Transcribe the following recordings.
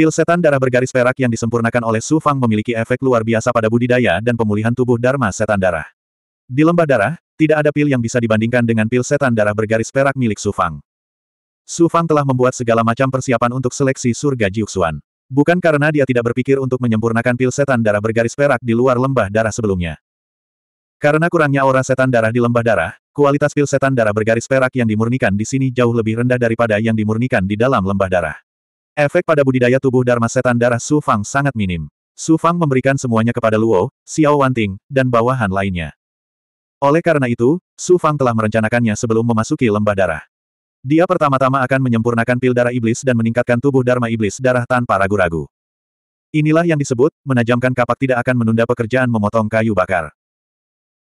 Pil setan darah bergaris perak yang disempurnakan oleh Su Fang memiliki efek luar biasa pada budidaya dan pemulihan tubuh Dharma setan darah. Di lembah darah, tidak ada pil yang bisa dibandingkan dengan pil setan darah bergaris perak milik Su Fang. Su Fang telah membuat segala macam persiapan untuk seleksi surga Jiuxuan. Bukan karena dia tidak berpikir untuk menyempurnakan pil setan darah bergaris perak di luar lembah darah sebelumnya. Karena kurangnya aura setan darah di lembah darah, kualitas pil setan darah bergaris perak yang dimurnikan di sini jauh lebih rendah daripada yang dimurnikan di dalam lembah darah. Efek pada budidaya tubuh Dharma Setan Darah Su Fang sangat minim. Su Fang memberikan semuanya kepada Luo, Xiao Wanting, dan bawahan lainnya. Oleh karena itu, Su Fang telah merencanakannya sebelum memasuki lembah darah. Dia pertama-tama akan menyempurnakan pil darah iblis dan meningkatkan tubuh Dharma Iblis darah tanpa ragu-ragu. Inilah yang disebut, menajamkan kapak tidak akan menunda pekerjaan memotong kayu bakar.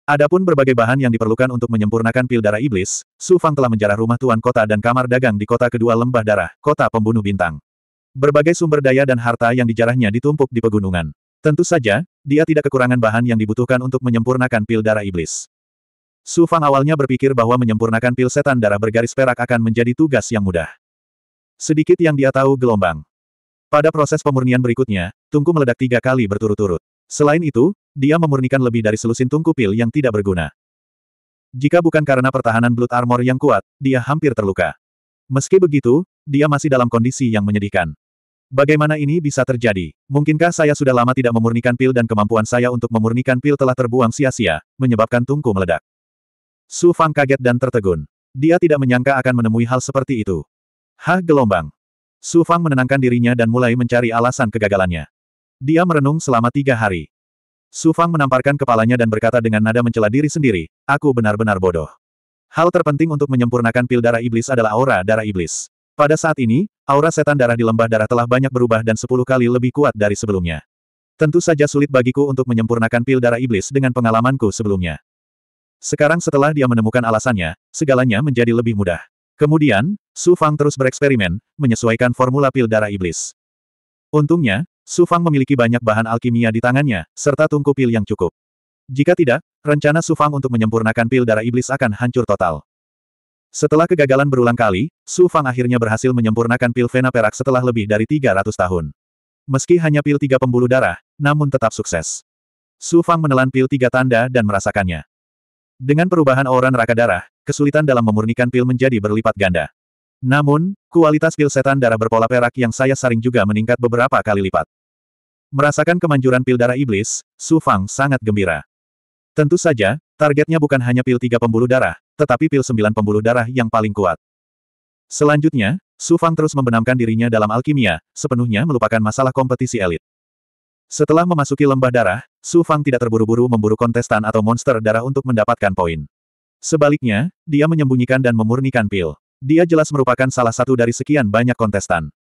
Adapun berbagai bahan yang diperlukan untuk menyempurnakan pil darah iblis, Su Fang telah menjarah rumah tuan kota dan kamar dagang di kota kedua lembah darah, kota pembunuh bintang. Berbagai sumber daya dan harta yang dijarahnya ditumpuk di pegunungan. Tentu saja, dia tidak kekurangan bahan yang dibutuhkan untuk menyempurnakan pil darah iblis. Su Fang awalnya berpikir bahwa menyempurnakan pil setan darah bergaris perak akan menjadi tugas yang mudah. Sedikit yang dia tahu gelombang. Pada proses pemurnian berikutnya, tungku meledak tiga kali berturut-turut. Selain itu, dia memurnikan lebih dari selusin tungku pil yang tidak berguna. Jika bukan karena pertahanan Blood Armor yang kuat, dia hampir terluka. Meski begitu, dia masih dalam kondisi yang menyedihkan. Bagaimana ini bisa terjadi? Mungkinkah saya sudah lama tidak memurnikan pil dan kemampuan saya untuk memurnikan pil telah terbuang sia-sia, menyebabkan tungku meledak? Su Fang kaget dan tertegun. Dia tidak menyangka akan menemui hal seperti itu. Hah gelombang. Su Fang menenangkan dirinya dan mulai mencari alasan kegagalannya. Dia merenung selama tiga hari. Su Fang menamparkan kepalanya dan berkata dengan nada mencela diri sendiri, aku benar-benar bodoh. Hal terpenting untuk menyempurnakan pil darah iblis adalah aura darah iblis. Pada saat ini, aura setan darah di lembah darah telah banyak berubah dan sepuluh kali lebih kuat dari sebelumnya. Tentu saja sulit bagiku untuk menyempurnakan pil darah iblis dengan pengalamanku sebelumnya. Sekarang setelah dia menemukan alasannya, segalanya menjadi lebih mudah. Kemudian, Su Fang terus bereksperimen, menyesuaikan formula pil darah iblis. Untungnya, Su Fang memiliki banyak bahan alkimia di tangannya, serta tungku pil yang cukup. Jika tidak, rencana Su Fang untuk menyempurnakan pil darah iblis akan hancur total. Setelah kegagalan berulang kali, Su Fang akhirnya berhasil menyempurnakan pil Vena Perak setelah lebih dari 300 tahun. Meski hanya pil tiga pembuluh darah, namun tetap sukses. Su Fang menelan pil tiga tanda dan merasakannya. Dengan perubahan aura neraka darah, kesulitan dalam memurnikan pil menjadi berlipat ganda. Namun, kualitas pil setan darah berpola perak yang saya saring juga meningkat beberapa kali lipat. Merasakan kemanjuran pil darah iblis, Su Fang sangat gembira. Tentu saja, targetnya bukan hanya pil tiga pembuluh darah, tetapi pil sembilan pembuluh darah yang paling kuat. Selanjutnya, Su Fang terus membenamkan dirinya dalam alkimia, sepenuhnya melupakan masalah kompetisi elit. Setelah memasuki lembah darah, Su Fang tidak terburu-buru memburu kontestan atau monster darah untuk mendapatkan poin. Sebaliknya, dia menyembunyikan dan memurnikan pil. Dia jelas merupakan salah satu dari sekian banyak kontestan.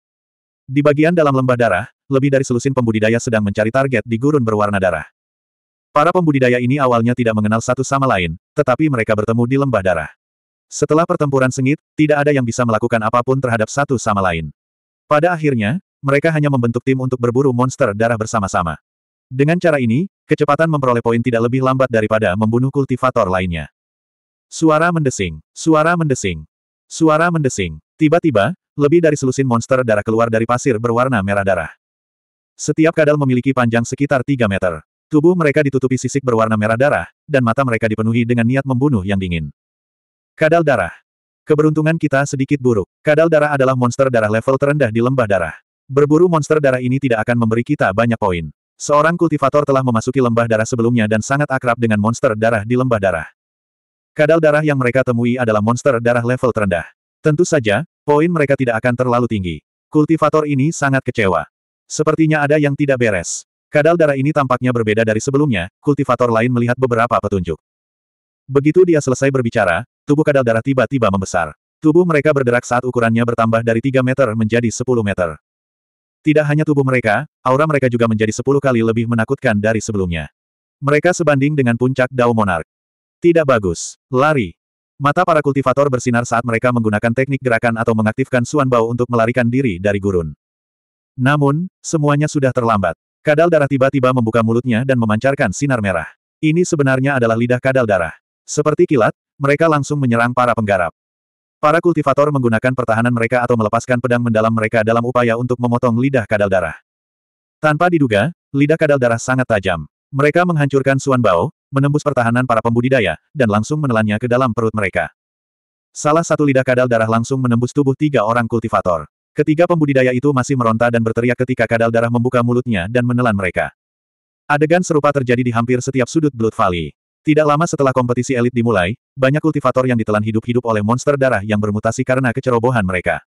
Di bagian dalam lembah darah, lebih dari selusin pembudidaya sedang mencari target di gurun berwarna darah. Para pembudidaya ini awalnya tidak mengenal satu sama lain, tetapi mereka bertemu di lembah darah. Setelah pertempuran sengit, tidak ada yang bisa melakukan apapun terhadap satu sama lain. Pada akhirnya, mereka hanya membentuk tim untuk berburu monster darah bersama-sama. Dengan cara ini, kecepatan memperoleh poin tidak lebih lambat daripada membunuh kultivator lainnya. Suara mendesing, suara mendesing. Suara mendesing. Tiba-tiba, lebih dari selusin monster darah keluar dari pasir berwarna merah darah. Setiap kadal memiliki panjang sekitar 3 meter. Tubuh mereka ditutupi sisik berwarna merah darah, dan mata mereka dipenuhi dengan niat membunuh yang dingin. Kadal darah. Keberuntungan kita sedikit buruk. Kadal darah adalah monster darah level terendah di lembah darah. Berburu monster darah ini tidak akan memberi kita banyak poin. Seorang kultivator telah memasuki lembah darah sebelumnya dan sangat akrab dengan monster darah di lembah darah. Kadal darah yang mereka temui adalah monster darah level terendah. Tentu saja, poin mereka tidak akan terlalu tinggi. Kultivator ini sangat kecewa. Sepertinya ada yang tidak beres. Kadal darah ini tampaknya berbeda dari sebelumnya, kultivator lain melihat beberapa petunjuk. Begitu dia selesai berbicara, tubuh kadal darah tiba-tiba membesar. Tubuh mereka bergerak saat ukurannya bertambah dari 3 meter menjadi 10 meter. Tidak hanya tubuh mereka, aura mereka juga menjadi 10 kali lebih menakutkan dari sebelumnya. Mereka sebanding dengan puncak Dao Monarch. Tidak bagus. Lari. Mata para kultivator bersinar saat mereka menggunakan teknik gerakan atau mengaktifkan Suan Bao untuk melarikan diri dari gurun. Namun, semuanya sudah terlambat. Kadal darah tiba-tiba membuka mulutnya dan memancarkan sinar merah. Ini sebenarnya adalah lidah kadal darah. Seperti kilat, mereka langsung menyerang para penggarap. Para kultivator menggunakan pertahanan mereka atau melepaskan pedang mendalam mereka dalam upaya untuk memotong lidah kadal darah. Tanpa diduga, lidah kadal darah sangat tajam. Mereka menghancurkan Suan Bao, menembus pertahanan para pembudidaya, dan langsung menelannya ke dalam perut mereka. Salah satu lidah kadal darah langsung menembus tubuh tiga orang kultivator. Ketiga pembudidaya itu masih meronta dan berteriak ketika kadal darah membuka mulutnya dan menelan mereka. Adegan serupa terjadi di hampir setiap sudut Blood Valley. Tidak lama setelah kompetisi elit dimulai, banyak kultivator yang ditelan hidup-hidup oleh monster darah yang bermutasi karena kecerobohan mereka.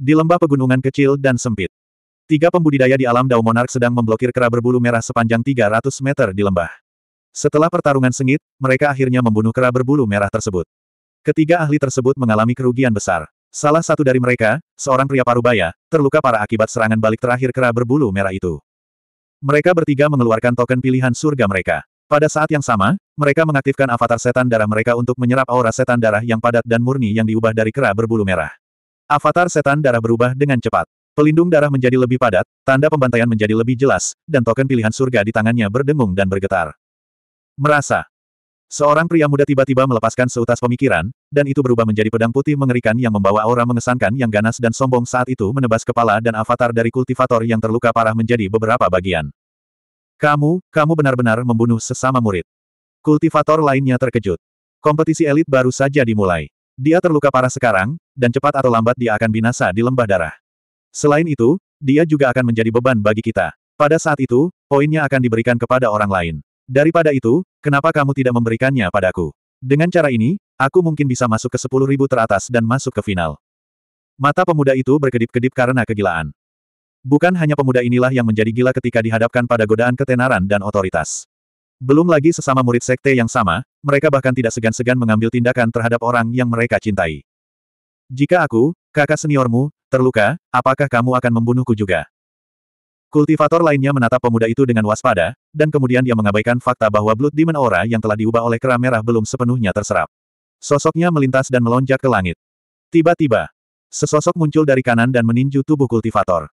Di lembah pegunungan kecil dan sempit, Tiga pembudidaya di alam Dao Monarch sedang memblokir kera berbulu merah sepanjang 300 meter di lembah. Setelah pertarungan sengit, mereka akhirnya membunuh kera berbulu merah tersebut. Ketiga ahli tersebut mengalami kerugian besar. Salah satu dari mereka, seorang pria parubaya, terluka parah akibat serangan balik terakhir kera berbulu merah itu. Mereka bertiga mengeluarkan token pilihan surga mereka. Pada saat yang sama, mereka mengaktifkan avatar setan darah mereka untuk menyerap aura setan darah yang padat dan murni yang diubah dari kera berbulu merah. Avatar setan darah berubah dengan cepat. Pelindung darah menjadi lebih padat, tanda pembantaian menjadi lebih jelas, dan token pilihan surga di tangannya berdengung dan bergetar. Merasa. Seorang pria muda tiba-tiba melepaskan seutas pemikiran, dan itu berubah menjadi pedang putih mengerikan yang membawa aura mengesankan yang ganas dan sombong saat itu menebas kepala dan avatar dari kultivator yang terluka parah menjadi beberapa bagian. Kamu, kamu benar-benar membunuh sesama murid. Kultivator lainnya terkejut. Kompetisi elit baru saja dimulai. Dia terluka parah sekarang, dan cepat atau lambat dia akan binasa di lembah darah. Selain itu, dia juga akan menjadi beban bagi kita. Pada saat itu, poinnya akan diberikan kepada orang lain. Daripada itu, kenapa kamu tidak memberikannya padaku? Dengan cara ini, aku mungkin bisa masuk ke sepuluh ribu teratas dan masuk ke final. Mata pemuda itu berkedip-kedip karena kegilaan. Bukan hanya pemuda inilah yang menjadi gila ketika dihadapkan pada godaan ketenaran dan otoritas. Belum lagi sesama murid sekte yang sama, mereka bahkan tidak segan-segan mengambil tindakan terhadap orang yang mereka cintai. Jika aku, kakak seniormu, terluka, apakah kamu akan membunuhku juga? Kultivator lainnya menatap pemuda itu dengan waspada, dan kemudian dia mengabaikan fakta bahwa Blood Demon Aura yang telah diubah oleh kera merah belum sepenuhnya terserap. Sosoknya melintas dan melonjak ke langit. Tiba-tiba, sesosok muncul dari kanan dan meninju tubuh kultivator.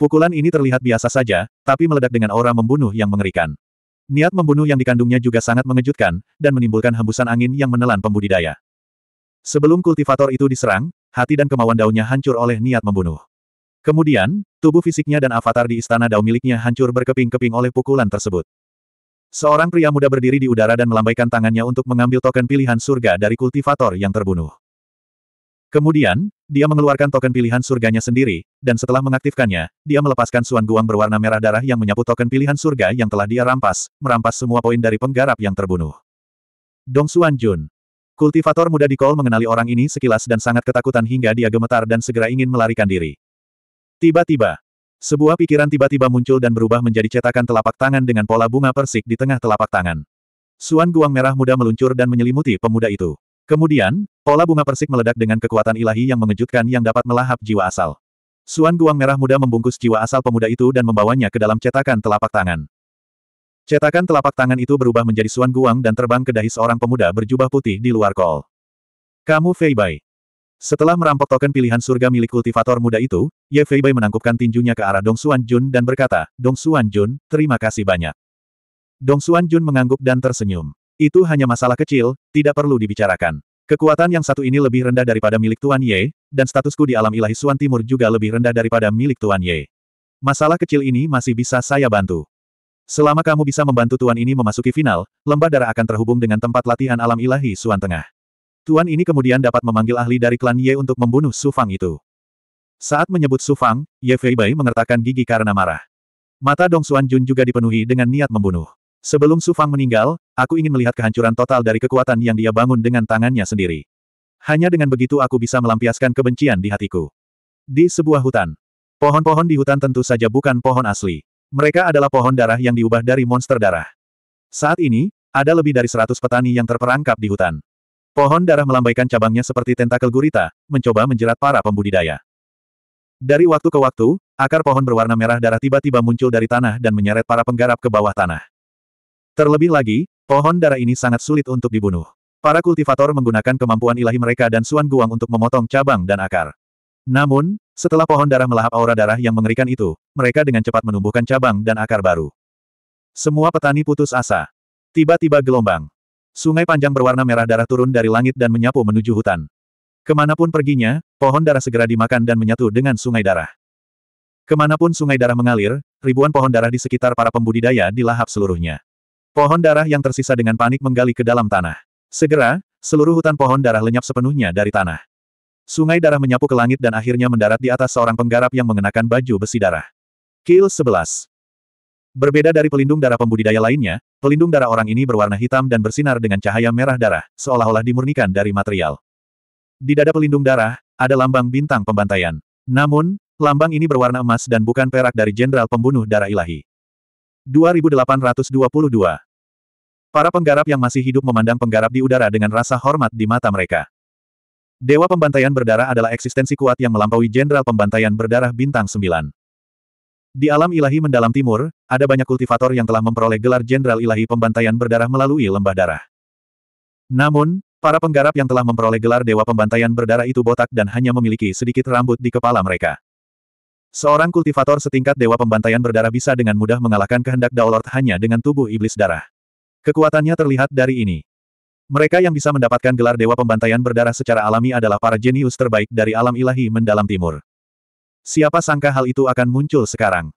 Pukulan ini terlihat biasa saja, tapi meledak dengan aura membunuh yang mengerikan. Niat membunuh yang dikandungnya juga sangat mengejutkan, dan menimbulkan hembusan angin yang menelan pembudidaya. Sebelum kultivator itu diserang, hati dan kemauan daunnya hancur oleh niat membunuh. Kemudian, tubuh fisiknya dan avatar di istana Dao miliknya hancur berkeping-keping oleh pukulan tersebut. Seorang pria muda berdiri di udara dan melambaikan tangannya untuk mengambil token pilihan surga dari kultivator yang terbunuh. Kemudian, dia mengeluarkan token pilihan surganya sendiri, dan setelah mengaktifkannya, dia melepaskan suan guang berwarna merah darah yang menyapu token pilihan surga yang telah dia rampas, merampas semua poin dari penggarap yang terbunuh. Dong Suan Jun. Kultivator muda di Kol mengenali orang ini sekilas dan sangat ketakutan hingga dia gemetar dan segera ingin melarikan diri. Tiba-tiba, sebuah pikiran tiba-tiba muncul dan berubah menjadi cetakan telapak tangan dengan pola bunga persik di tengah telapak tangan. Suan guang merah muda meluncur dan menyelimuti pemuda itu. Kemudian, pola bunga persik meledak dengan kekuatan ilahi yang mengejutkan yang dapat melahap jiwa asal. Suan guang merah muda membungkus jiwa asal pemuda itu dan membawanya ke dalam cetakan telapak tangan. Cetakan telapak tangan itu berubah menjadi Suan guang dan terbang ke dahi seorang pemuda berjubah putih di luar kol. Kamu Fei Bai. Setelah merampok token pilihan surga milik kultivator muda itu, Ye Feibai menangkupkan tinjunya ke arah Dong Xuan Jun dan berkata, Dong Xuan Jun, terima kasih banyak. Dong Xuan Jun mengangguk dan tersenyum. Itu hanya masalah kecil, tidak perlu dibicarakan. Kekuatan yang satu ini lebih rendah daripada milik Tuan Ye, dan statusku di alam ilahi Suan Timur juga lebih rendah daripada milik Tuan Ye. Masalah kecil ini masih bisa saya bantu. Selama kamu bisa membantu Tuan ini memasuki final, lembah darah akan terhubung dengan tempat latihan alam ilahi Suan Tengah. Tuan ini kemudian dapat memanggil ahli dari klan Ye untuk membunuh Su Fang itu. Saat menyebut Su Fang, Ye Feibai mengertakkan gigi karena marah. Mata Dong Xuan Jun juga dipenuhi dengan niat membunuh. Sebelum Su Fang meninggal, aku ingin melihat kehancuran total dari kekuatan yang dia bangun dengan tangannya sendiri. Hanya dengan begitu aku bisa melampiaskan kebencian di hatiku. Di sebuah hutan. Pohon-pohon di hutan tentu saja bukan pohon asli. Mereka adalah pohon darah yang diubah dari monster darah. Saat ini, ada lebih dari seratus petani yang terperangkap di hutan. Pohon darah melambaikan cabangnya seperti tentakel gurita, mencoba menjerat para pembudidaya. Dari waktu ke waktu, akar pohon berwarna merah darah tiba-tiba muncul dari tanah dan menyeret para penggarap ke bawah tanah. Terlebih lagi, pohon darah ini sangat sulit untuk dibunuh. Para kultivator menggunakan kemampuan ilahi mereka dan Suan Guang untuk memotong cabang dan akar. Namun, setelah pohon darah melahap aura darah yang mengerikan itu, mereka dengan cepat menumbuhkan cabang dan akar baru. Semua petani putus asa. Tiba-tiba gelombang. Sungai panjang berwarna merah darah turun dari langit dan menyapu menuju hutan. Kemanapun perginya, pohon darah segera dimakan dan menyatu dengan sungai darah. Kemanapun sungai darah mengalir, ribuan pohon darah di sekitar para pembudidaya dilahap seluruhnya. Pohon darah yang tersisa dengan panik menggali ke dalam tanah. Segera, seluruh hutan pohon darah lenyap sepenuhnya dari tanah. Sungai darah menyapu ke langit dan akhirnya mendarat di atas seorang penggarap yang mengenakan baju besi darah. Kill 11. Berbeda dari pelindung darah pembudidaya lainnya, pelindung darah orang ini berwarna hitam dan bersinar dengan cahaya merah darah, seolah-olah dimurnikan dari material. Di dada pelindung darah, ada lambang bintang pembantaian. Namun, lambang ini berwarna emas dan bukan perak dari Jenderal Pembunuh Darah Ilahi. 2822 Para penggarap yang masih hidup memandang penggarap di udara dengan rasa hormat di mata mereka. Dewa pembantaian berdarah adalah eksistensi kuat yang melampaui Jenderal Pembantaian Berdarah Bintang 9. Di alam ilahi mendalam timur, ada banyak kultivator yang telah memperoleh gelar Jenderal Ilahi Pembantaian Berdarah melalui lembah darah. Namun, para penggarap yang telah memperoleh gelar Dewa Pembantaian Berdarah itu botak dan hanya memiliki sedikit rambut di kepala mereka. Seorang kultivator setingkat Dewa Pembantaian Berdarah bisa dengan mudah mengalahkan kehendak Daolord hanya dengan tubuh iblis darah. Kekuatannya terlihat dari ini. Mereka yang bisa mendapatkan gelar Dewa Pembantaian Berdarah secara alami adalah para jenius terbaik dari alam ilahi mendalam timur. Siapa sangka hal itu akan muncul sekarang.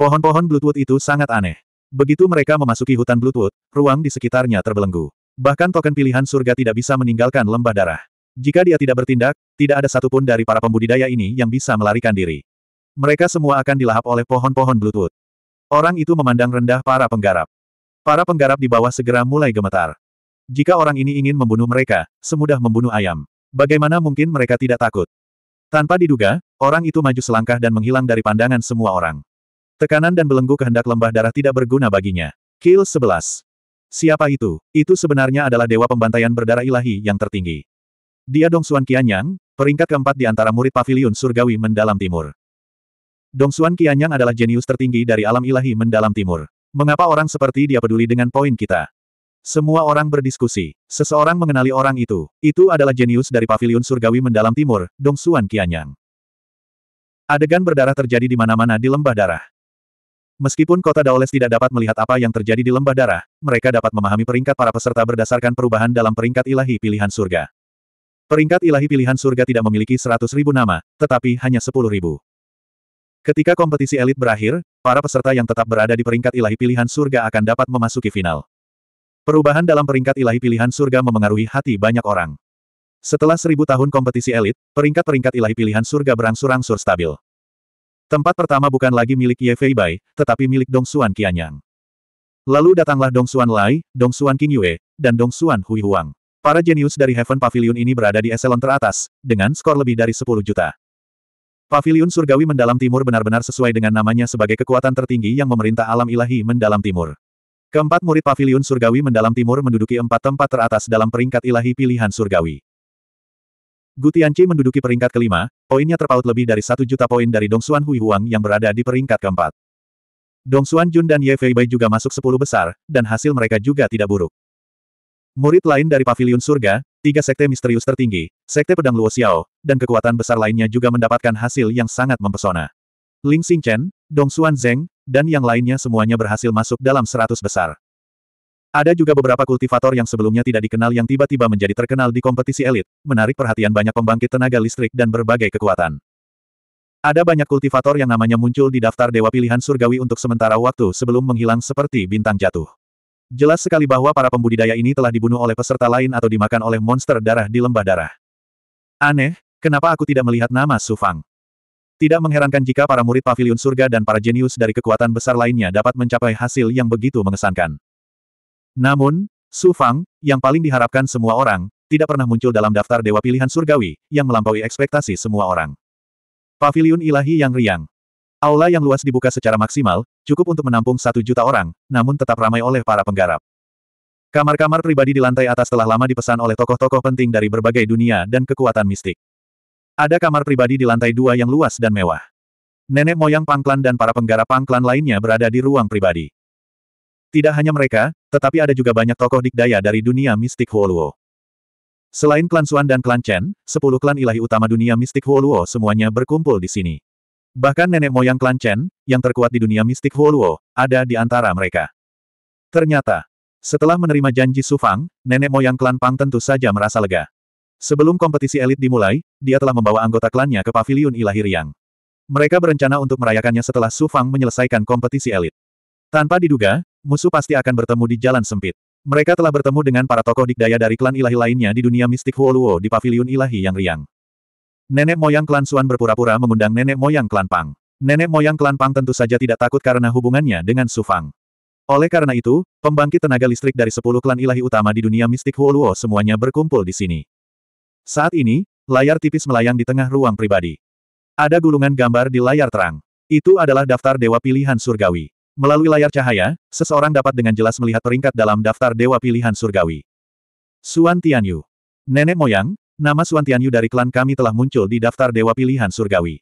Pohon-pohon Bloodwood itu sangat aneh. Begitu mereka memasuki hutan Bloodwood, ruang di sekitarnya terbelenggu. Bahkan token pilihan surga tidak bisa meninggalkan lembah darah. Jika dia tidak bertindak, tidak ada satupun dari para pembudidaya ini yang bisa melarikan diri. Mereka semua akan dilahap oleh pohon-pohon Bloodwood. Orang itu memandang rendah para penggarap. Para penggarap di bawah segera mulai gemetar. Jika orang ini ingin membunuh mereka, semudah membunuh ayam. Bagaimana mungkin mereka tidak takut? Tanpa diduga, orang itu maju selangkah dan menghilang dari pandangan semua orang. Tekanan dan belenggu kehendak lembah darah tidak berguna baginya. Kill 11. Siapa itu? Itu sebenarnya adalah dewa pembantaian berdarah ilahi yang tertinggi. Dia Dong Dongsuan Qianyang, peringkat keempat di antara murid pavilion surgawi mendalam timur. Dong Dongsuan Qianyang adalah jenius tertinggi dari alam ilahi mendalam timur. Mengapa orang seperti dia peduli dengan poin kita? Semua orang berdiskusi. Seseorang mengenali orang itu. Itu adalah jenius dari Paviliun surgawi mendalam timur, Dong Xuan Qianyang. Adegan berdarah terjadi di mana-mana di lembah darah. Meskipun kota Daoles tidak dapat melihat apa yang terjadi di lembah darah, mereka dapat memahami peringkat para peserta berdasarkan perubahan dalam peringkat ilahi pilihan surga. Peringkat ilahi pilihan surga tidak memiliki 100 ribu nama, tetapi hanya 10 ribu. Ketika kompetisi elit berakhir, para peserta yang tetap berada di peringkat ilahi pilihan surga akan dapat memasuki final. Perubahan dalam peringkat ilahi pilihan surga memengaruhi hati banyak orang. Setelah seribu tahun kompetisi elit, peringkat-peringkat ilahi pilihan surga berangsur-angsur stabil. Tempat pertama bukan lagi milik Ye Fei Bai, tetapi milik Dong Xuan Qianyang. Lalu datanglah Dong Xuan Lai, Dong Xuan King Yue, dan Dong Xuan Hui Huang. Para jenius dari Heaven Pavilion ini berada di eselon teratas, dengan skor lebih dari 10 juta. Pavilion surgawi mendalam timur benar-benar sesuai dengan namanya sebagai kekuatan tertinggi yang memerintah alam ilahi mendalam timur. Keempat murid pavilion surgawi mendalam timur menduduki empat tempat teratas dalam peringkat ilahi pilihan surgawi. Gutianci menduduki peringkat kelima, poinnya terpaut lebih dari satu juta poin dari Dongsuan Hui Huang yang berada di peringkat keempat. Dongsuan Jun dan Ye Feibai juga masuk sepuluh besar, dan hasil mereka juga tidak buruk. Murid lain dari pavilion surga, tiga sekte misterius tertinggi, sekte pedang Luo Xiao, dan kekuatan besar lainnya juga mendapatkan hasil yang sangat mempesona. Ling Xingchen, Dongsuan Zeng, dan yang lainnya semuanya berhasil masuk dalam seratus besar. Ada juga beberapa kultivator yang sebelumnya tidak dikenal yang tiba-tiba menjadi terkenal di kompetisi elit, menarik perhatian banyak pembangkit tenaga listrik dan berbagai kekuatan. Ada banyak kultivator yang namanya muncul di daftar Dewa Pilihan Surgawi untuk sementara waktu sebelum menghilang seperti bintang jatuh. Jelas sekali bahwa para pembudidaya ini telah dibunuh oleh peserta lain atau dimakan oleh monster darah di lembah darah. Aneh, kenapa aku tidak melihat nama Sufang? Tidak mengherankan jika para murid pavilion surga dan para jenius dari kekuatan besar lainnya dapat mencapai hasil yang begitu mengesankan. Namun, Su Fang, yang paling diharapkan semua orang, tidak pernah muncul dalam daftar dewa pilihan surgawi, yang melampaui ekspektasi semua orang. Pavilion ilahi yang riang. Aula yang luas dibuka secara maksimal, cukup untuk menampung satu juta orang, namun tetap ramai oleh para penggarap. Kamar-kamar pribadi di lantai atas telah lama dipesan oleh tokoh-tokoh penting dari berbagai dunia dan kekuatan mistik. Ada kamar pribadi di lantai dua yang luas dan mewah. Nenek moyang pangklan dan para penggara pangklan lainnya berada di ruang pribadi. Tidak hanya mereka, tetapi ada juga banyak tokoh dikdaya dari dunia mistik Huoluo. Selain klan Suan dan klan Chen, sepuluh klan ilahi utama dunia mistik Huoluo semuanya berkumpul di sini. Bahkan nenek moyang klan Chen, yang terkuat di dunia mistik Huoluo, ada di antara mereka. Ternyata, setelah menerima janji Sufang, nenek moyang klan Pang tentu saja merasa lega. Sebelum kompetisi elit dimulai, dia telah membawa anggota klannya ke pavilion ilahi Riang. Mereka berencana untuk merayakannya setelah Su Fang menyelesaikan kompetisi elit. Tanpa diduga, musuh pasti akan bertemu di jalan sempit. Mereka telah bertemu dengan para tokoh dikdaya dari klan ilahi lainnya di dunia mistik Huoluo di pavilion ilahi yang riang. Nenek moyang klan Suan berpura-pura mengundang nenek moyang klan Pang. Nenek moyang klan Pang tentu saja tidak takut karena hubungannya dengan Su Fang. Oleh karena itu, pembangkit tenaga listrik dari sepuluh klan ilahi utama di dunia mistik Huoluo semuanya berkumpul di sini. Saat ini, layar tipis melayang di tengah ruang pribadi. Ada gulungan gambar di layar terang. Itu adalah daftar dewa pilihan surgawi. Melalui layar cahaya, seseorang dapat dengan jelas melihat peringkat dalam daftar dewa pilihan surgawi. Suan Tianyu. Nenek moyang, nama Suan Tianyu dari klan kami telah muncul di daftar dewa pilihan surgawi.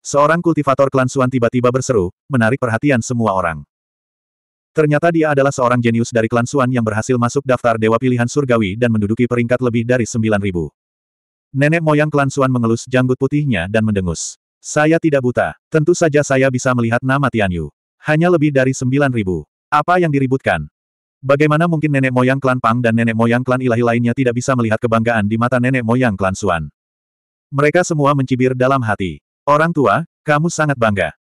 Seorang kultivator klan Suan tiba-tiba berseru, menarik perhatian semua orang. Ternyata dia adalah seorang jenius dari klan Suan yang berhasil masuk daftar Dewa Pilihan Surgawi dan menduduki peringkat lebih dari 9.000. Nenek moyang klan Suan mengelus janggut putihnya dan mendengus. Saya tidak buta. Tentu saja saya bisa melihat nama Tianyu. Hanya lebih dari 9.000. Apa yang diributkan? Bagaimana mungkin nenek moyang klan Pang dan nenek moyang klan ilahi lainnya tidak bisa melihat kebanggaan di mata nenek moyang klan Suan? Mereka semua mencibir dalam hati. Orang tua, kamu sangat bangga.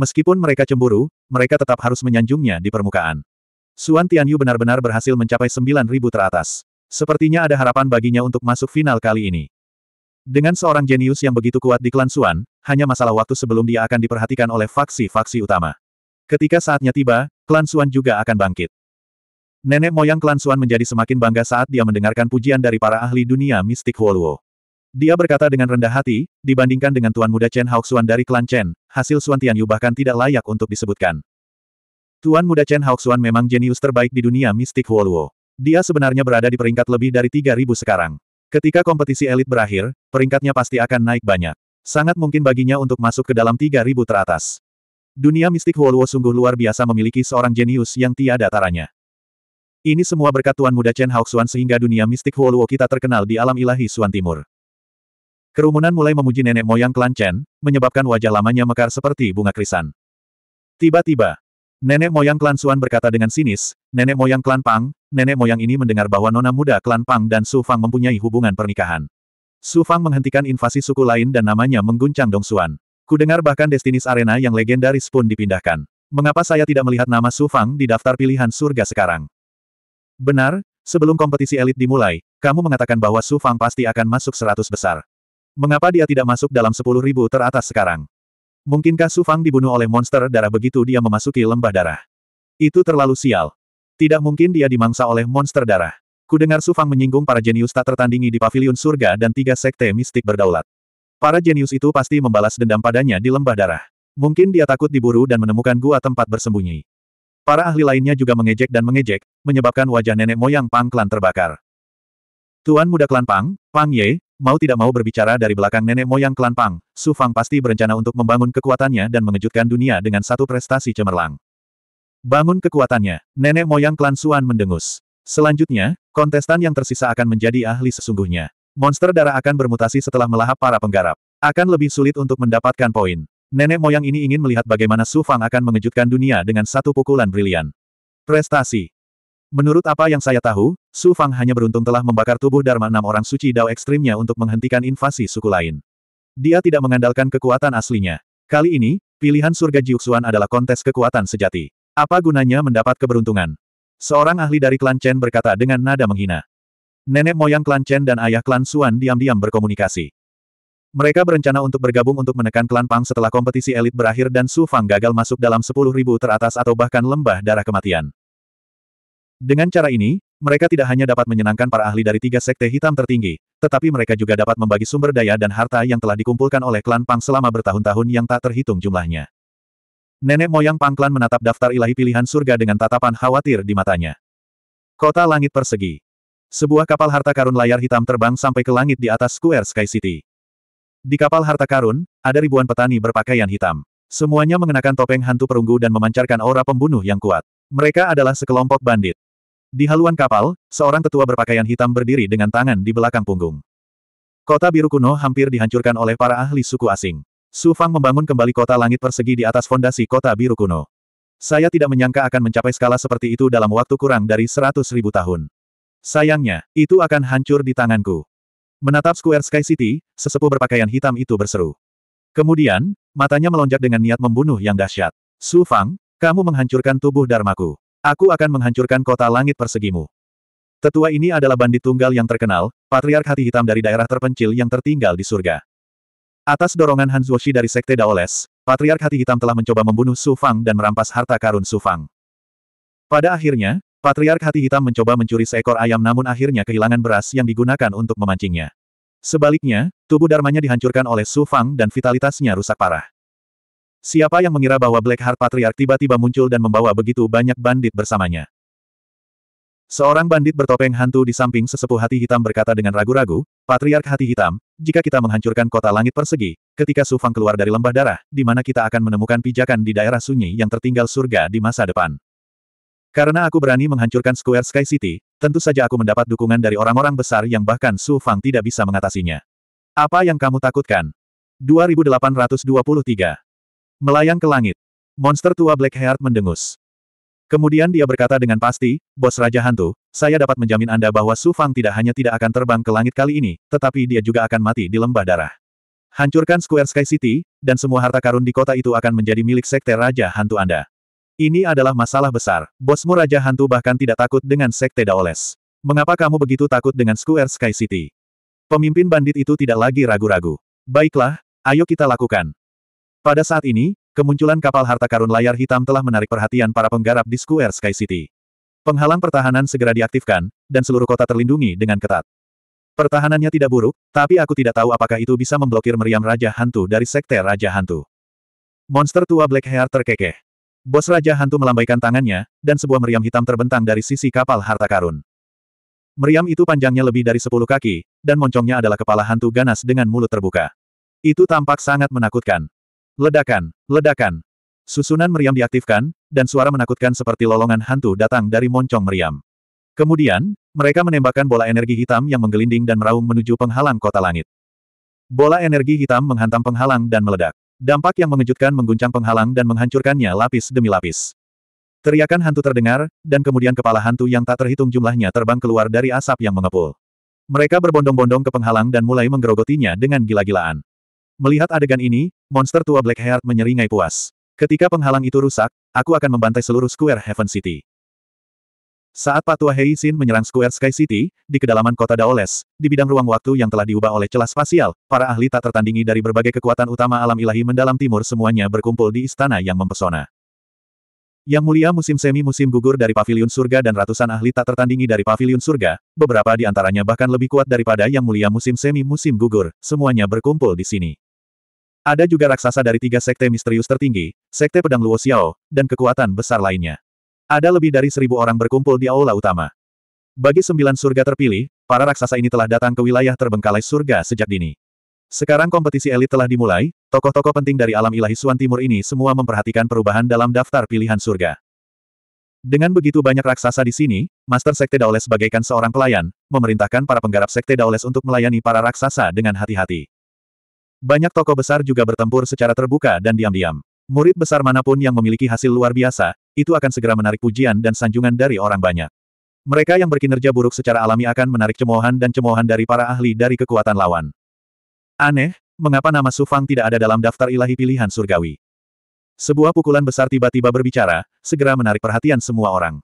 Meskipun mereka cemburu, mereka tetap harus menyanjungnya di permukaan. Suan Tianyu benar-benar berhasil mencapai 9.000 teratas. Sepertinya ada harapan baginya untuk masuk final kali ini. Dengan seorang jenius yang begitu kuat di klan Suan, hanya masalah waktu sebelum dia akan diperhatikan oleh faksi-faksi utama. Ketika saatnya tiba, klan Suan juga akan bangkit. Nenek moyang klan Suan menjadi semakin bangga saat dia mendengarkan pujian dari para ahli dunia mistik Huoluo. Dia berkata dengan rendah hati, dibandingkan dengan tuan muda Chen Haoxuan dari klan Chen, hasil Suan Tianyu bahkan tidak layak untuk disebutkan. Tuan muda Chen Haoxuan memang jenius terbaik di dunia mistik Huoluo. Dia sebenarnya berada di peringkat lebih dari 3.000 sekarang. Ketika kompetisi elit berakhir, peringkatnya pasti akan naik banyak. Sangat mungkin baginya untuk masuk ke dalam 3.000 teratas. Dunia mistik Huoluo sungguh luar biasa memiliki seorang jenius yang tiada taranya. Ini semua berkat Tuan Muda Chen Haoxuan sehingga dunia mistik Huoluo kita terkenal di alam ilahi Suan Timur. Kerumunan mulai memuji nenek moyang klan Chen, menyebabkan wajah lamanya mekar seperti bunga krisan. Tiba-tiba, nenek moyang klan Suan berkata dengan sinis, nenek moyang klan Pang, nenek moyang ini mendengar bahwa nona muda klan Pang dan Su Fang mempunyai hubungan pernikahan. Su Fang menghentikan invasi suku lain dan namanya mengguncang Dong Suan. Kudengar bahkan Destinis Arena yang legendaris pun dipindahkan. Mengapa saya tidak melihat nama Su Fang di daftar pilihan surga sekarang? Benar, sebelum kompetisi elit dimulai, kamu mengatakan bahwa Su Fang pasti akan masuk seratus besar. Mengapa dia tidak masuk dalam sepuluh ribu teratas sekarang? Mungkinkah Su Fang dibunuh oleh monster darah begitu dia memasuki lembah darah? Itu terlalu sial. Tidak mungkin dia dimangsa oleh monster darah. Kudengar Su Fang menyinggung para jenius tak tertandingi di Pavilion surga dan tiga sekte mistik berdaulat. Para jenius itu pasti membalas dendam padanya di lembah darah. Mungkin dia takut diburu dan menemukan gua tempat bersembunyi. Para ahli lainnya juga mengejek dan mengejek, menyebabkan wajah nenek moyang Pang Klan terbakar. Tuan muda Klan Pang, Pang Ye, Mau tidak mau berbicara dari belakang nenek moyang klan Pang, Su Fang pasti berencana untuk membangun kekuatannya dan mengejutkan dunia dengan satu prestasi cemerlang. Bangun kekuatannya, nenek moyang klan Suan mendengus. Selanjutnya, kontestan yang tersisa akan menjadi ahli sesungguhnya. Monster darah akan bermutasi setelah melahap para penggarap. Akan lebih sulit untuk mendapatkan poin. Nenek moyang ini ingin melihat bagaimana Su Fang akan mengejutkan dunia dengan satu pukulan brilian. Prestasi Menurut apa yang saya tahu, Su Fang hanya beruntung telah membakar tubuh Dharma enam orang suci Dao ekstrimnya untuk menghentikan invasi suku lain. Dia tidak mengandalkan kekuatan aslinya. Kali ini, pilihan surga Jiuxuan adalah kontes kekuatan sejati. Apa gunanya mendapat keberuntungan? Seorang ahli dari klan Chen berkata dengan nada menghina. Nenek moyang klan Chen dan ayah klan Suan diam-diam berkomunikasi. Mereka berencana untuk bergabung untuk menekan klan Pang setelah kompetisi elit berakhir dan Su Fang gagal masuk dalam 10.000 teratas atau bahkan lembah darah kematian. Dengan cara ini, mereka tidak hanya dapat menyenangkan para ahli dari tiga sekte hitam tertinggi, tetapi mereka juga dapat membagi sumber daya dan harta yang telah dikumpulkan oleh klan Pang selama bertahun-tahun yang tak terhitung jumlahnya. Nenek moyang Pang klan menatap daftar ilahi pilihan surga dengan tatapan khawatir di matanya. Kota Langit Persegi. Sebuah kapal harta karun layar hitam terbang sampai ke langit di atas Square Sky City. Di kapal harta karun, ada ribuan petani berpakaian hitam. Semuanya mengenakan topeng hantu perunggu dan memancarkan aura pembunuh yang kuat. Mereka adalah sekelompok bandit. Di haluan kapal, seorang tetua berpakaian hitam berdiri dengan tangan di belakang punggung. Kota biru kuno hampir dihancurkan oleh para ahli suku asing. Su Fang membangun kembali kota langit persegi di atas fondasi kota biru kuno. Saya tidak menyangka akan mencapai skala seperti itu dalam waktu kurang dari seratus ribu tahun. Sayangnya, itu akan hancur di tanganku. Menatap Square Sky City, sesepuh berpakaian hitam itu berseru. Kemudian, matanya melonjak dengan niat membunuh yang dahsyat. Su Fang, kamu menghancurkan tubuh Darmaku. Aku akan menghancurkan kota langit persegimu. Tetua ini adalah bandit tunggal yang terkenal, patriark hati hitam dari daerah terpencil yang tertinggal di surga. Atas dorongan Han Zuoshi dari Sekte Daoles, patriark hati hitam telah mencoba membunuh Su Fang dan merampas harta karun Su Fang. Pada akhirnya, patriark hati hitam mencoba mencuri seekor ayam namun akhirnya kehilangan beras yang digunakan untuk memancingnya. Sebaliknya, tubuh Darmanya dihancurkan oleh Su Fang dan vitalitasnya rusak parah. Siapa yang mengira bahwa Black Heart Patriarch tiba-tiba muncul dan membawa begitu banyak bandit bersamanya? Seorang bandit bertopeng hantu di samping sesepuh hati hitam berkata dengan ragu-ragu, Patriark hati hitam, jika kita menghancurkan kota langit persegi, ketika Sufang keluar dari lembah darah, di mana kita akan menemukan pijakan di daerah sunyi yang tertinggal surga di masa depan. Karena aku berani menghancurkan Square Sky City, tentu saja aku mendapat dukungan dari orang-orang besar yang bahkan Sufang tidak bisa mengatasinya. Apa yang kamu takutkan? 2823 Melayang ke langit. Monster tua Black Heart mendengus. Kemudian dia berkata dengan pasti, Bos Raja Hantu, saya dapat menjamin Anda bahwa Su Fang tidak hanya tidak akan terbang ke langit kali ini, tetapi dia juga akan mati di lembah darah. Hancurkan Square Sky City, dan semua harta karun di kota itu akan menjadi milik Sekte Raja Hantu Anda. Ini adalah masalah besar, bosmu Raja Hantu bahkan tidak takut dengan Sekte Daoles. Mengapa kamu begitu takut dengan Square Sky City? Pemimpin bandit itu tidak lagi ragu-ragu. Baiklah, ayo kita lakukan. Pada saat ini, kemunculan kapal harta karun layar hitam telah menarik perhatian para penggarap di Square Sky City. Penghalang pertahanan segera diaktifkan, dan seluruh kota terlindungi dengan ketat. Pertahanannya tidak buruk, tapi aku tidak tahu apakah itu bisa memblokir meriam Raja Hantu dari Sekte Raja Hantu. Monster tua Black Hair terkekeh. Bos Raja Hantu melambaikan tangannya, dan sebuah meriam hitam terbentang dari sisi kapal harta karun. Meriam itu panjangnya lebih dari sepuluh kaki, dan moncongnya adalah kepala hantu ganas dengan mulut terbuka. Itu tampak sangat menakutkan. Ledakan, ledakan. Susunan meriam diaktifkan, dan suara menakutkan seperti lolongan hantu datang dari moncong meriam. Kemudian, mereka menembakkan bola energi hitam yang menggelinding dan meraung menuju penghalang kota langit. Bola energi hitam menghantam penghalang dan meledak. Dampak yang mengejutkan mengguncang penghalang dan menghancurkannya lapis demi lapis. Teriakan hantu terdengar, dan kemudian kepala hantu yang tak terhitung jumlahnya terbang keluar dari asap yang mengepul. Mereka berbondong-bondong ke penghalang dan mulai menggerogotinya dengan gila-gilaan. Melihat adegan ini, monster tua Black Blackheart menyeringai puas. Ketika penghalang itu rusak, aku akan membantai seluruh Square Heaven City. Saat Patua Heisin menyerang Square Sky City, di kedalaman kota Daoles, di bidang ruang waktu yang telah diubah oleh celah spasial, para ahli tak tertandingi dari berbagai kekuatan utama alam ilahi mendalam timur semuanya berkumpul di istana yang mempesona. Yang mulia musim semi-musim gugur dari pavilion surga dan ratusan ahli tak tertandingi dari pavilion surga, beberapa di antaranya bahkan lebih kuat daripada yang mulia musim semi-musim gugur, semuanya berkumpul di sini. Ada juga raksasa dari tiga sekte misterius tertinggi, sekte pedang Luo Xiao, dan kekuatan besar lainnya. Ada lebih dari seribu orang berkumpul di aula utama. Bagi sembilan surga terpilih, para raksasa ini telah datang ke wilayah terbengkalai surga sejak dini. Sekarang kompetisi elit telah dimulai, tokoh-tokoh penting dari alam ilahi Suan Timur ini semua memperhatikan perubahan dalam daftar pilihan surga. Dengan begitu banyak raksasa di sini, Master Sekte Daoles bagaikan seorang pelayan, memerintahkan para penggarap Sekte Daoles untuk melayani para raksasa dengan hati-hati. Banyak tokoh besar juga bertempur secara terbuka dan diam-diam. Murid besar manapun yang memiliki hasil luar biasa, itu akan segera menarik pujian dan sanjungan dari orang banyak. Mereka yang berkinerja buruk secara alami akan menarik cemoohan dan cemoohan dari para ahli dari kekuatan lawan. Aneh, mengapa nama Sufang tidak ada dalam daftar ilahi pilihan surgawi? Sebuah pukulan besar tiba-tiba berbicara, segera menarik perhatian semua orang.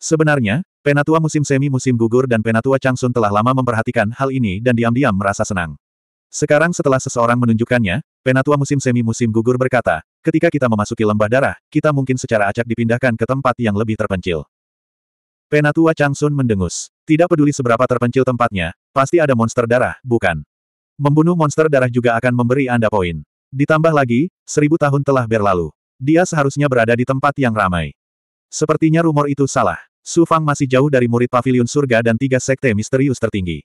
Sebenarnya, penatua musim semi musim gugur dan penatua Changsun telah lama memperhatikan hal ini dan diam-diam merasa senang. Sekarang setelah seseorang menunjukkannya, penatua musim semi-musim gugur berkata, ketika kita memasuki lembah darah, kita mungkin secara acak dipindahkan ke tempat yang lebih terpencil. Penatua Changsun mendengus. Tidak peduli seberapa terpencil tempatnya, pasti ada monster darah, bukan? Membunuh monster darah juga akan memberi Anda poin. Ditambah lagi, seribu tahun telah berlalu. Dia seharusnya berada di tempat yang ramai. Sepertinya rumor itu salah. Su Fang masih jauh dari murid pavilion surga dan tiga sekte misterius tertinggi.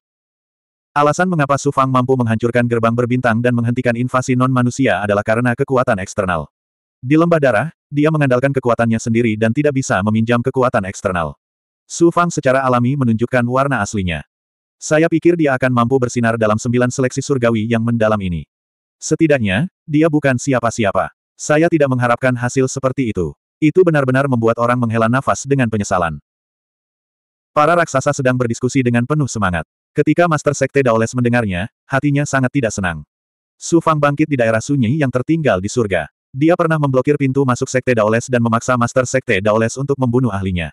Alasan mengapa Su Fang mampu menghancurkan gerbang berbintang dan menghentikan invasi non-manusia adalah karena kekuatan eksternal. Di lembah darah, dia mengandalkan kekuatannya sendiri dan tidak bisa meminjam kekuatan eksternal. Su Fang secara alami menunjukkan warna aslinya. Saya pikir dia akan mampu bersinar dalam sembilan seleksi surgawi yang mendalam ini. Setidaknya, dia bukan siapa-siapa. Saya tidak mengharapkan hasil seperti itu. Itu benar-benar membuat orang menghela nafas dengan penyesalan. Para raksasa sedang berdiskusi dengan penuh semangat. Ketika Master Sekte Daoles mendengarnya, hatinya sangat tidak senang. Su Fang bangkit di daerah sunyi yang tertinggal di surga. Dia pernah memblokir pintu masuk Sekte Daoles dan memaksa Master Sekte Daoles untuk membunuh ahlinya.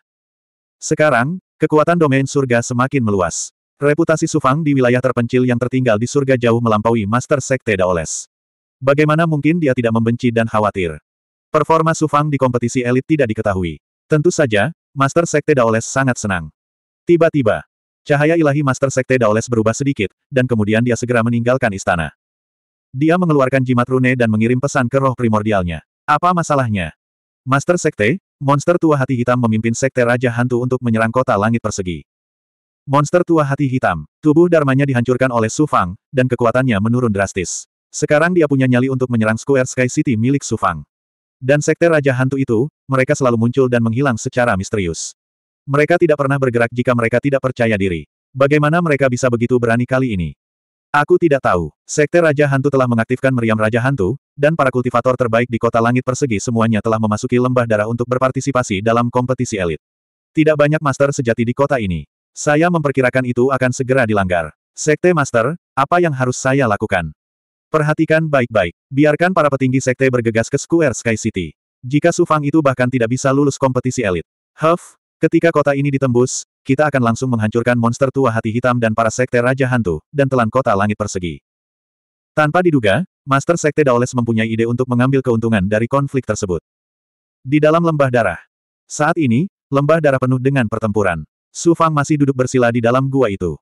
Sekarang, kekuatan domain surga semakin meluas. Reputasi Su Fang di wilayah terpencil yang tertinggal di surga jauh melampaui Master Sekte Daoles. Bagaimana mungkin dia tidak membenci dan khawatir? Performa Su Fang di kompetisi elit tidak diketahui. Tentu saja, Master Sekte Daoles sangat senang. Tiba-tiba, Cahaya ilahi Master Sekte Daoles berubah sedikit, dan kemudian dia segera meninggalkan istana. Dia mengeluarkan jimat rune dan mengirim pesan ke roh primordialnya. Apa masalahnya? Master Sekte, monster tua hati hitam memimpin Sekte Raja Hantu untuk menyerang kota langit persegi. Monster tua hati hitam, tubuh darmanya dihancurkan oleh Su Fang, dan kekuatannya menurun drastis. Sekarang dia punya nyali untuk menyerang Square Sky City milik Su Fang. Dan Sekte Raja Hantu itu, mereka selalu muncul dan menghilang secara misterius. Mereka tidak pernah bergerak jika mereka tidak percaya diri. Bagaimana mereka bisa begitu berani kali ini? Aku tidak tahu. Sekte Raja Hantu telah mengaktifkan meriam Raja Hantu, dan para kultivator terbaik di kota langit persegi semuanya telah memasuki lembah darah untuk berpartisipasi dalam kompetisi elit. Tidak banyak master sejati di kota ini. Saya memperkirakan itu akan segera dilanggar. Sekte Master, apa yang harus saya lakukan? Perhatikan baik-baik. Biarkan para petinggi sekte bergegas ke Square Sky City. Jika Sufang itu bahkan tidak bisa lulus kompetisi elit. Huff, Ketika kota ini ditembus, kita akan langsung menghancurkan monster tua hati hitam dan para sekte Raja Hantu, dan telan kota langit persegi. Tanpa diduga, Master Sekte Daoles mempunyai ide untuk mengambil keuntungan dari konflik tersebut. Di dalam lembah darah. Saat ini, lembah darah penuh dengan pertempuran. Su Fang masih duduk bersila di dalam gua itu.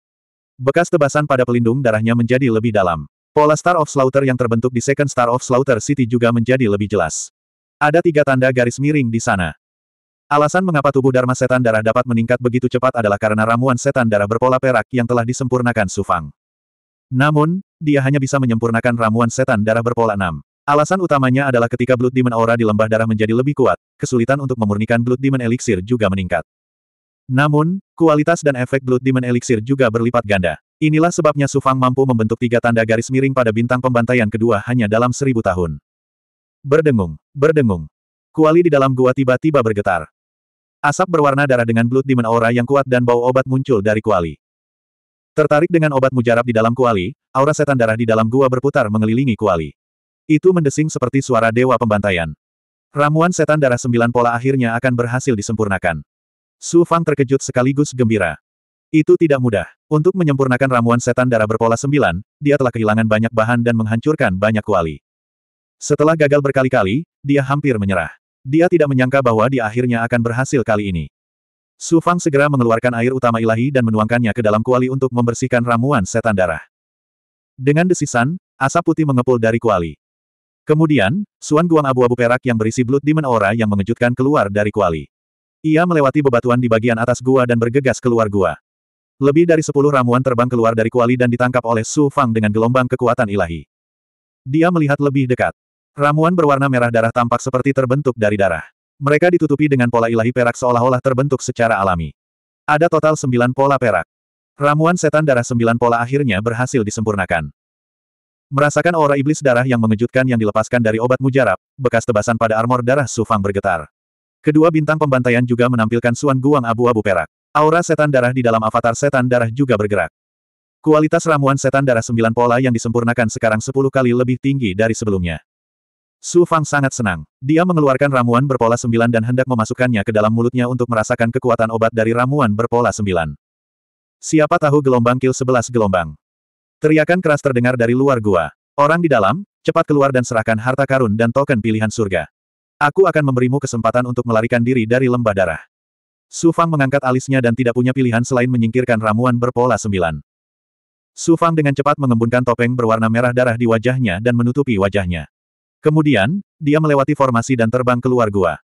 Bekas tebasan pada pelindung darahnya menjadi lebih dalam. Pola Star of Slaughter yang terbentuk di Second Star of Slaughter City juga menjadi lebih jelas. Ada tiga tanda garis miring di sana. Alasan mengapa tubuh Dharma Setan Darah dapat meningkat begitu cepat adalah karena ramuan Setan Darah berpola perak yang telah disempurnakan Sufang. Namun, dia hanya bisa menyempurnakan ramuan Setan Darah berpola 6. Alasan utamanya adalah ketika Blood Demon Aura di lembah darah menjadi lebih kuat, kesulitan untuk memurnikan Blood Demon Elixir juga meningkat. Namun, kualitas dan efek Blood Demon Elixir juga berlipat ganda. Inilah sebabnya Sufang mampu membentuk tiga tanda garis miring pada bintang pembantaian kedua hanya dalam seribu tahun. Berdengung, berdengung. Kuali di dalam gua tiba-tiba bergetar. Asap berwarna darah dengan Blood Demon Aura yang kuat dan bau obat muncul dari kuali. Tertarik dengan obat mujarab di dalam kuali, aura setan darah di dalam gua berputar mengelilingi kuali. Itu mendesing seperti suara dewa pembantaian. Ramuan setan darah sembilan pola akhirnya akan berhasil disempurnakan. Su Fang terkejut sekaligus gembira. Itu tidak mudah. Untuk menyempurnakan ramuan setan darah berpola sembilan, dia telah kehilangan banyak bahan dan menghancurkan banyak kuali. Setelah gagal berkali-kali, dia hampir menyerah. Dia tidak menyangka bahwa dia akhirnya akan berhasil kali ini. Su Fang segera mengeluarkan air utama ilahi dan menuangkannya ke dalam kuali untuk membersihkan ramuan setan darah. Dengan desisan, asap putih mengepul dari kuali. Kemudian, suan guang abu-abu perak yang berisi blood demon aura yang mengejutkan keluar dari kuali. Ia melewati bebatuan di bagian atas gua dan bergegas keluar gua. Lebih dari sepuluh ramuan terbang keluar dari kuali dan ditangkap oleh Su Fang dengan gelombang kekuatan ilahi. Dia melihat lebih dekat. Ramuan berwarna merah darah tampak seperti terbentuk dari darah. Mereka ditutupi dengan pola ilahi perak seolah-olah terbentuk secara alami. Ada total sembilan pola perak. Ramuan setan darah sembilan pola akhirnya berhasil disempurnakan. Merasakan aura iblis darah yang mengejutkan yang dilepaskan dari obat mujarab, bekas tebasan pada armor darah Sufang bergetar. Kedua bintang pembantaian juga menampilkan suan guang abu-abu perak. Aura setan darah di dalam avatar setan darah juga bergerak. Kualitas ramuan setan darah sembilan pola yang disempurnakan sekarang sepuluh kali lebih tinggi dari sebelumnya. Su Fang sangat senang. Dia mengeluarkan ramuan berpola sembilan dan hendak memasukkannya ke dalam mulutnya untuk merasakan kekuatan obat dari ramuan berpola sembilan. Siapa tahu gelombang kill sebelas gelombang. Teriakan keras terdengar dari luar gua. Orang di dalam, cepat keluar dan serahkan harta karun dan token pilihan surga. Aku akan memberimu kesempatan untuk melarikan diri dari lembah darah. Su Fang mengangkat alisnya dan tidak punya pilihan selain menyingkirkan ramuan berpola sembilan. Su Fang dengan cepat mengembunkan topeng berwarna merah darah di wajahnya dan menutupi wajahnya. Kemudian, dia melewati formasi dan terbang keluar gua.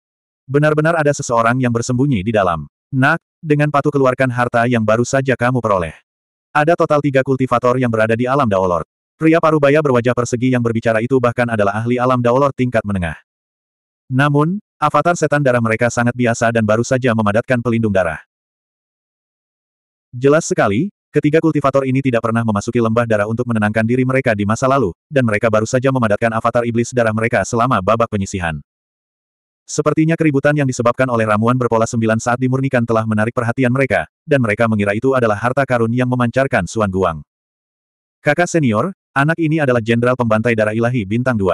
Benar-benar ada seseorang yang bersembunyi di dalam. Nak, dengan patuh keluarkan harta yang baru saja kamu peroleh. Ada total tiga kultivator yang berada di alam Daolord. Pria parubaya berwajah persegi yang berbicara itu bahkan adalah ahli alam Daolord tingkat menengah. Namun, avatar setan darah mereka sangat biasa dan baru saja memadatkan pelindung darah. Jelas sekali, Ketiga kultivator ini tidak pernah memasuki lembah darah untuk menenangkan diri mereka di masa lalu, dan mereka baru saja memadatkan avatar iblis darah mereka selama babak penyisihan. Sepertinya keributan yang disebabkan oleh ramuan berpola sembilan saat dimurnikan telah menarik perhatian mereka, dan mereka mengira itu adalah harta karun yang memancarkan Suan Guang. Kakak senior, anak ini adalah jenderal pembantai darah ilahi bintang 2.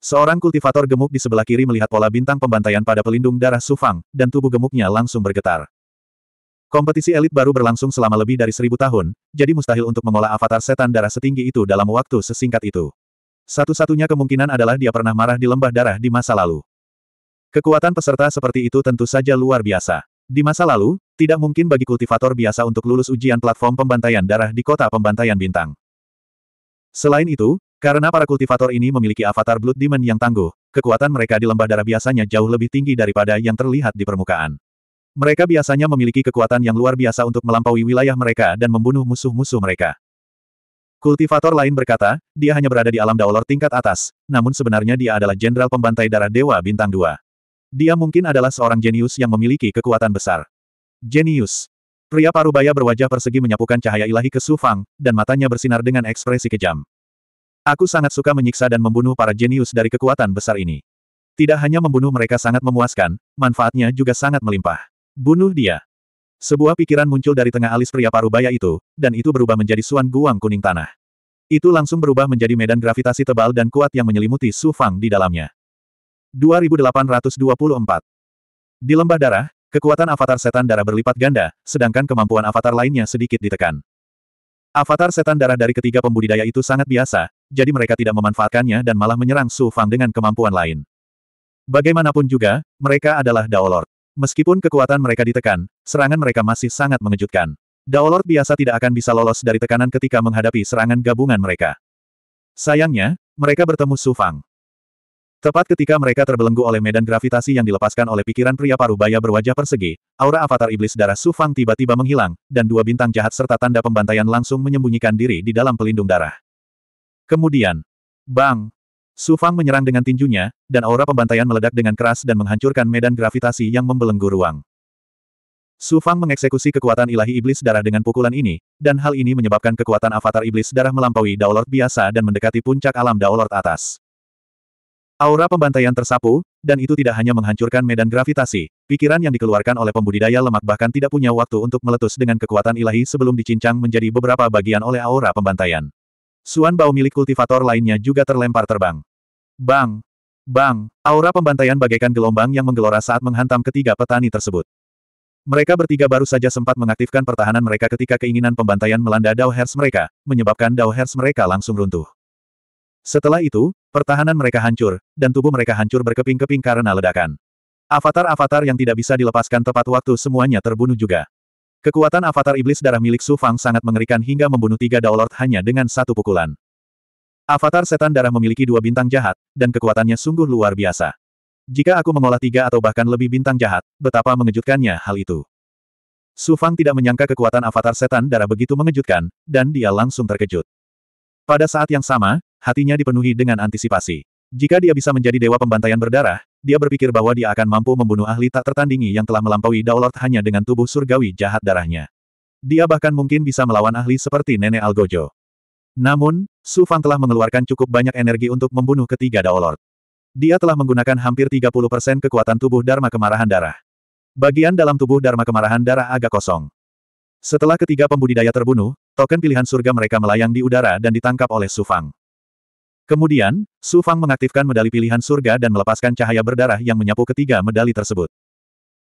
Seorang kultivator gemuk di sebelah kiri melihat pola bintang pembantaian pada pelindung darah Sufang, dan tubuh gemuknya langsung bergetar. Kompetisi elit baru berlangsung selama lebih dari seribu tahun, jadi mustahil untuk mengolah avatar setan darah setinggi itu dalam waktu sesingkat itu. Satu-satunya kemungkinan adalah dia pernah marah di lembah darah di masa lalu. Kekuatan peserta seperti itu tentu saja luar biasa. Di masa lalu, tidak mungkin bagi kultivator biasa untuk lulus ujian platform pembantaian darah di kota pembantaian bintang. Selain itu, karena para kultivator ini memiliki avatar Blood Demon yang tangguh, kekuatan mereka di lembah darah biasanya jauh lebih tinggi daripada yang terlihat di permukaan. Mereka biasanya memiliki kekuatan yang luar biasa untuk melampaui wilayah mereka dan membunuh musuh-musuh mereka. Kultivator lain berkata, dia hanya berada di alam daulor tingkat atas, namun sebenarnya dia adalah jenderal pembantai darah dewa bintang 2. Dia mungkin adalah seorang jenius yang memiliki kekuatan besar. Jenius. Pria parubaya berwajah persegi menyapukan cahaya ilahi ke Sufang, dan matanya bersinar dengan ekspresi kejam. Aku sangat suka menyiksa dan membunuh para jenius dari kekuatan besar ini. Tidak hanya membunuh mereka sangat memuaskan, manfaatnya juga sangat melimpah. Bunuh dia. Sebuah pikiran muncul dari tengah alis pria parubaya itu, dan itu berubah menjadi suan guang kuning tanah. Itu langsung berubah menjadi medan gravitasi tebal dan kuat yang menyelimuti Su Fang di dalamnya. 2824 Di lembah darah, kekuatan avatar setan darah berlipat ganda, sedangkan kemampuan avatar lainnya sedikit ditekan. Avatar setan darah dari ketiga pembudidaya itu sangat biasa, jadi mereka tidak memanfaatkannya dan malah menyerang Su Fang dengan kemampuan lain. Bagaimanapun juga, mereka adalah Daolord. Meskipun kekuatan mereka ditekan, serangan mereka masih sangat mengejutkan. Lord biasa tidak akan bisa lolos dari tekanan ketika menghadapi serangan gabungan mereka. Sayangnya, mereka bertemu Su Fang. Tepat ketika mereka terbelenggu oleh medan gravitasi yang dilepaskan oleh pikiran pria parubaya berwajah persegi, aura avatar iblis darah Su Fang tiba-tiba menghilang, dan dua bintang jahat serta tanda pembantaian langsung menyembunyikan diri di dalam pelindung darah. Kemudian, bang, Su Fang menyerang dengan tinjunya, dan aura pembantaian meledak dengan keras dan menghancurkan medan gravitasi yang membelenggu ruang. Su Fang mengeksekusi kekuatan ilahi iblis darah dengan pukulan ini, dan hal ini menyebabkan kekuatan avatar iblis darah melampaui Daolord biasa dan mendekati puncak alam Daolord atas. Aura pembantaian tersapu, dan itu tidak hanya menghancurkan medan gravitasi, pikiran yang dikeluarkan oleh pembudidaya lemak bahkan tidak punya waktu untuk meletus dengan kekuatan ilahi sebelum dicincang menjadi beberapa bagian oleh aura pembantaian. Suan bau milik kultivator lainnya juga terlempar terbang. Bang! Bang! Aura pembantaian bagaikan gelombang yang menggelora saat menghantam ketiga petani tersebut. Mereka bertiga baru saja sempat mengaktifkan pertahanan mereka ketika keinginan pembantaian melanda Dao Herz mereka, menyebabkan Dao Herz mereka langsung runtuh. Setelah itu, pertahanan mereka hancur, dan tubuh mereka hancur berkeping-keping karena ledakan. Avatar-avatar yang tidak bisa dilepaskan tepat waktu semuanya terbunuh juga. Kekuatan avatar iblis darah milik Su Fang sangat mengerikan hingga membunuh tiga Daolord hanya dengan satu pukulan. Avatar setan darah memiliki dua bintang jahat, dan kekuatannya sungguh luar biasa. Jika aku mengolah tiga atau bahkan lebih bintang jahat, betapa mengejutkannya hal itu. Su Fang tidak menyangka kekuatan avatar setan darah begitu mengejutkan, dan dia langsung terkejut. Pada saat yang sama, hatinya dipenuhi dengan antisipasi. Jika dia bisa menjadi dewa pembantaian berdarah, dia berpikir bahwa dia akan mampu membunuh ahli tak tertandingi yang telah melampaui Daulord hanya dengan tubuh surgawi jahat darahnya. Dia bahkan mungkin bisa melawan ahli seperti Nenek Algojo. Namun, Su Fang telah mengeluarkan cukup banyak energi untuk membunuh ketiga Daulord. Dia telah menggunakan hampir 30% kekuatan tubuh Dharma Kemarahan Darah. Bagian dalam tubuh Dharma Kemarahan Darah agak kosong. Setelah ketiga pembudidaya terbunuh, token pilihan surga mereka melayang di udara dan ditangkap oleh Su Fang. Kemudian, Su Fang mengaktifkan medali pilihan surga dan melepaskan cahaya berdarah yang menyapu ketiga medali tersebut.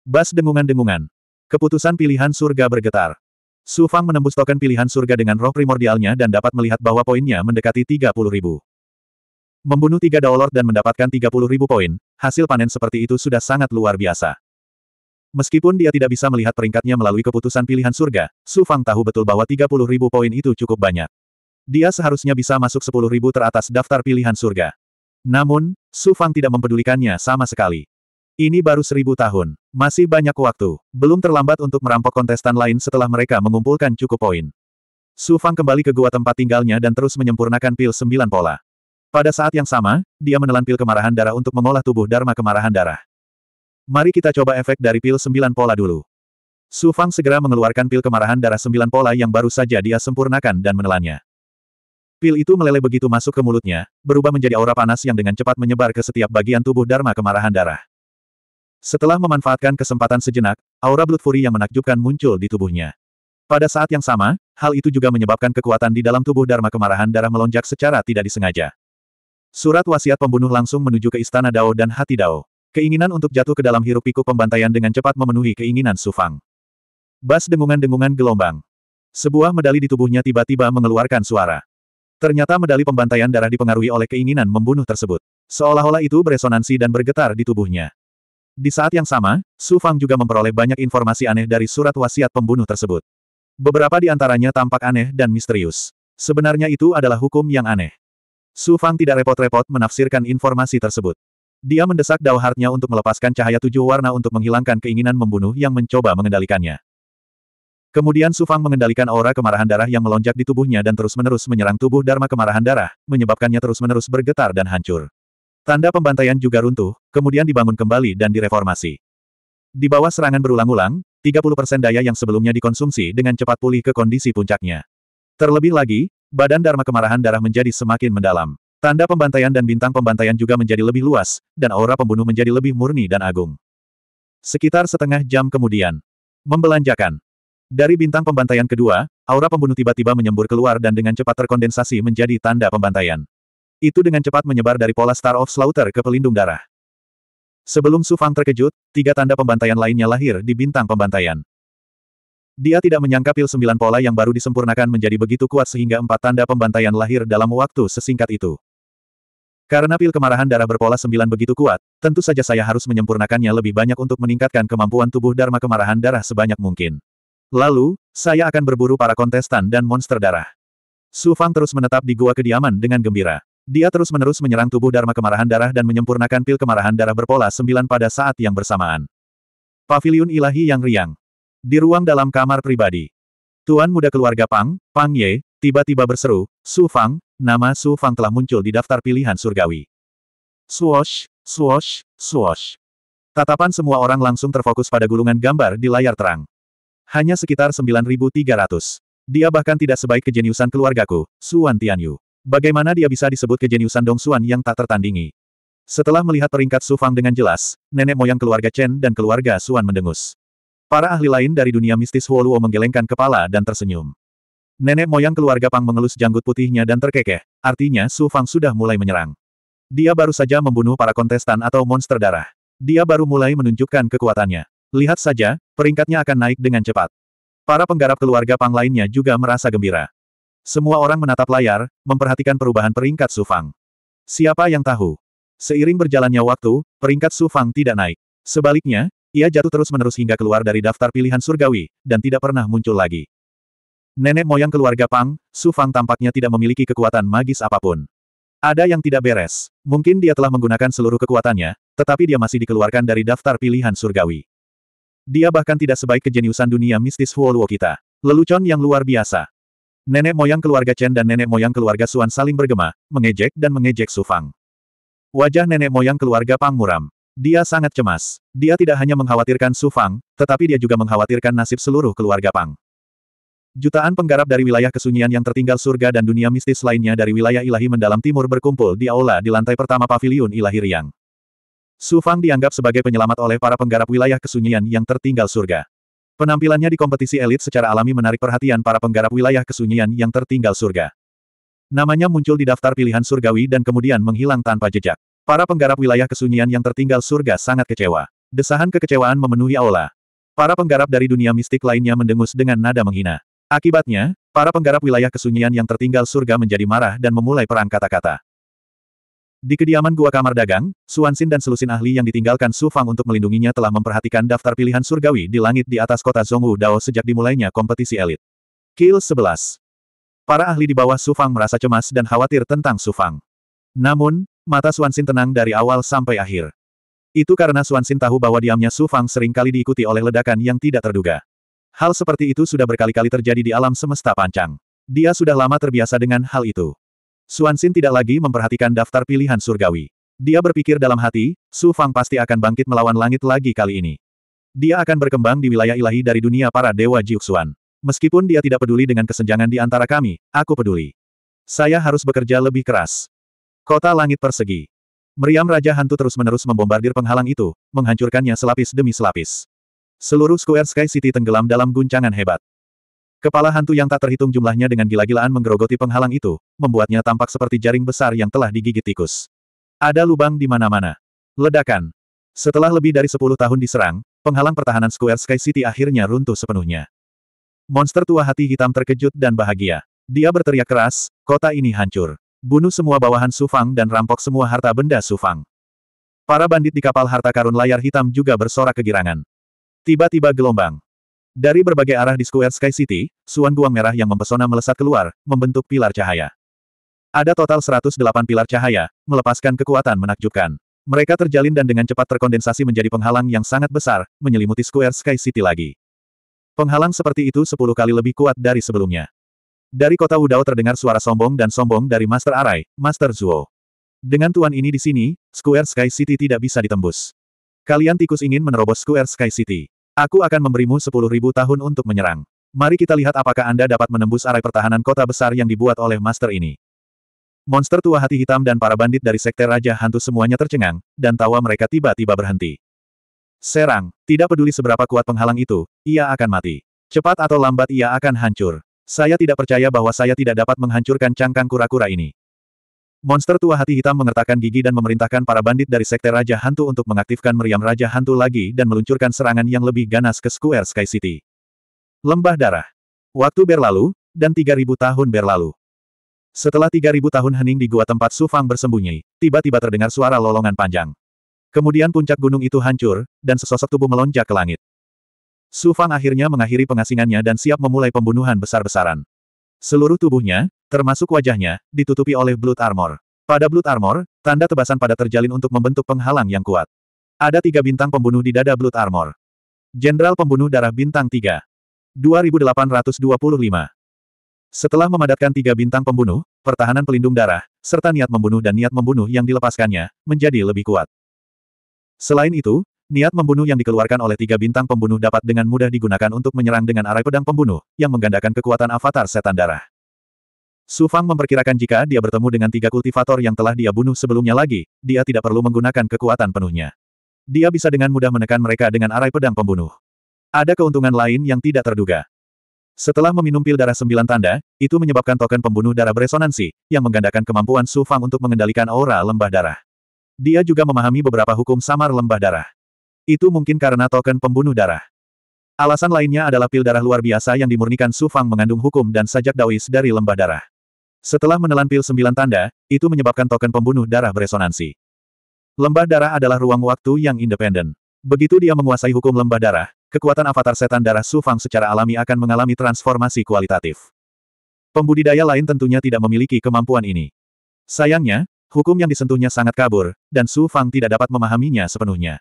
Bas dengungan-dengungan. Keputusan pilihan surga bergetar. Su Fang menembus token pilihan surga dengan roh primordialnya dan dapat melihat bahwa poinnya mendekati 30 ribu. Membunuh tiga Daolord dan mendapatkan 30 ribu poin, hasil panen seperti itu sudah sangat luar biasa. Meskipun dia tidak bisa melihat peringkatnya melalui keputusan pilihan surga, Su Fang tahu betul bahwa 30 ribu poin itu cukup banyak. Dia seharusnya bisa masuk 10.000 teratas daftar pilihan surga. Namun, Su Fang tidak mempedulikannya sama sekali. Ini baru seribu tahun. Masih banyak waktu. Belum terlambat untuk merampok kontestan lain setelah mereka mengumpulkan cukup poin. Su Fang kembali ke gua tempat tinggalnya dan terus menyempurnakan pil sembilan pola. Pada saat yang sama, dia menelan pil kemarahan darah untuk mengolah tubuh Dharma kemarahan darah. Mari kita coba efek dari pil sembilan pola dulu. Su Fang segera mengeluarkan pil kemarahan darah sembilan pola yang baru saja dia sempurnakan dan menelannya. Pil itu meleleh begitu masuk ke mulutnya, berubah menjadi aura panas yang dengan cepat menyebar ke setiap bagian tubuh Dharma kemarahan darah. Setelah memanfaatkan kesempatan sejenak, aura Blood Fury yang menakjubkan muncul di tubuhnya. Pada saat yang sama, hal itu juga menyebabkan kekuatan di dalam tubuh Dharma kemarahan darah melonjak secara tidak disengaja. Surat wasiat pembunuh langsung menuju ke istana Dao dan hati Dao. Keinginan untuk jatuh ke dalam hiruk pikuk pembantaian dengan cepat memenuhi keinginan Sufang. Bas dengungan-dengungan gelombang. Sebuah medali di tubuhnya tiba-tiba mengeluarkan suara. Ternyata medali pembantaian darah dipengaruhi oleh keinginan membunuh tersebut. Seolah-olah itu beresonansi dan bergetar di tubuhnya. Di saat yang sama, Su Fang juga memperoleh banyak informasi aneh dari surat wasiat pembunuh tersebut. Beberapa di antaranya tampak aneh dan misterius. Sebenarnya itu adalah hukum yang aneh. Su Fang tidak repot-repot menafsirkan informasi tersebut. Dia mendesak Dao Hartnya untuk melepaskan cahaya tujuh warna untuk menghilangkan keinginan membunuh yang mencoba mengendalikannya. Kemudian Sufang mengendalikan aura kemarahan darah yang melonjak di tubuhnya dan terus-menerus menyerang tubuh Dharma kemarahan darah, menyebabkannya terus-menerus bergetar dan hancur. Tanda pembantaian juga runtuh, kemudian dibangun kembali dan direformasi. Di bawah serangan berulang-ulang, 30% daya yang sebelumnya dikonsumsi dengan cepat pulih ke kondisi puncaknya. Terlebih lagi, badan Dharma kemarahan darah menjadi semakin mendalam. Tanda pembantaian dan bintang pembantaian juga menjadi lebih luas, dan aura pembunuh menjadi lebih murni dan agung. Sekitar setengah jam kemudian. Membelanjakan. Dari bintang pembantaian kedua, aura pembunuh tiba-tiba menyembur keluar dan dengan cepat terkondensasi menjadi tanda pembantaian. Itu dengan cepat menyebar dari pola Star of Slaughter ke pelindung darah. Sebelum Su Fang terkejut, tiga tanda pembantaian lainnya lahir di bintang pembantaian. Dia tidak menyangka pil sembilan pola yang baru disempurnakan menjadi begitu kuat sehingga empat tanda pembantaian lahir dalam waktu sesingkat itu. Karena pil kemarahan darah berpola sembilan begitu kuat, tentu saja saya harus menyempurnakannya lebih banyak untuk meningkatkan kemampuan tubuh Dharma kemarahan darah sebanyak mungkin. Lalu, saya akan berburu para kontestan dan monster darah. Su Fang terus menetap di gua kediaman dengan gembira. Dia terus-menerus menyerang tubuh Dharma kemarahan darah dan menyempurnakan pil kemarahan darah berpola sembilan pada saat yang bersamaan. Paviliun ilahi yang riang. Di ruang dalam kamar pribadi. Tuan muda keluarga Pang, Pang Ye, tiba-tiba berseru, Su Fang, nama Su Fang telah muncul di daftar pilihan surgawi. Swosh, swosh, swosh. Tatapan semua orang langsung terfokus pada gulungan gambar di layar terang. Hanya sekitar 9.300. Dia bahkan tidak sebaik kejeniusan keluargaku, Suan Tianyu. Bagaimana dia bisa disebut kejeniusan Dong Suan yang tak tertandingi? Setelah melihat peringkat Su Fang dengan jelas, nenek moyang keluarga Chen dan keluarga Suan mendengus. Para ahli lain dari dunia mistis Huoluo menggelengkan kepala dan tersenyum. Nenek moyang keluarga Pang mengelus janggut putihnya dan terkekeh, artinya Su Fang sudah mulai menyerang. Dia baru saja membunuh para kontestan atau monster darah. Dia baru mulai menunjukkan kekuatannya. Lihat saja, peringkatnya akan naik dengan cepat. Para penggarap keluarga Pang lainnya juga merasa gembira. Semua orang menatap layar, memperhatikan perubahan peringkat Su Fang. Siapa yang tahu? Seiring berjalannya waktu, peringkat Su Fang tidak naik. Sebaliknya, ia jatuh terus-menerus hingga keluar dari daftar pilihan surgawi, dan tidak pernah muncul lagi. Nenek moyang keluarga Pang, Su Fang tampaknya tidak memiliki kekuatan magis apapun. Ada yang tidak beres. Mungkin dia telah menggunakan seluruh kekuatannya, tetapi dia masih dikeluarkan dari daftar pilihan surgawi. Dia bahkan tidak sebaik kejeniusan dunia mistis Huoluo kita. Lelucon yang luar biasa. Nenek moyang keluarga Chen dan nenek moyang keluarga Suan saling bergema, mengejek dan mengejek Sufang. Wajah nenek moyang keluarga Pang Muram. Dia sangat cemas. Dia tidak hanya mengkhawatirkan Sufang, tetapi dia juga mengkhawatirkan nasib seluruh keluarga Pang. Jutaan penggarap dari wilayah kesunyian yang tertinggal surga dan dunia mistis lainnya dari wilayah ilahi mendalam timur berkumpul di aula di lantai pertama paviliun ilahi Riang. Su Fang dianggap sebagai penyelamat oleh para penggarap wilayah kesunyian yang tertinggal surga. Penampilannya di kompetisi elit secara alami menarik perhatian para penggarap wilayah kesunyian yang tertinggal surga. Namanya muncul di daftar pilihan surgawi dan kemudian menghilang tanpa jejak. Para penggarap wilayah kesunyian yang tertinggal surga sangat kecewa. Desahan kekecewaan memenuhi aula. Para penggarap dari dunia mistik lainnya mendengus dengan nada menghina. Akibatnya, para penggarap wilayah kesunyian yang tertinggal surga menjadi marah dan memulai perang kata-kata. Di kediaman gua kamar dagang, Suansin dan selusin ahli yang ditinggalkan Su Fang untuk melindunginya telah memperhatikan daftar pilihan surgawi di langit di atas kota Zhongwu Dao sejak dimulainya kompetisi elit. Kill 11. Para ahli di bawah Su Fang merasa cemas dan khawatir tentang Su Fang. Namun, mata Suansin tenang dari awal sampai akhir. Itu karena Suansin tahu bahwa diamnya Su Fang seringkali diikuti oleh ledakan yang tidak terduga. Hal seperti itu sudah berkali-kali terjadi di alam semesta pancang. Dia sudah lama terbiasa dengan hal itu. Suansin tidak lagi memperhatikan daftar pilihan surgawi. Dia berpikir dalam hati, Su Fang pasti akan bangkit melawan langit lagi kali ini. Dia akan berkembang di wilayah ilahi dari dunia para dewa Jiuxuan. Meskipun dia tidak peduli dengan kesenjangan di antara kami, aku peduli. Saya harus bekerja lebih keras. Kota langit persegi. Meriam Raja Hantu terus-menerus membombardir penghalang itu, menghancurkannya selapis demi selapis. Seluruh Square Sky City tenggelam dalam guncangan hebat. Kepala hantu yang tak terhitung jumlahnya dengan gila-gilaan menggerogoti penghalang itu, membuatnya tampak seperti jaring besar yang telah digigit tikus. Ada lubang di mana-mana. Ledakan. Setelah lebih dari 10 tahun diserang, penghalang pertahanan Square Sky City akhirnya runtuh sepenuhnya. Monster tua hati hitam terkejut dan bahagia. Dia berteriak keras, kota ini hancur. Bunuh semua bawahan Sufang dan rampok semua harta benda Sufang. Para bandit di kapal harta karun layar hitam juga bersorak kegirangan. Tiba-tiba gelombang. Dari berbagai arah di Square Sky City, suan guang merah yang mempesona melesat keluar, membentuk pilar cahaya. Ada total 108 pilar cahaya, melepaskan kekuatan menakjubkan. Mereka terjalin dan dengan cepat terkondensasi menjadi penghalang yang sangat besar, menyelimuti Square Sky City lagi. Penghalang seperti itu 10 kali lebih kuat dari sebelumnya. Dari kota Wudao terdengar suara sombong dan sombong dari Master Arai, Master Zuo. Dengan tuan ini di sini, Square Sky City tidak bisa ditembus. Kalian tikus ingin menerobos Square Sky City. Aku akan memberimu sepuluh ribu tahun untuk menyerang. Mari kita lihat apakah Anda dapat menembus arai pertahanan kota besar yang dibuat oleh master ini. Monster tua hati hitam dan para bandit dari sekte Raja Hantu semuanya tercengang, dan tawa mereka tiba-tiba berhenti. Serang, tidak peduli seberapa kuat penghalang itu, ia akan mati. Cepat atau lambat ia akan hancur. Saya tidak percaya bahwa saya tidak dapat menghancurkan cangkang kura-kura ini. Monster tua hati hitam mengertakkan gigi dan memerintahkan para bandit dari Sekte Raja Hantu untuk mengaktifkan meriam Raja Hantu lagi dan meluncurkan serangan yang lebih ganas ke Square Sky City. Lembah Darah. Waktu berlalu, dan 3.000 tahun berlalu. Setelah 3.000 tahun hening di gua tempat Sufang bersembunyi, tiba-tiba terdengar suara lolongan panjang. Kemudian puncak gunung itu hancur, dan sesosok tubuh melonjak ke langit. Sufang akhirnya mengakhiri pengasingannya dan siap memulai pembunuhan besar-besaran. Seluruh tubuhnya, termasuk wajahnya, ditutupi oleh Blood Armor. Pada Blood Armor, tanda tebasan pada terjalin untuk membentuk penghalang yang kuat. Ada tiga bintang pembunuh di dada Blood Armor. Jenderal pembunuh darah bintang 3. 2825. Setelah memadatkan tiga bintang pembunuh, pertahanan pelindung darah, serta niat membunuh dan niat membunuh yang dilepaskannya, menjadi lebih kuat. Selain itu, niat membunuh yang dikeluarkan oleh tiga bintang pembunuh dapat dengan mudah digunakan untuk menyerang dengan arai pedang pembunuh, yang menggandakan kekuatan avatar setan darah. Su Fang memperkirakan jika dia bertemu dengan tiga kultivator yang telah dia bunuh sebelumnya lagi, dia tidak perlu menggunakan kekuatan penuhnya. Dia bisa dengan mudah menekan mereka dengan arai pedang pembunuh. Ada keuntungan lain yang tidak terduga. Setelah meminum pil darah sembilan tanda, itu menyebabkan token pembunuh darah beresonansi, yang menggandakan kemampuan Su Fang untuk mengendalikan aura lembah darah. Dia juga memahami beberapa hukum samar lembah darah. Itu mungkin karena token pembunuh darah. Alasan lainnya adalah pil darah luar biasa yang dimurnikan Su Fang mengandung hukum dan sajak dawis dari lembah darah. Setelah menelan pil sembilan tanda, itu menyebabkan token pembunuh darah beresonansi. Lembah darah adalah ruang waktu yang independen. Begitu dia menguasai hukum lembah darah, kekuatan avatar setan darah Sufang secara alami akan mengalami transformasi kualitatif. Pembudidaya lain tentunya tidak memiliki kemampuan ini. Sayangnya, hukum yang disentuhnya sangat kabur, dan Su Fang tidak dapat memahaminya sepenuhnya.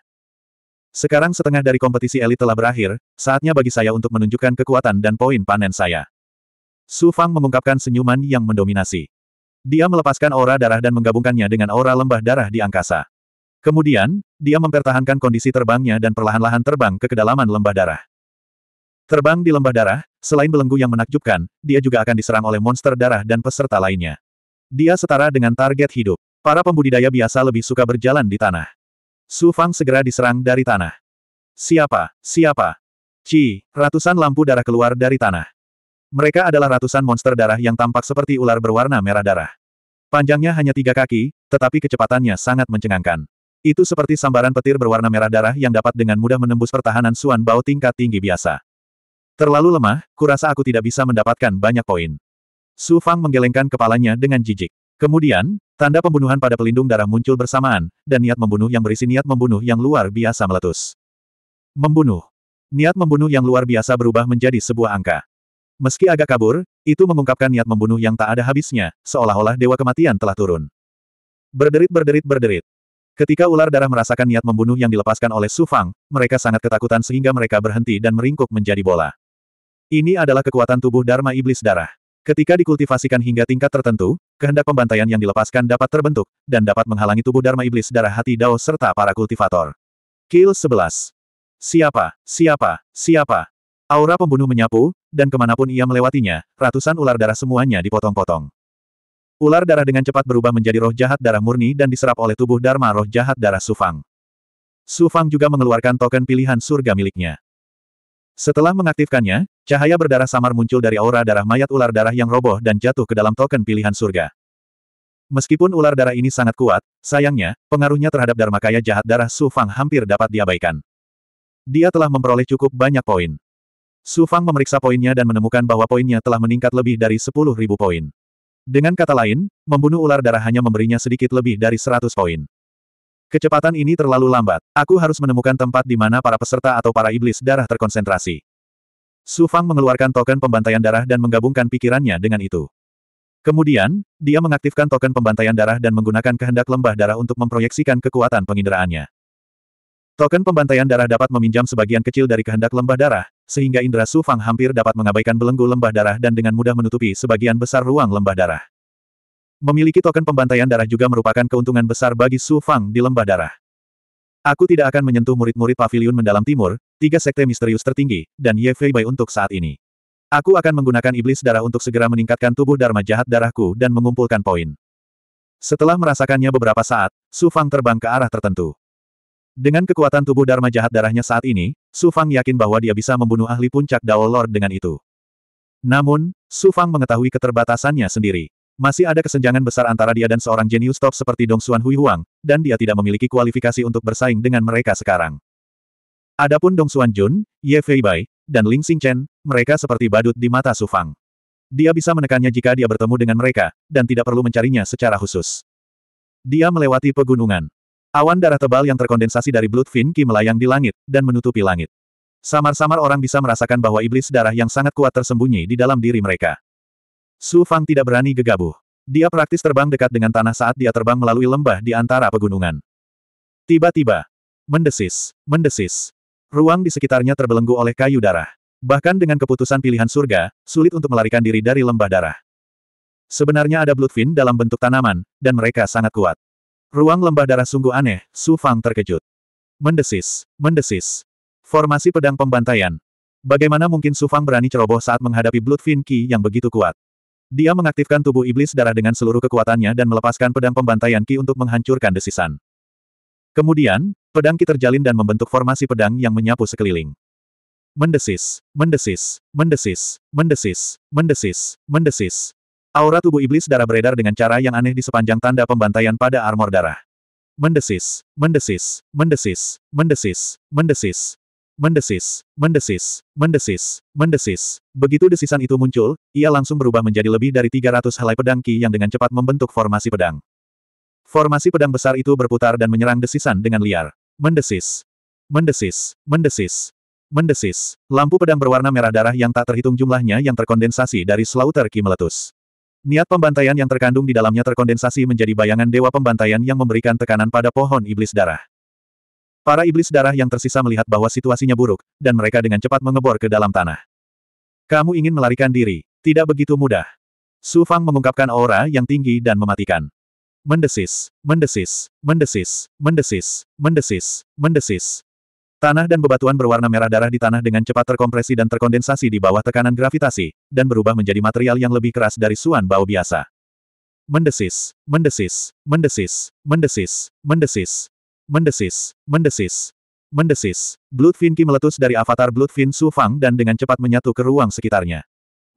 Sekarang setengah dari kompetisi elit telah berakhir, saatnya bagi saya untuk menunjukkan kekuatan dan poin panen saya. Su Fang mengungkapkan senyuman yang mendominasi. Dia melepaskan aura darah dan menggabungkannya dengan aura lembah darah di angkasa. Kemudian, dia mempertahankan kondisi terbangnya dan perlahan-lahan terbang ke kedalaman lembah darah. Terbang di lembah darah, selain belenggu yang menakjubkan, dia juga akan diserang oleh monster darah dan peserta lainnya. Dia setara dengan target hidup. Para pembudidaya biasa lebih suka berjalan di tanah. Su Fang segera diserang dari tanah. Siapa? Siapa? Ci, ratusan lampu darah keluar dari tanah. Mereka adalah ratusan monster darah yang tampak seperti ular berwarna merah darah. Panjangnya hanya tiga kaki, tetapi kecepatannya sangat mencengangkan. Itu seperti sambaran petir berwarna merah darah yang dapat dengan mudah menembus pertahanan Suan Bao tingkat tinggi biasa. Terlalu lemah, kurasa aku tidak bisa mendapatkan banyak poin. Su Fang menggelengkan kepalanya dengan jijik. Kemudian, tanda pembunuhan pada pelindung darah muncul bersamaan, dan niat membunuh yang berisi niat membunuh yang luar biasa meletus. Membunuh. Niat membunuh yang luar biasa berubah menjadi sebuah angka. Meski agak kabur, itu mengungkapkan niat membunuh yang tak ada habisnya, seolah-olah dewa kematian telah turun. Berderit berderit berderit. Ketika ular darah merasakan niat membunuh yang dilepaskan oleh Su Fang, mereka sangat ketakutan sehingga mereka berhenti dan meringkuk menjadi bola. Ini adalah kekuatan tubuh Dharma Iblis Darah. Ketika dikultivasikan hingga tingkat tertentu, kehendak pembantaian yang dilepaskan dapat terbentuk, dan dapat menghalangi tubuh Dharma Iblis Darah Hati Dao serta para kultivator. Kill 11. Siapa, siapa, siapa, Aura pembunuh menyapu, dan kemanapun ia melewatinya, ratusan ular darah semuanya dipotong-potong. Ular darah dengan cepat berubah menjadi roh jahat darah murni dan diserap oleh tubuh Dharma roh jahat darah Sufang. Sufang juga mengeluarkan token pilihan surga miliknya. Setelah mengaktifkannya, cahaya berdarah samar muncul dari aura darah mayat ular darah yang roboh dan jatuh ke dalam token pilihan surga. Meskipun ular darah ini sangat kuat, sayangnya, pengaruhnya terhadap Dharma Kaya jahat darah Sufang hampir dapat diabaikan. Dia telah memperoleh cukup banyak poin. Su Fang memeriksa poinnya dan menemukan bahwa poinnya telah meningkat lebih dari 10.000 poin. Dengan kata lain, membunuh ular darah hanya memberinya sedikit lebih dari 100 poin. Kecepatan ini terlalu lambat, aku harus menemukan tempat di mana para peserta atau para iblis darah terkonsentrasi. Su Fang mengeluarkan token pembantaian darah dan menggabungkan pikirannya dengan itu. Kemudian, dia mengaktifkan token pembantaian darah dan menggunakan kehendak lembah darah untuk memproyeksikan kekuatan penginderaannya. Token pembantaian darah dapat meminjam sebagian kecil dari kehendak lembah darah, sehingga Indra Su Fang hampir dapat mengabaikan belenggu lembah darah dan dengan mudah menutupi sebagian besar ruang lembah darah. Memiliki token pembantaian darah juga merupakan keuntungan besar bagi Su Fang di lembah darah. Aku tidak akan menyentuh murid-murid pavilion mendalam timur, tiga sekte misterius tertinggi, dan Ye Fei Bai untuk saat ini. Aku akan menggunakan iblis darah untuk segera meningkatkan tubuh dharma jahat darahku dan mengumpulkan poin. Setelah merasakannya beberapa saat, Su Fang terbang ke arah tertentu. Dengan kekuatan tubuh Dharma jahat darahnya saat ini, Su Fang yakin bahwa dia bisa membunuh ahli puncak Dao Lord dengan itu. Namun, Su Fang mengetahui keterbatasannya sendiri. Masih ada kesenjangan besar antara dia dan seorang jenius top seperti Dong Xuan Hui Huang, dan dia tidak memiliki kualifikasi untuk bersaing dengan mereka sekarang. Adapun Dong Xuan Jun, Ye Fei Bai, dan Ling Xing Chen, mereka seperti badut di mata Su Fang. Dia bisa menekannya jika dia bertemu dengan mereka, dan tidak perlu mencarinya secara khusus. Dia melewati pegunungan. Awan darah tebal yang terkondensasi dari Bloodfin Ki melayang di langit, dan menutupi langit. Samar-samar orang bisa merasakan bahwa iblis darah yang sangat kuat tersembunyi di dalam diri mereka. Su Fang tidak berani gegabah. Dia praktis terbang dekat dengan tanah saat dia terbang melalui lembah di antara pegunungan. Tiba-tiba, mendesis, mendesis. Ruang di sekitarnya terbelenggu oleh kayu darah. Bahkan dengan keputusan pilihan surga, sulit untuk melarikan diri dari lembah darah. Sebenarnya ada Bloodfin dalam bentuk tanaman, dan mereka sangat kuat. Ruang lembah darah sungguh aneh, Su Fang terkejut. Mendesis, mendesis. Formasi pedang pembantaian. Bagaimana mungkin Su Fang berani ceroboh saat menghadapi Blood Fin Qi yang begitu kuat? Dia mengaktifkan tubuh iblis darah dengan seluruh kekuatannya dan melepaskan pedang pembantaian Qi untuk menghancurkan desisan. Kemudian, pedang Qi terjalin dan membentuk formasi pedang yang menyapu sekeliling. Mendesis, mendesis, mendesis, mendesis, mendesis, mendesis, Aura tubuh iblis darah beredar dengan cara yang aneh di sepanjang tanda pembantaian pada armor darah. Mendesis, mendesis, mendesis, mendesis, mendesis, mendesis, mendesis, mendesis, mendesis. Begitu desisan itu muncul, ia langsung berubah menjadi lebih dari 300 helai pedang Ki yang dengan cepat membentuk formasi pedang. Formasi pedang besar itu berputar dan menyerang desisan dengan liar. Mendesis, mendesis, mendesis, mendesis. Lampu pedang berwarna merah darah yang tak terhitung jumlahnya yang terkondensasi dari Slaughter Ki meletus. Niat pembantaian yang terkandung di dalamnya terkondensasi menjadi bayangan dewa pembantaian yang memberikan tekanan pada pohon iblis darah. Para iblis darah yang tersisa melihat bahwa situasinya buruk, dan mereka dengan cepat mengebor ke dalam tanah. Kamu ingin melarikan diri, tidak begitu mudah. Su Fang mengungkapkan aura yang tinggi dan mematikan. Mendesis, mendesis, mendesis, mendesis, mendesis, mendesis, Tanah dan bebatuan berwarna merah darah di tanah dengan cepat terkompresi dan terkondensasi di bawah tekanan gravitasi, dan berubah menjadi material yang lebih keras dari suan bau biasa. Mendesis, mendesis, mendesis, mendesis, mendesis, mendesis, mendesis, mendesis. Bloodfin Ki meletus dari avatar Bloodfin Su Fang dan dengan cepat menyatu ke ruang sekitarnya.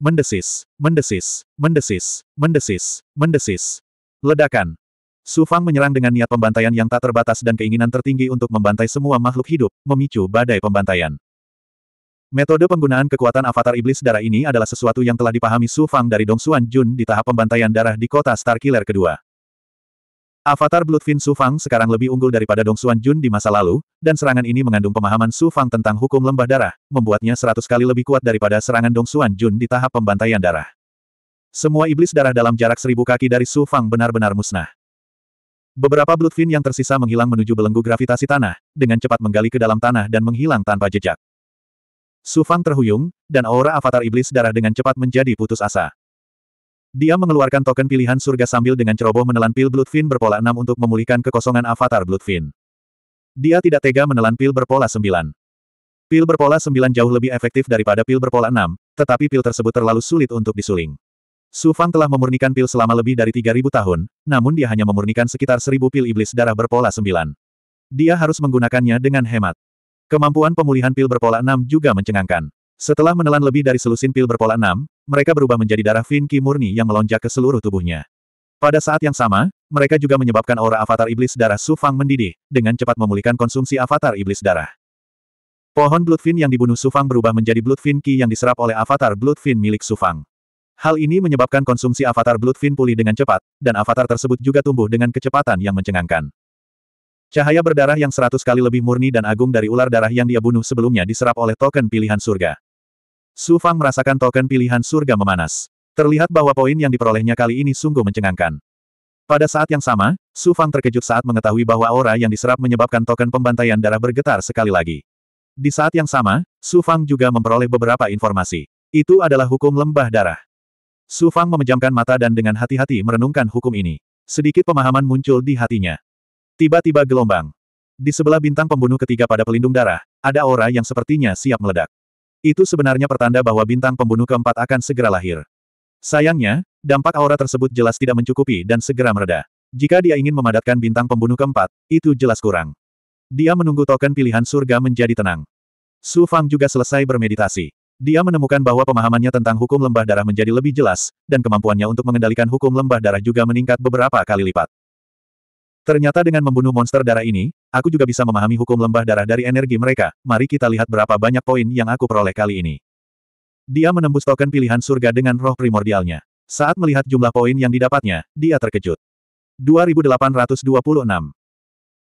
Mendesis, mendesis, mendesis, mendesis, mendesis. Ledakan, Su Fang menyerang dengan niat pembantaian yang tak terbatas dan keinginan tertinggi untuk membantai semua makhluk hidup, memicu badai pembantaian. Metode penggunaan kekuatan avatar iblis darah ini adalah sesuatu yang telah dipahami Su Fang dari Dong Xuan Jun di tahap pembantaian darah di kota Starkiller kedua. Avatar Bloodfin Su Fang sekarang lebih unggul daripada Dong Xuan Jun di masa lalu, dan serangan ini mengandung pemahaman Su Fang tentang hukum lembah darah, membuatnya seratus kali lebih kuat daripada serangan Dong Xuan Jun di tahap pembantaian darah. Semua iblis darah dalam jarak seribu kaki dari Su Fang benar-benar musnah. Beberapa Bloodfin yang tersisa menghilang menuju belenggu gravitasi tanah, dengan cepat menggali ke dalam tanah dan menghilang tanpa jejak. Su Fang terhuyung, dan aura avatar iblis darah dengan cepat menjadi putus asa. Dia mengeluarkan token pilihan surga sambil dengan ceroboh menelan pil Bloodfin berpola 6 untuk memulihkan kekosongan avatar Bloodfin. Dia tidak tega menelan pil berpola 9. Pil berpola 9 jauh lebih efektif daripada pil berpola 6, tetapi pil tersebut terlalu sulit untuk disuling. Su Fang telah memurnikan pil selama lebih dari 3.000 tahun, namun dia hanya memurnikan sekitar 1.000 pil iblis darah berpola 9. Dia harus menggunakannya dengan hemat. Kemampuan pemulihan pil berpola 6 juga mencengangkan. Setelah menelan lebih dari selusin pil berpola 6, mereka berubah menjadi darah Fin murni yang melonjak ke seluruh tubuhnya. Pada saat yang sama, mereka juga menyebabkan aura avatar iblis darah Su Fang mendidih, dengan cepat memulihkan konsumsi avatar iblis darah. Pohon Bloodfin yang dibunuh Sufang berubah menjadi Bloodfin Ki yang diserap oleh avatar Bloodfin milik Sufang. Hal ini menyebabkan konsumsi avatar Bloodfin pulih dengan cepat, dan avatar tersebut juga tumbuh dengan kecepatan yang mencengangkan. Cahaya berdarah yang seratus kali lebih murni dan agung dari ular darah yang dia bunuh sebelumnya diserap oleh token pilihan surga. Su Fang merasakan token pilihan surga memanas. Terlihat bahwa poin yang diperolehnya kali ini sungguh mencengangkan. Pada saat yang sama, Su Fang terkejut saat mengetahui bahwa aura yang diserap menyebabkan token pembantaian darah bergetar sekali lagi. Di saat yang sama, Su Fang juga memperoleh beberapa informasi. Itu adalah hukum lembah darah. Su Fang memejamkan mata dan dengan hati-hati merenungkan hukum ini. Sedikit pemahaman muncul di hatinya. Tiba-tiba gelombang. Di sebelah bintang pembunuh ketiga pada pelindung darah, ada aura yang sepertinya siap meledak. Itu sebenarnya pertanda bahwa bintang pembunuh keempat akan segera lahir. Sayangnya, dampak aura tersebut jelas tidak mencukupi dan segera mereda. Jika dia ingin memadatkan bintang pembunuh keempat, itu jelas kurang. Dia menunggu token pilihan surga menjadi tenang. Su Fang juga selesai bermeditasi. Dia menemukan bahwa pemahamannya tentang hukum lembah darah menjadi lebih jelas, dan kemampuannya untuk mengendalikan hukum lembah darah juga meningkat beberapa kali lipat. Ternyata dengan membunuh monster darah ini, aku juga bisa memahami hukum lembah darah dari energi mereka, mari kita lihat berapa banyak poin yang aku peroleh kali ini. Dia menembus token pilihan surga dengan roh primordialnya. Saat melihat jumlah poin yang didapatnya, dia terkejut. 2826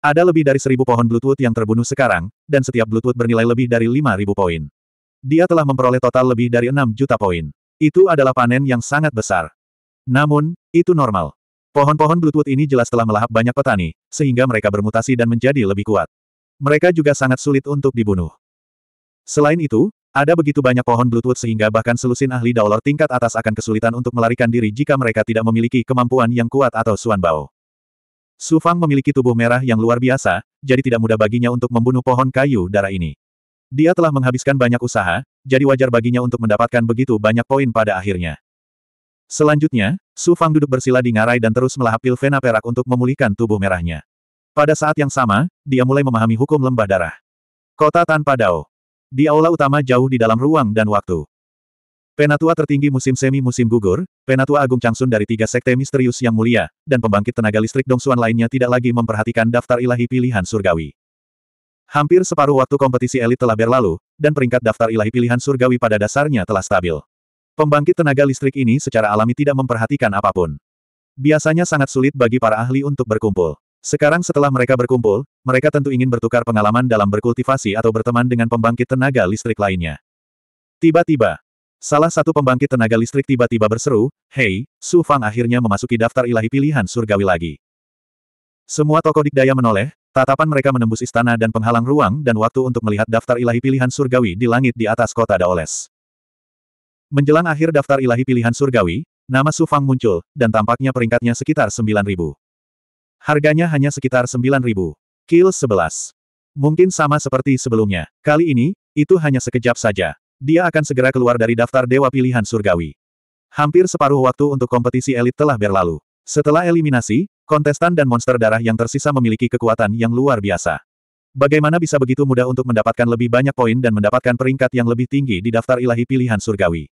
Ada lebih dari seribu pohon bluetooth yang terbunuh sekarang, dan setiap bluetooth bernilai lebih dari 5000 poin. Dia telah memperoleh total lebih dari 6 juta poin. Itu adalah panen yang sangat besar. Namun, itu normal. Pohon-pohon Bluetooth ini jelas telah melahap banyak petani, sehingga mereka bermutasi dan menjadi lebih kuat. Mereka juga sangat sulit untuk dibunuh. Selain itu, ada begitu banyak pohon Bluetooth sehingga bahkan selusin ahli daulor tingkat atas akan kesulitan untuk melarikan diri jika mereka tidak memiliki kemampuan yang kuat atau suan suanbao. Sufang memiliki tubuh merah yang luar biasa, jadi tidak mudah baginya untuk membunuh pohon kayu darah ini. Dia telah menghabiskan banyak usaha, jadi wajar baginya untuk mendapatkan begitu banyak poin pada akhirnya. Selanjutnya, Su Fang duduk bersila di ngarai dan terus melahap pil vena perak untuk memulihkan tubuh merahnya. Pada saat yang sama, dia mulai memahami hukum lembah darah. Kota tanpa dao. Di aula utama jauh di dalam ruang dan waktu. Penatua tertinggi musim semi musim gugur, Penatua Agung Changsun dari tiga sekte misterius yang mulia, dan pembangkit tenaga listrik Dongsuan lainnya tidak lagi memperhatikan daftar ilahi pilihan surgawi. Hampir separuh waktu kompetisi elit telah berlalu, dan peringkat daftar ilahi pilihan surgawi pada dasarnya telah stabil. Pembangkit tenaga listrik ini secara alami tidak memperhatikan apapun. Biasanya sangat sulit bagi para ahli untuk berkumpul. Sekarang setelah mereka berkumpul, mereka tentu ingin bertukar pengalaman dalam berkultivasi atau berteman dengan pembangkit tenaga listrik lainnya. Tiba-tiba, salah satu pembangkit tenaga listrik tiba-tiba berseru, Hei, Su Fang akhirnya memasuki daftar ilahi pilihan surgawi lagi. Semua tokoh dikdaya menoleh, Tatapan mereka menembus istana dan penghalang ruang dan waktu untuk melihat daftar ilahi pilihan surgawi di langit di atas kota Daoles. Menjelang akhir daftar ilahi pilihan surgawi, nama Su Fang muncul, dan tampaknya peringkatnya sekitar 9.000. Harganya hanya sekitar 9.000. Kill 11. Mungkin sama seperti sebelumnya. Kali ini, itu hanya sekejap saja. Dia akan segera keluar dari daftar Dewa Pilihan Surgawi. Hampir separuh waktu untuk kompetisi elit telah berlalu. Setelah eliminasi, Kontestan dan monster darah yang tersisa memiliki kekuatan yang luar biasa. Bagaimana bisa begitu mudah untuk mendapatkan lebih banyak poin dan mendapatkan peringkat yang lebih tinggi di daftar ilahi pilihan surgawi?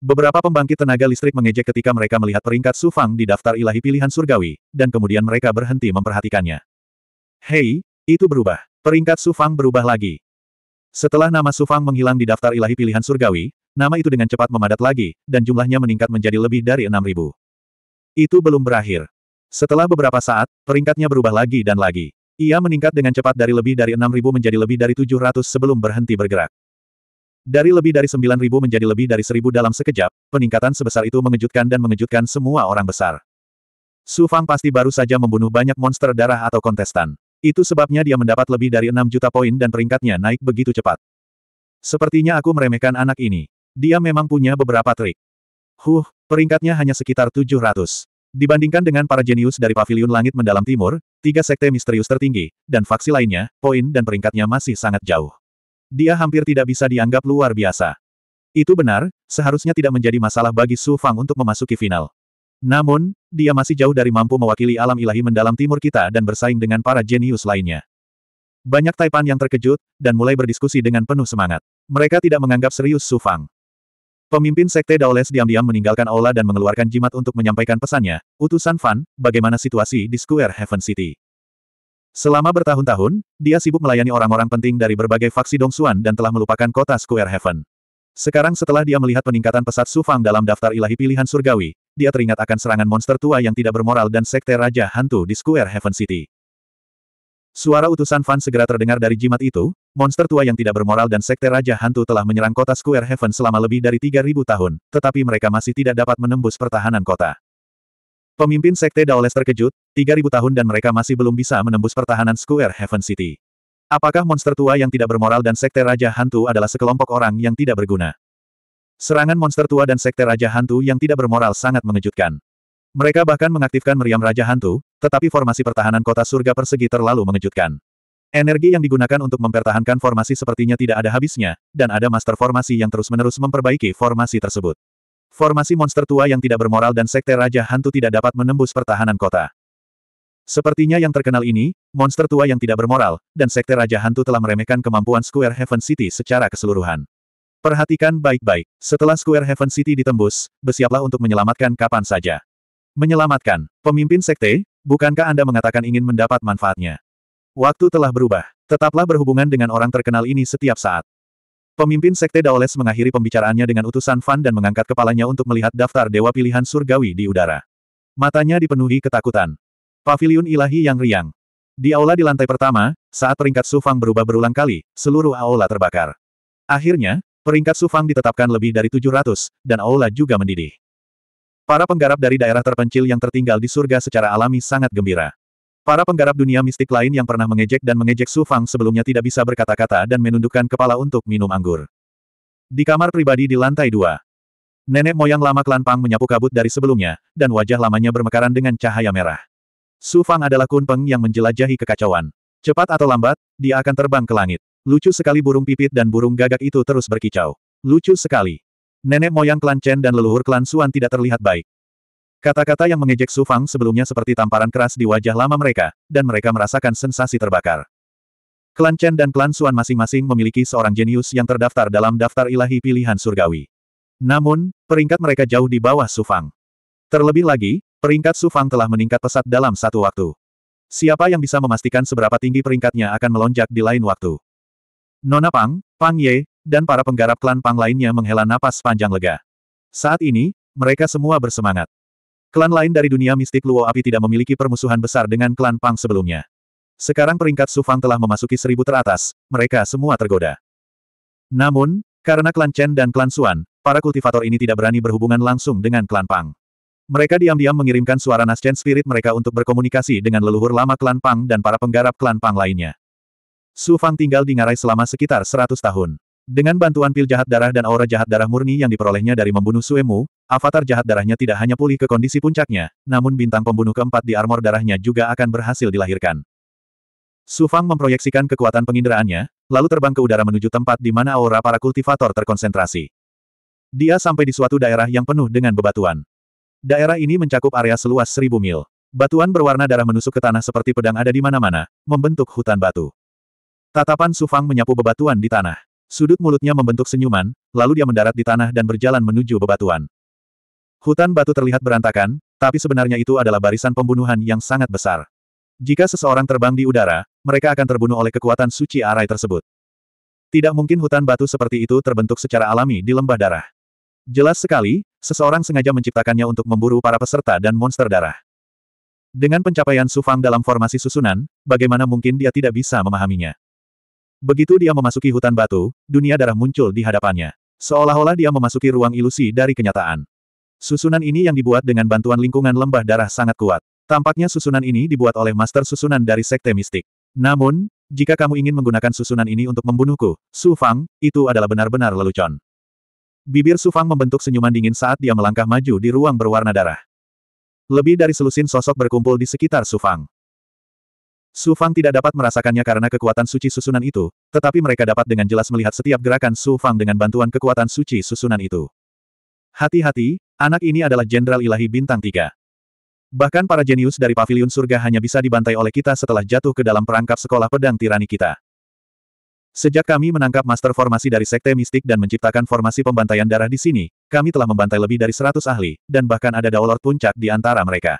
Beberapa pembangkit tenaga listrik mengejek ketika mereka melihat peringkat Sufang di daftar ilahi pilihan surgawi, dan kemudian mereka berhenti memperhatikannya. Hei, itu berubah. Peringkat Sufang berubah lagi. Setelah nama Sufang menghilang di daftar ilahi pilihan surgawi, nama itu dengan cepat memadat lagi, dan jumlahnya meningkat menjadi lebih dari 6.000. Itu belum berakhir. Setelah beberapa saat, peringkatnya berubah lagi dan lagi. Ia meningkat dengan cepat dari lebih dari 6.000 menjadi lebih dari 700 sebelum berhenti bergerak. Dari lebih dari 9.000 menjadi lebih dari 1.000 dalam sekejap, peningkatan sebesar itu mengejutkan dan mengejutkan semua orang besar. Su Fang pasti baru saja membunuh banyak monster darah atau kontestan. Itu sebabnya dia mendapat lebih dari 6 juta poin dan peringkatnya naik begitu cepat. Sepertinya aku meremehkan anak ini. Dia memang punya beberapa trik. Huh, peringkatnya hanya sekitar 700. Dibandingkan dengan para jenius dari Paviliun Langit Mendalam Timur, tiga sekte misterius tertinggi, dan faksi lainnya, poin dan peringkatnya masih sangat jauh. Dia hampir tidak bisa dianggap luar biasa. Itu benar, seharusnya tidak menjadi masalah bagi Su Fang untuk memasuki final. Namun, dia masih jauh dari mampu mewakili alam ilahi mendalam timur kita dan bersaing dengan para jenius lainnya. Banyak Taipan yang terkejut, dan mulai berdiskusi dengan penuh semangat. Mereka tidak menganggap serius Su Fang. Pemimpin Sekte Daoles diam-diam meninggalkan aula dan mengeluarkan jimat untuk menyampaikan pesannya, utusan Fan, bagaimana situasi di Square Heaven City. Selama bertahun-tahun, dia sibuk melayani orang-orang penting dari berbagai faksi Dongsuan dan telah melupakan kota Square Heaven. Sekarang setelah dia melihat peningkatan pesat Sufang dalam daftar ilahi pilihan surgawi, dia teringat akan serangan monster tua yang tidak bermoral dan Sekte Raja Hantu di Square Heaven City. Suara utusan Fan segera terdengar dari jimat itu, monster tua yang tidak bermoral dan sekte Raja Hantu telah menyerang kota Square Heaven selama lebih dari 3.000 tahun, tetapi mereka masih tidak dapat menembus pertahanan kota. Pemimpin sekte Daoles terkejut, 3.000 tahun dan mereka masih belum bisa menembus pertahanan Square Heaven City. Apakah monster tua yang tidak bermoral dan sekte Raja Hantu adalah sekelompok orang yang tidak berguna? Serangan monster tua dan sekte Raja Hantu yang tidak bermoral sangat mengejutkan. Mereka bahkan mengaktifkan meriam Raja Hantu, tetapi formasi pertahanan kota surga persegi terlalu mengejutkan. Energi yang digunakan untuk mempertahankan formasi sepertinya tidak ada habisnya, dan ada master formasi yang terus-menerus memperbaiki formasi tersebut. Formasi monster tua yang tidak bermoral dan sekte Raja Hantu tidak dapat menembus pertahanan kota. Sepertinya yang terkenal ini, monster tua yang tidak bermoral, dan sekte Raja Hantu telah meremehkan kemampuan Square Heaven City secara keseluruhan. Perhatikan baik-baik, setelah Square Heaven City ditembus, bersiaplah untuk menyelamatkan kapan saja. Menyelamatkan, pemimpin sekte, bukankah Anda mengatakan ingin mendapat manfaatnya? Waktu telah berubah. Tetaplah berhubungan dengan orang terkenal ini setiap saat. Pemimpin Sekte Daoles mengakhiri pembicaraannya dengan utusan Fan dan mengangkat kepalanya untuk melihat daftar Dewa Pilihan Surgawi di udara. Matanya dipenuhi ketakutan. pavilion ilahi yang riang. Di aula di lantai pertama, saat peringkat Sufang berubah berulang kali, seluruh aula terbakar. Akhirnya, peringkat Sufang ditetapkan lebih dari 700, dan aula juga mendidih. Para penggarap dari daerah terpencil yang tertinggal di surga secara alami sangat gembira. Para penggarap dunia mistik lain yang pernah mengejek dan mengejek Su Fang sebelumnya tidak bisa berkata-kata dan menundukkan kepala untuk minum anggur. Di kamar pribadi di lantai dua, nenek moyang lama klan Pang menyapu kabut dari sebelumnya, dan wajah lamanya bermekaran dengan cahaya merah. Su Fang adalah kunpeng yang menjelajahi kekacauan. Cepat atau lambat, dia akan terbang ke langit. Lucu sekali burung pipit dan burung gagak itu terus berkicau. Lucu sekali. Nenek moyang klan Chen dan leluhur klan Suan tidak terlihat baik. Kata-kata yang mengejek Su Fang sebelumnya seperti tamparan keras di wajah lama mereka, dan mereka merasakan sensasi terbakar. Klan Chen dan klan Suan masing-masing memiliki seorang jenius yang terdaftar dalam daftar ilahi pilihan surgawi. Namun, peringkat mereka jauh di bawah Su Fang. Terlebih lagi, peringkat Su Fang telah meningkat pesat dalam satu waktu. Siapa yang bisa memastikan seberapa tinggi peringkatnya akan melonjak di lain waktu? Nona Pang, Pang Ye, dan para penggarap klan Pang lainnya menghela napas panjang lega. Saat ini, mereka semua bersemangat. Klan lain dari dunia mistik Luo Api tidak memiliki permusuhan besar dengan klan Pang sebelumnya. Sekarang peringkat Sufang telah memasuki seribu teratas, mereka semua tergoda. Namun, karena klan Chen dan klan Xuan, para kultivator ini tidak berani berhubungan langsung dengan klan Pang. Mereka diam-diam mengirimkan suara Naschen Spirit mereka untuk berkomunikasi dengan leluhur lama klan Pang dan para penggarap klan Pang lainnya. Su Fang tinggal di Ngarai selama sekitar 100 tahun. Dengan bantuan pil jahat darah dan aura jahat darah murni yang diperolehnya dari membunuh Suemu, avatar jahat darahnya tidak hanya pulih ke kondisi puncaknya, namun bintang pembunuh keempat di armor darahnya juga akan berhasil dilahirkan. Su Fang memproyeksikan kekuatan penginderaannya, lalu terbang ke udara menuju tempat di mana aura para kultivator terkonsentrasi. Dia sampai di suatu daerah yang penuh dengan bebatuan. Daerah ini mencakup area seluas seribu mil. Batuan berwarna darah menusuk ke tanah seperti pedang ada di mana-mana, membentuk hutan batu. Tatapan Su Fang menyapu bebatuan di tanah. Sudut mulutnya membentuk senyuman, lalu dia mendarat di tanah dan berjalan menuju bebatuan. Hutan batu terlihat berantakan, tapi sebenarnya itu adalah barisan pembunuhan yang sangat besar. Jika seseorang terbang di udara, mereka akan terbunuh oleh kekuatan suci arai tersebut. Tidak mungkin hutan batu seperti itu terbentuk secara alami di lembah darah. Jelas sekali, seseorang sengaja menciptakannya untuk memburu para peserta dan monster darah. Dengan pencapaian Sufang dalam formasi susunan, bagaimana mungkin dia tidak bisa memahaminya? Begitu dia memasuki hutan batu, dunia darah muncul di hadapannya. Seolah-olah dia memasuki ruang ilusi dari kenyataan. Susunan ini yang dibuat dengan bantuan lingkungan lembah darah sangat kuat. Tampaknya susunan ini dibuat oleh master susunan dari sekte mistik. Namun, jika kamu ingin menggunakan susunan ini untuk membunuhku, Su Fang, itu adalah benar-benar lelucon. Bibir Su Fang membentuk senyuman dingin saat dia melangkah maju di ruang berwarna darah. Lebih dari selusin sosok berkumpul di sekitar Su Fang. Su Fang tidak dapat merasakannya karena kekuatan suci susunan itu, tetapi mereka dapat dengan jelas melihat setiap gerakan Su Fang dengan bantuan kekuatan suci susunan itu. Hati-hati, anak ini adalah Jenderal Ilahi Bintang 3. Bahkan para jenius dari pavilion surga hanya bisa dibantai oleh kita setelah jatuh ke dalam perangkap sekolah pedang tirani kita. Sejak kami menangkap master formasi dari sekte mistik dan menciptakan formasi pembantaian darah di sini, kami telah membantai lebih dari 100 ahli, dan bahkan ada daulor Puncak di antara mereka.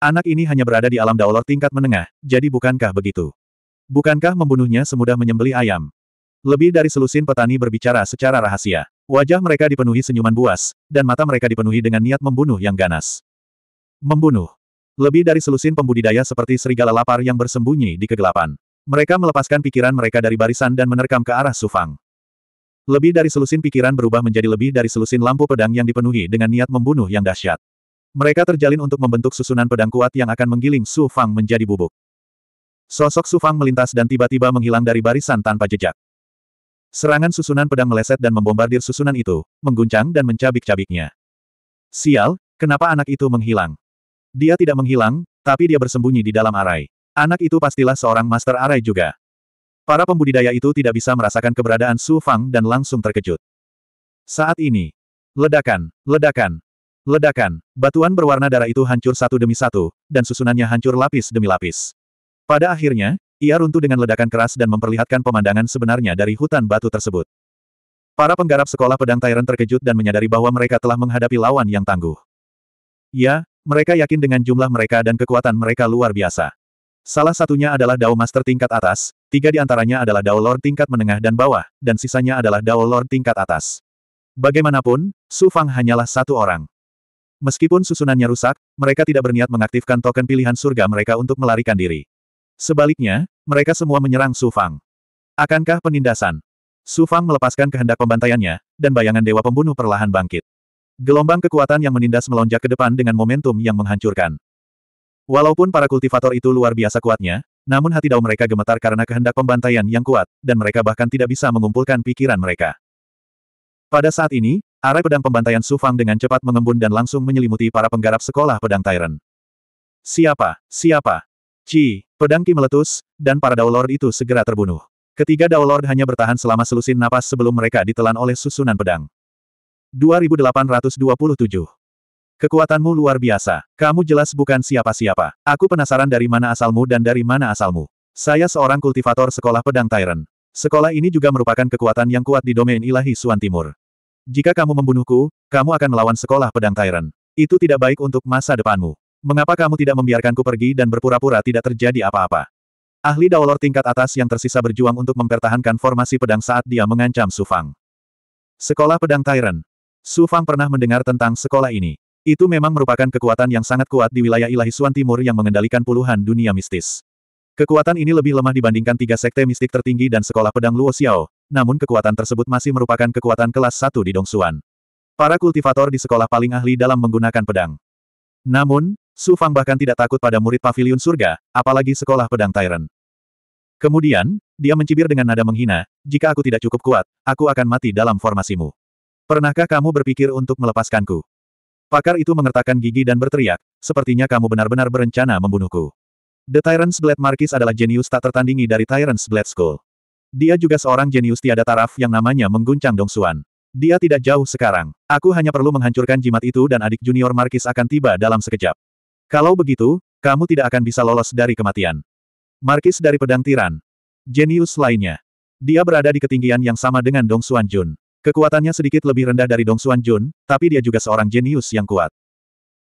Anak ini hanya berada di alam daulor tingkat menengah, jadi bukankah begitu? Bukankah membunuhnya semudah menyembeli ayam? Lebih dari selusin petani berbicara secara rahasia. Wajah mereka dipenuhi senyuman buas, dan mata mereka dipenuhi dengan niat membunuh yang ganas. Membunuh. Lebih dari selusin pembudidaya seperti serigala lapar yang bersembunyi di kegelapan. Mereka melepaskan pikiran mereka dari barisan dan menerkam ke arah Sufang. Lebih dari selusin pikiran berubah menjadi lebih dari selusin lampu pedang yang dipenuhi dengan niat membunuh yang dahsyat. Mereka terjalin untuk membentuk susunan pedang kuat yang akan menggiling Su Fang menjadi bubuk. Sosok Su Fang melintas dan tiba-tiba menghilang dari barisan tanpa jejak. Serangan susunan pedang meleset dan membombardir susunan itu, mengguncang dan mencabik-cabiknya. Sial, kenapa anak itu menghilang? Dia tidak menghilang, tapi dia bersembunyi di dalam arai. Anak itu pastilah seorang master arai juga. Para pembudidaya itu tidak bisa merasakan keberadaan Su Fang dan langsung terkejut. Saat ini, ledakan, ledakan, Ledakan, batuan berwarna darah itu hancur satu demi satu, dan susunannya hancur lapis demi lapis. Pada akhirnya, ia runtuh dengan ledakan keras dan memperlihatkan pemandangan sebenarnya dari hutan batu tersebut. Para penggarap sekolah pedang Tyrant terkejut dan menyadari bahwa mereka telah menghadapi lawan yang tangguh. Ya, mereka yakin dengan jumlah mereka dan kekuatan mereka luar biasa. Salah satunya adalah Dao Master tingkat atas, tiga di antaranya adalah Dao Lord tingkat menengah dan bawah, dan sisanya adalah Dao Lord tingkat atas. Bagaimanapun, Su Fang hanyalah satu orang. Meskipun susunannya rusak, mereka tidak berniat mengaktifkan token pilihan surga mereka untuk melarikan diri. Sebaliknya, mereka semua menyerang Su Fang. Akankah penindasan? Su Fang melepaskan kehendak pembantaiannya, dan bayangan dewa pembunuh perlahan bangkit. Gelombang kekuatan yang menindas melonjak ke depan dengan momentum yang menghancurkan. Walaupun para kultivator itu luar biasa kuatnya, namun hati dao mereka gemetar karena kehendak pembantaian yang kuat, dan mereka bahkan tidak bisa mengumpulkan pikiran mereka. Pada saat ini, Arai pedang pembantaian Sufang dengan cepat mengembun dan langsung menyelimuti para penggarap sekolah pedang Tyrant. Siapa? Siapa? Ci, pedang Ki meletus, dan para Daulord itu segera terbunuh. Ketiga Daulord hanya bertahan selama selusin napas sebelum mereka ditelan oleh susunan pedang. 2827. Kekuatanmu luar biasa. Kamu jelas bukan siapa-siapa. Aku penasaran dari mana asalmu dan dari mana asalmu. Saya seorang kultivator sekolah pedang Tyrant. Sekolah ini juga merupakan kekuatan yang kuat di domain ilahi Suan Timur. Jika kamu membunuhku, kamu akan melawan sekolah pedang Tyrant. Itu tidak baik untuk masa depanmu. Mengapa kamu tidak membiarkanku pergi dan berpura-pura tidak terjadi apa-apa? Ahli Daolor tingkat atas yang tersisa berjuang untuk mempertahankan formasi pedang saat dia mengancam Sufang. Sekolah pedang Tyrant. Sufang pernah mendengar tentang sekolah ini. Itu memang merupakan kekuatan yang sangat kuat di wilayah ilahi Suan Timur yang mengendalikan puluhan dunia mistis. Kekuatan ini lebih lemah dibandingkan tiga sekte mistik tertinggi dan sekolah pedang Luo Xiao, namun kekuatan tersebut masih merupakan kekuatan kelas 1 di Dongsuan. Para kultivator di sekolah paling ahli dalam menggunakan pedang. Namun, Su Fang bahkan tidak takut pada murid pavilion surga, apalagi sekolah pedang Tyrant. Kemudian, dia mencibir dengan nada menghina, jika aku tidak cukup kuat, aku akan mati dalam formasimu. Pernahkah kamu berpikir untuk melepaskanku? Pakar itu mengertakkan gigi dan berteriak, sepertinya kamu benar-benar berencana membunuhku. The Tyrant's Blade Marquis adalah jenius tak tertandingi dari Tyrant's Blade School. Dia juga seorang jenius tiada taraf yang namanya mengguncang Dong Dongsuan. Dia tidak jauh sekarang. Aku hanya perlu menghancurkan jimat itu dan adik junior Markis akan tiba dalam sekejap. Kalau begitu, kamu tidak akan bisa lolos dari kematian. Markis dari pedang tiran. Jenius lainnya. Dia berada di ketinggian yang sama dengan Dong Xuan Jun. Kekuatannya sedikit lebih rendah dari Dong Xuan Jun, tapi dia juga seorang jenius yang kuat.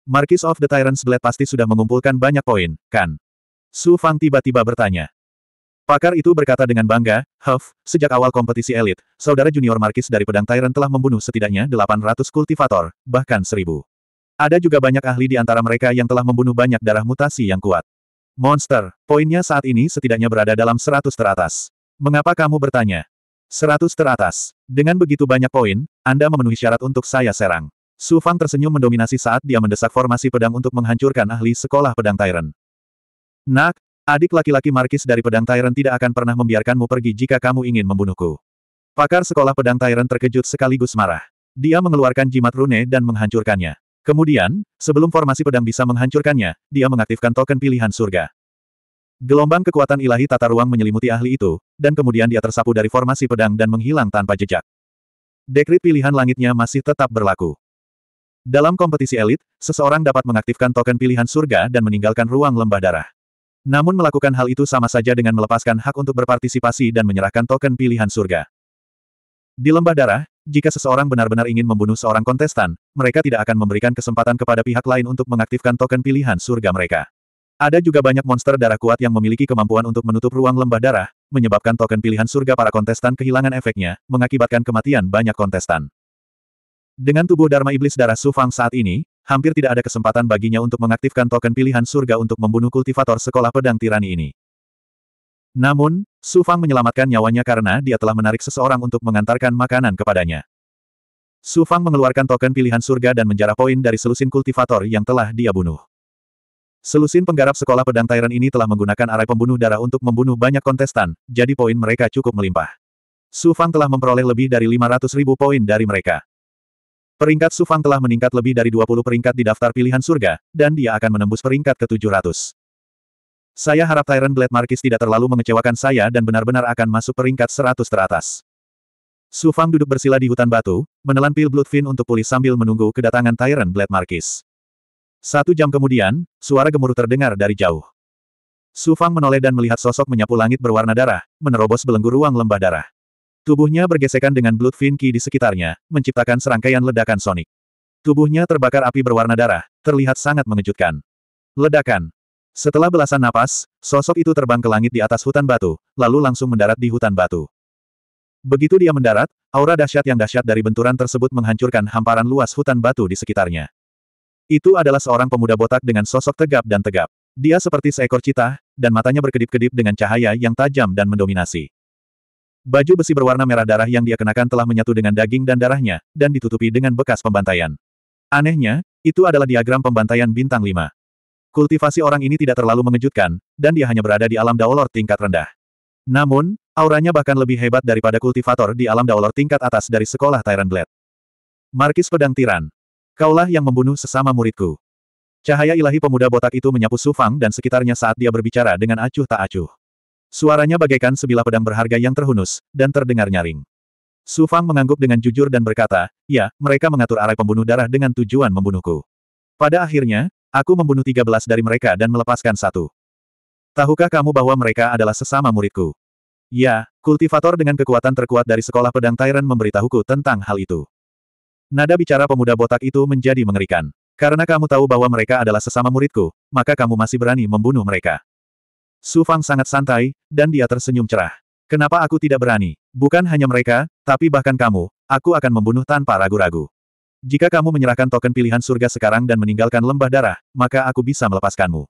Markis of the Tyrant's Blade pasti sudah mengumpulkan banyak poin, kan? Su Fang tiba-tiba bertanya. Pakar itu berkata dengan bangga, Huff, sejak awal kompetisi elit, saudara junior Markis dari Pedang Tyrant telah membunuh setidaknya 800 kultivator, bahkan 1000. Ada juga banyak ahli di antara mereka yang telah membunuh banyak darah mutasi yang kuat. Monster, poinnya saat ini setidaknya berada dalam 100 teratas. Mengapa kamu bertanya? 100 teratas. Dengan begitu banyak poin, Anda memenuhi syarat untuk saya serang. Su Fang tersenyum mendominasi saat dia mendesak formasi pedang untuk menghancurkan ahli sekolah pedang Tyrant. Nak, Adik laki-laki Markis dari pedang Tyrant tidak akan pernah membiarkanmu pergi jika kamu ingin membunuhku. Pakar sekolah pedang Tyrant terkejut sekaligus marah. Dia mengeluarkan jimat rune dan menghancurkannya. Kemudian, sebelum formasi pedang bisa menghancurkannya, dia mengaktifkan token pilihan surga. Gelombang kekuatan ilahi tata ruang menyelimuti ahli itu, dan kemudian dia tersapu dari formasi pedang dan menghilang tanpa jejak. Dekrit pilihan langitnya masih tetap berlaku. Dalam kompetisi elit, seseorang dapat mengaktifkan token pilihan surga dan meninggalkan ruang lembah darah. Namun melakukan hal itu sama saja dengan melepaskan hak untuk berpartisipasi dan menyerahkan token pilihan surga. Di lembah darah, jika seseorang benar-benar ingin membunuh seorang kontestan, mereka tidak akan memberikan kesempatan kepada pihak lain untuk mengaktifkan token pilihan surga mereka. Ada juga banyak monster darah kuat yang memiliki kemampuan untuk menutup ruang lembah darah, menyebabkan token pilihan surga para kontestan kehilangan efeknya, mengakibatkan kematian banyak kontestan. Dengan tubuh Dharma Iblis Darah Sufang saat ini, hampir tidak ada kesempatan baginya untuk mengaktifkan token pilihan surga untuk membunuh kultivator sekolah pedang tirani ini. Namun, Su Fang menyelamatkan nyawanya karena dia telah menarik seseorang untuk mengantarkan makanan kepadanya. Su Fang mengeluarkan token pilihan surga dan menjarah poin dari selusin kultivator yang telah dia bunuh. Selusin penggarap sekolah pedang Tyran ini telah menggunakan arai pembunuh darah untuk membunuh banyak kontestan, jadi poin mereka cukup melimpah. Su Fang telah memperoleh lebih dari 500 ribu poin dari mereka. Peringkat Sufang telah meningkat lebih dari 20 peringkat di daftar pilihan surga, dan dia akan menembus peringkat ke-700. Saya harap Tyrant Blade Markis tidak terlalu mengecewakan saya dan benar-benar akan masuk peringkat 100 teratas. Sufang duduk bersila di hutan batu, menelan pil Bloodfin untuk pulih sambil menunggu kedatangan Tyrant Blade Markis. Satu jam kemudian, suara gemuruh terdengar dari jauh. Sufang menoleh dan melihat sosok menyapu langit berwarna darah, menerobos belenggu ruang lembah darah. Tubuhnya bergesekan dengan Blood Fin Ki di sekitarnya, menciptakan serangkaian ledakan sonik. Tubuhnya terbakar api berwarna darah, terlihat sangat mengejutkan. Ledakan. Setelah belasan napas, sosok itu terbang ke langit di atas hutan batu, lalu langsung mendarat di hutan batu. Begitu dia mendarat, aura dahsyat yang dahsyat dari benturan tersebut menghancurkan hamparan luas hutan batu di sekitarnya. Itu adalah seorang pemuda botak dengan sosok tegap dan tegap. Dia seperti seekor cita, dan matanya berkedip-kedip dengan cahaya yang tajam dan mendominasi. Baju besi berwarna merah darah yang dia kenakan telah menyatu dengan daging dan darahnya, dan ditutupi dengan bekas pembantaian. Anehnya, itu adalah diagram pembantaian bintang 5. Kultivasi orang ini tidak terlalu mengejutkan, dan dia hanya berada di alam daulor tingkat rendah. Namun, auranya bahkan lebih hebat daripada kultivator di alam daulor tingkat atas dari sekolah Tyrant Blade. Markis Pedang Tiran. Kaulah yang membunuh sesama muridku. Cahaya ilahi pemuda botak itu menyapu Sufang dan sekitarnya saat dia berbicara dengan acuh tak acuh. Suaranya bagaikan sebilah pedang berharga yang terhunus, dan terdengar nyaring. Su Fang mengangguk dengan jujur dan berkata, ya, mereka mengatur arah pembunuh darah dengan tujuan membunuhku. Pada akhirnya, aku membunuh tiga belas dari mereka dan melepaskan satu. Tahukah kamu bahwa mereka adalah sesama muridku? Ya, kultivator dengan kekuatan terkuat dari sekolah pedang Tyrant memberitahuku tentang hal itu. Nada bicara pemuda botak itu menjadi mengerikan. Karena kamu tahu bahwa mereka adalah sesama muridku, maka kamu masih berani membunuh mereka. Su Fang sangat santai, dan dia tersenyum cerah. Kenapa aku tidak berani? Bukan hanya mereka, tapi bahkan kamu, aku akan membunuh tanpa ragu-ragu. Jika kamu menyerahkan token pilihan surga sekarang dan meninggalkan lembah darah, maka aku bisa melepaskanmu.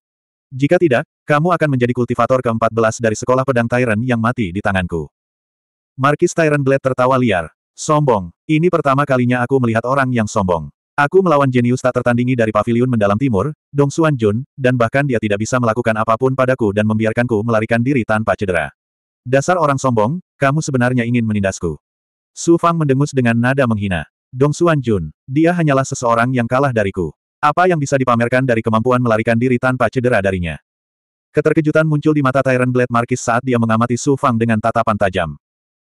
Jika tidak, kamu akan menjadi kultivator ke-14 dari sekolah pedang Tyrant yang mati di tanganku. Markis Tyrant Blade tertawa liar. Sombong. Ini pertama kalinya aku melihat orang yang sombong. Aku melawan jenius tak tertandingi dari pavilion mendalam timur, Dong Xuan Jun, dan bahkan dia tidak bisa melakukan apapun padaku dan membiarkanku melarikan diri tanpa cedera. Dasar orang sombong, kamu sebenarnya ingin menindasku. Su Fang mendengus dengan nada menghina. Dong Xuan Jun, dia hanyalah seseorang yang kalah dariku. Apa yang bisa dipamerkan dari kemampuan melarikan diri tanpa cedera darinya? Keterkejutan muncul di mata Tyrant Blade Markis saat dia mengamati Su Fang dengan tatapan tajam.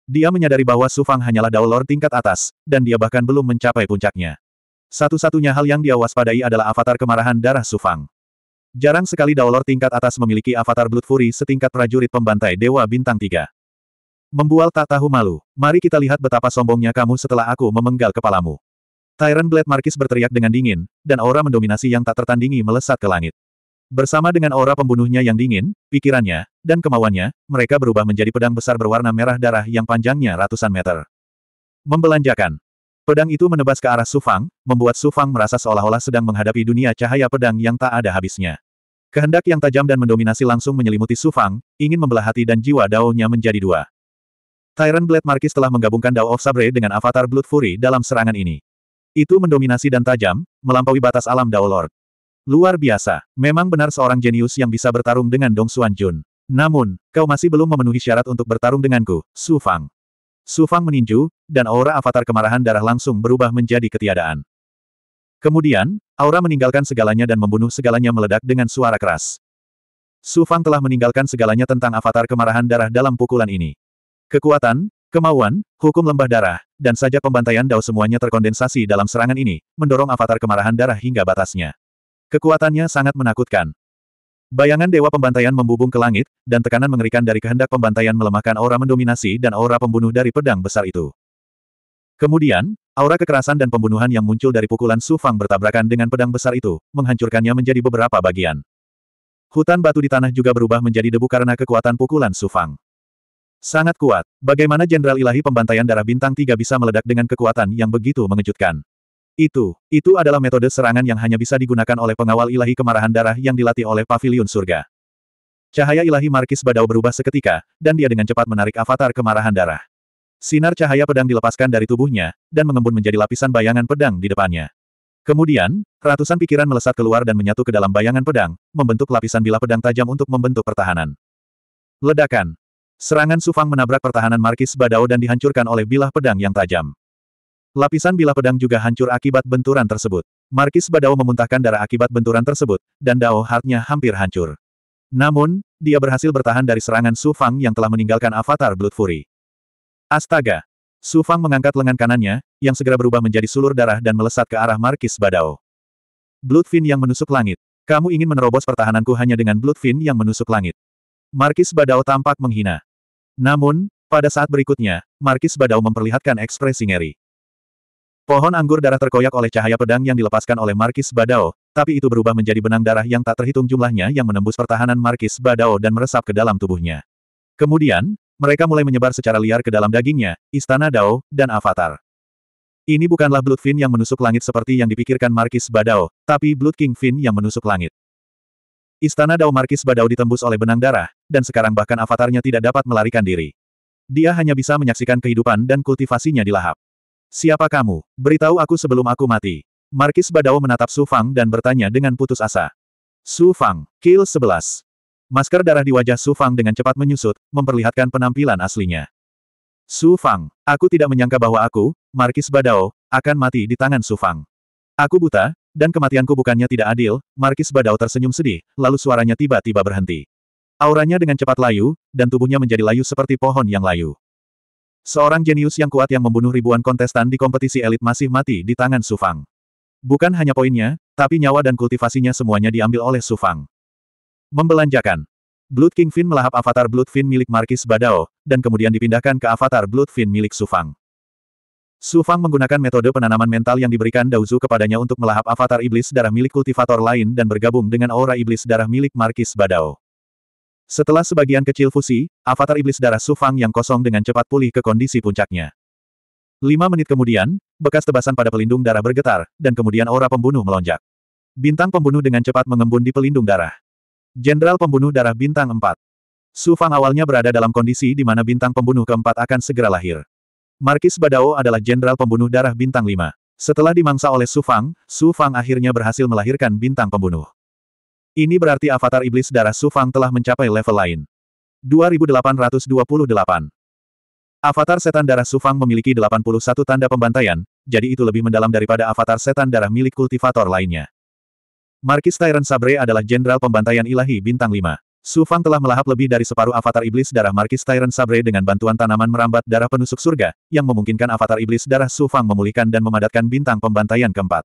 Dia menyadari bahwa Su Fang hanyalah Daulor tingkat atas, dan dia bahkan belum mencapai puncaknya. Satu-satunya hal yang diawaspadai adalah avatar kemarahan darah Sufang. Jarang sekali Daolor tingkat atas memiliki avatar Blood Fury setingkat prajurit pembantai Dewa Bintang 3. Membual tak tahu malu, mari kita lihat betapa sombongnya kamu setelah aku memenggal kepalamu. Tyrant Blade Markis berteriak dengan dingin, dan aura mendominasi yang tak tertandingi melesat ke langit. Bersama dengan aura pembunuhnya yang dingin, pikirannya, dan kemauannya, mereka berubah menjadi pedang besar berwarna merah darah yang panjangnya ratusan meter. Membelanjakan. Pedang itu menebas ke arah Sufang, membuat Sufang merasa seolah-olah sedang menghadapi dunia cahaya pedang yang tak ada habisnya. Kehendak yang tajam dan mendominasi langsung menyelimuti Sufang, ingin membelah hati dan jiwa Dao-nya menjadi dua. Tyrant Blade Marquis telah menggabungkan Dao of Sabre dengan avatar Blood Fury dalam serangan ini. Itu mendominasi dan tajam, melampaui batas alam Dao Lord. Luar biasa, memang benar seorang jenius yang bisa bertarung dengan Dong Xuan Jun. Namun, kau masih belum memenuhi syarat untuk bertarung denganku, Su Fang. Su Fang meninju, dan aura avatar kemarahan darah langsung berubah menjadi ketiadaan. Kemudian, aura meninggalkan segalanya dan membunuh segalanya meledak dengan suara keras. Su Fang telah meninggalkan segalanya tentang avatar kemarahan darah dalam pukulan ini. Kekuatan, kemauan, hukum lembah darah, dan saja pembantaian Dao semuanya terkondensasi dalam serangan ini, mendorong avatar kemarahan darah hingga batasnya. Kekuatannya sangat menakutkan. Bayangan dewa pembantaian membubung ke langit, dan tekanan mengerikan dari kehendak pembantaian melemahkan aura mendominasi dan aura pembunuh dari pedang besar itu. Kemudian, aura kekerasan dan pembunuhan yang muncul dari pukulan sufang bertabrakan dengan pedang besar itu, menghancurkannya menjadi beberapa bagian. Hutan batu di tanah juga berubah menjadi debu karena kekuatan pukulan sufang. Sangat kuat, bagaimana Jenderal Ilahi Pembantaian Darah Bintang 3 bisa meledak dengan kekuatan yang begitu mengejutkan. Itu, itu adalah metode serangan yang hanya bisa digunakan oleh pengawal ilahi kemarahan darah yang dilatih oleh pavilion surga. Cahaya ilahi Markis Badau berubah seketika, dan dia dengan cepat menarik avatar kemarahan darah. Sinar cahaya pedang dilepaskan dari tubuhnya, dan mengembun menjadi lapisan bayangan pedang di depannya. Kemudian, ratusan pikiran melesat keluar dan menyatu ke dalam bayangan pedang, membentuk lapisan bilah pedang tajam untuk membentuk pertahanan. Ledakan. Serangan Sufang menabrak pertahanan Markis Badao dan dihancurkan oleh bilah pedang yang tajam. Lapisan bilah pedang juga hancur akibat benturan tersebut. Markis Badao memuntahkan darah akibat benturan tersebut, dan Dao Heart-nya hampir hancur. Namun, dia berhasil bertahan dari serangan Su Fang yang telah meninggalkan avatar Blood Fury. Astaga! Su Fang mengangkat lengan kanannya, yang segera berubah menjadi sulur darah dan melesat ke arah Markis Badao. Bloodfin yang menusuk langit. Kamu ingin menerobos pertahananku hanya dengan Bloodfin yang menusuk langit. Markis Badao tampak menghina. Namun, pada saat berikutnya, Markis Badao memperlihatkan ekspresi ngeri. Pohon anggur darah terkoyak oleh cahaya pedang yang dilepaskan oleh Markis Badao, tapi itu berubah menjadi benang darah yang tak terhitung jumlahnya yang menembus pertahanan Markis Badao dan meresap ke dalam tubuhnya. Kemudian, mereka mulai menyebar secara liar ke dalam dagingnya, Istana Dao, dan Avatar. Ini bukanlah Blood Fin yang menusuk langit seperti yang dipikirkan Markis Badao, tapi Blood King Fin yang menusuk langit. Istana Dao Markis Badao ditembus oleh benang darah, dan sekarang bahkan avatarnya tidak dapat melarikan diri. Dia hanya bisa menyaksikan kehidupan dan kultivasinya dilahap. Siapa kamu? Beritahu aku sebelum aku mati. Markis Badao menatap Su Fang dan bertanya dengan putus asa. Su Fang, kill 11. Masker darah di wajah Su Fang dengan cepat menyusut, memperlihatkan penampilan aslinya. Su Fang, aku tidak menyangka bahwa aku, Markis Badao, akan mati di tangan Su Fang. Aku buta, dan kematianku bukannya tidak adil, Markis Badao tersenyum sedih, lalu suaranya tiba-tiba berhenti. Auranya dengan cepat layu, dan tubuhnya menjadi layu seperti pohon yang layu. Seorang jenius yang kuat yang membunuh ribuan kontestan di kompetisi elit masih mati di tangan Sufang. Bukan hanya poinnya, tapi nyawa dan kultivasinya semuanya diambil oleh Sufang. Membelanjakan. Blood King Finn melahap avatar Blood Finn milik Markis Badao, dan kemudian dipindahkan ke avatar Blood Finn milik Sufang. Sufang menggunakan metode penanaman mental yang diberikan Dauzu kepadanya untuk melahap avatar iblis darah milik kultivator lain dan bergabung dengan aura iblis darah milik Markis Badao. Setelah sebagian kecil fusi, avatar iblis darah Sufang yang kosong dengan cepat pulih ke kondisi puncaknya. Lima menit kemudian, bekas tebasan pada pelindung darah bergetar, dan kemudian aura pembunuh melonjak. Bintang pembunuh dengan cepat mengembun di pelindung darah. Jenderal pembunuh darah bintang 4. Su Fang awalnya berada dalam kondisi di mana bintang pembunuh keempat akan segera lahir. Markis Badao adalah jenderal pembunuh darah bintang 5. Setelah dimangsa oleh Su Fang, Su Fang akhirnya berhasil melahirkan bintang pembunuh. Ini berarti avatar iblis darah Sufang telah mencapai level lain. 2828 Avatar setan darah Sufang memiliki 81 tanda pembantaian, jadi itu lebih mendalam daripada avatar setan darah milik kultivator lainnya. Markis Tyrant Sabre adalah jenderal pembantaian ilahi bintang 5. Sufang telah melahap lebih dari separuh avatar iblis darah Markis Tyrant Sabre dengan bantuan tanaman merambat darah penusuk surga, yang memungkinkan avatar iblis darah Sufang memulihkan dan memadatkan bintang pembantaian keempat.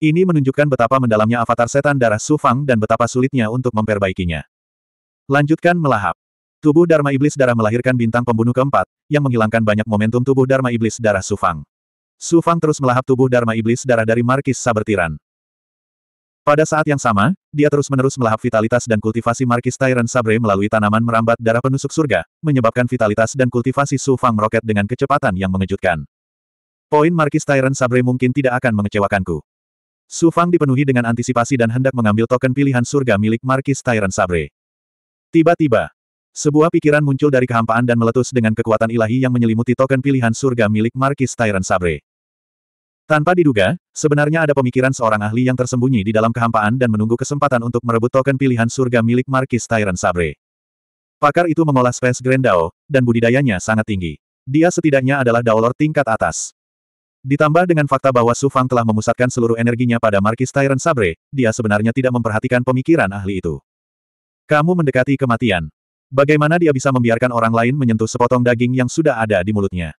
Ini menunjukkan betapa mendalamnya avatar setan darah Sufang dan betapa sulitnya untuk memperbaikinya. Lanjutkan melahap. Tubuh Dharma Iblis Darah melahirkan bintang pembunuh keempat, yang menghilangkan banyak momentum tubuh Dharma Iblis Darah Sufang. Sufang terus melahap tubuh Dharma Iblis Darah dari Markis Sabertiran. Pada saat yang sama, dia terus-menerus melahap vitalitas dan kultivasi Markis Tyrant Sabre melalui tanaman merambat darah penusuk surga, menyebabkan vitalitas dan kultivasi Sufang meroket dengan kecepatan yang mengejutkan. Poin Markis Tyrant Sabre mungkin tidak akan mengecewakanku. Su Fang dipenuhi dengan antisipasi dan hendak mengambil token pilihan surga milik Markis Tyrant Sabre. Tiba-tiba, sebuah pikiran muncul dari kehampaan dan meletus dengan kekuatan ilahi yang menyelimuti token pilihan surga milik Markis Tyrant Sabre. Tanpa diduga, sebenarnya ada pemikiran seorang ahli yang tersembunyi di dalam kehampaan dan menunggu kesempatan untuk merebut token pilihan surga milik Markis Tyrant Sabre. Pakar itu mengolah Space Grandao dan budidayanya sangat tinggi. Dia setidaknya adalah Daolor tingkat atas. Ditambah dengan fakta bahwa Su Fang telah memusatkan seluruh energinya pada Markis Tyrant Sabre, dia sebenarnya tidak memperhatikan pemikiran ahli itu. Kamu mendekati kematian. Bagaimana dia bisa membiarkan orang lain menyentuh sepotong daging yang sudah ada di mulutnya?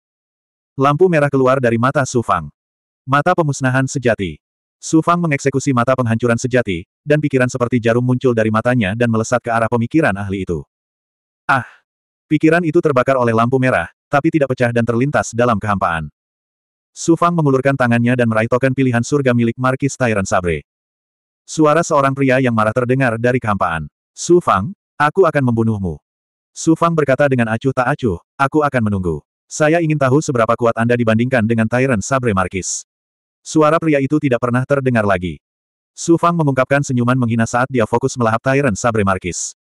Lampu merah keluar dari mata Su Fang. Mata pemusnahan sejati. Su Fang mengeksekusi mata penghancuran sejati, dan pikiran seperti jarum muncul dari matanya dan melesat ke arah pemikiran ahli itu. Ah! Pikiran itu terbakar oleh lampu merah, tapi tidak pecah dan terlintas dalam kehampaan. Sufang mengulurkan tangannya dan meraih token pilihan surga milik Markis Tyrant Sabre. Suara seorang pria yang marah terdengar dari kehampaan. Sufang, aku akan membunuhmu. Sufang berkata dengan acuh tak acuh, aku akan menunggu. Saya ingin tahu seberapa kuat Anda dibandingkan dengan Tyrant Sabre Markis. Suara pria itu tidak pernah terdengar lagi. Sufang mengungkapkan senyuman menghina saat dia fokus melahap Tyrant Sabre Markis.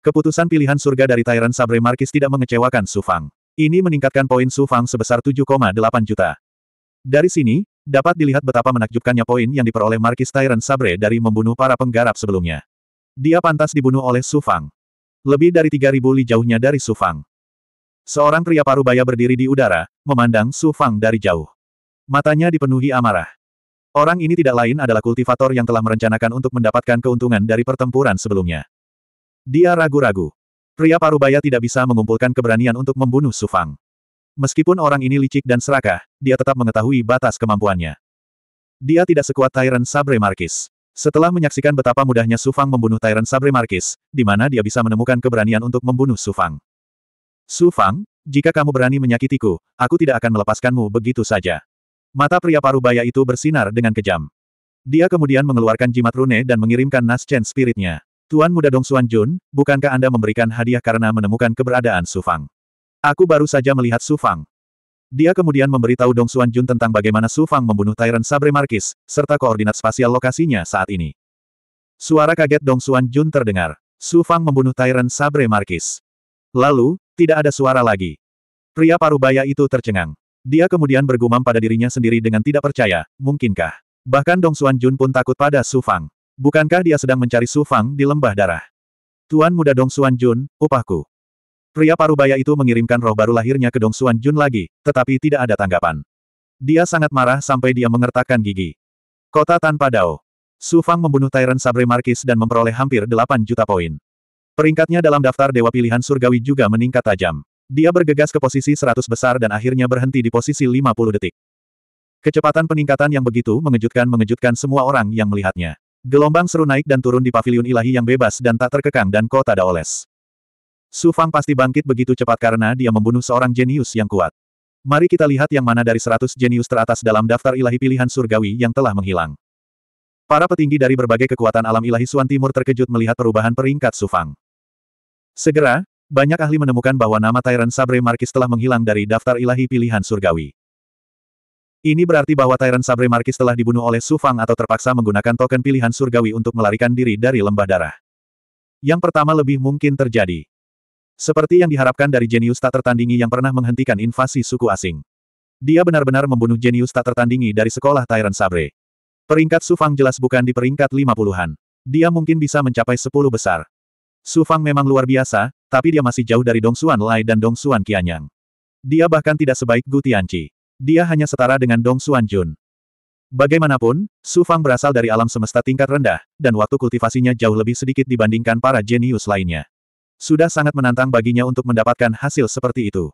Keputusan pilihan surga dari Tyrant Sabre Markis tidak mengecewakan Sufang. Ini meningkatkan poin Su Fang sebesar 7,8 juta. Dari sini, dapat dilihat betapa menakjubkannya poin yang diperoleh Markis Tyrant Sabre dari membunuh para penggarap sebelumnya. Dia pantas dibunuh oleh Su Fang. Lebih dari 3.000 li jauhnya dari Su Fang. Seorang pria parubaya berdiri di udara, memandang Su Fang dari jauh. Matanya dipenuhi amarah. Orang ini tidak lain adalah kultivator yang telah merencanakan untuk mendapatkan keuntungan dari pertempuran sebelumnya. Dia ragu-ragu. Pria parubaya tidak bisa mengumpulkan keberanian untuk membunuh Sufang. Meskipun orang ini licik dan serakah, dia tetap mengetahui batas kemampuannya. Dia tidak sekuat Tyrant Sabre Markis. Setelah menyaksikan betapa mudahnya Sufang membunuh Tyrant Sabre Markis, di mana dia bisa menemukan keberanian untuk membunuh Sufang. Sufang, jika kamu berani menyakitiku, aku tidak akan melepaskanmu begitu saja. Mata pria parubaya itu bersinar dengan kejam. Dia kemudian mengeluarkan jimat rune dan mengirimkan Naschen spiritnya. Tuan Muda Dong Xuan Jun, bukankah Anda memberikan hadiah karena menemukan keberadaan Su Fang? Aku baru saja melihat Su Fang. Dia kemudian memberitahu Dong Xuan Jun tentang bagaimana Su Fang membunuh Tyrant Sabre Markis, serta koordinat spasial lokasinya saat ini. Suara kaget Dong Xuan Jun terdengar. Su Fang membunuh Tyrant Sabre Markis. Lalu, tidak ada suara lagi. Pria parubaya itu tercengang. Dia kemudian bergumam pada dirinya sendiri dengan tidak percaya, mungkinkah? Bahkan Dong Xuan Jun pun takut pada Su Fang. Bukankah dia sedang mencari Su Fang di lembah darah? Tuan muda Dong Xuan Jun, upahku. Pria parubaya itu mengirimkan roh baru lahirnya ke Dong Xuan Jun lagi, tetapi tidak ada tanggapan. Dia sangat marah sampai dia mengertakkan gigi. Kota tanpa dao. Su Fang membunuh Tyrant Sabre Markis dan memperoleh hampir 8 juta poin. Peringkatnya dalam daftar Dewa Pilihan Surgawi juga meningkat tajam. Dia bergegas ke posisi 100 besar dan akhirnya berhenti di posisi 50 detik. Kecepatan peningkatan yang begitu mengejutkan-mengejutkan semua orang yang melihatnya. Gelombang seru naik dan turun di pavilion ilahi yang bebas dan tak terkekang dan kota daoles. Su Fang pasti bangkit begitu cepat karena dia membunuh seorang jenius yang kuat. Mari kita lihat yang mana dari seratus jenius teratas dalam daftar ilahi pilihan surgawi yang telah menghilang. Para petinggi dari berbagai kekuatan alam ilahi Suan Timur terkejut melihat perubahan peringkat Su Fang. Segera, banyak ahli menemukan bahwa nama Tyrant Sabre Markis telah menghilang dari daftar ilahi pilihan surgawi. Ini berarti bahwa Tyrant Sabre Markis telah dibunuh oleh Su Fang atau terpaksa menggunakan token pilihan surgawi untuk melarikan diri dari lembah darah. Yang pertama lebih mungkin terjadi. Seperti yang diharapkan dari jenius tak tertandingi yang pernah menghentikan invasi suku asing. Dia benar-benar membunuh jenius tak tertandingi dari sekolah Tyrant Sabre. Peringkat Su Fang jelas bukan di peringkat lima puluhan. Dia mungkin bisa mencapai sepuluh besar. Su Fang memang luar biasa, tapi dia masih jauh dari Dong Xuan Lai dan Dong Xuan Qianyang. Dia bahkan tidak sebaik Gu Tianqi dia hanya setara dengan Dong Xuanjun. Bagaimanapun, Su Fang berasal dari alam semesta tingkat rendah, dan waktu kultivasinya jauh lebih sedikit dibandingkan para jenius lainnya. Sudah sangat menantang baginya untuk mendapatkan hasil seperti itu.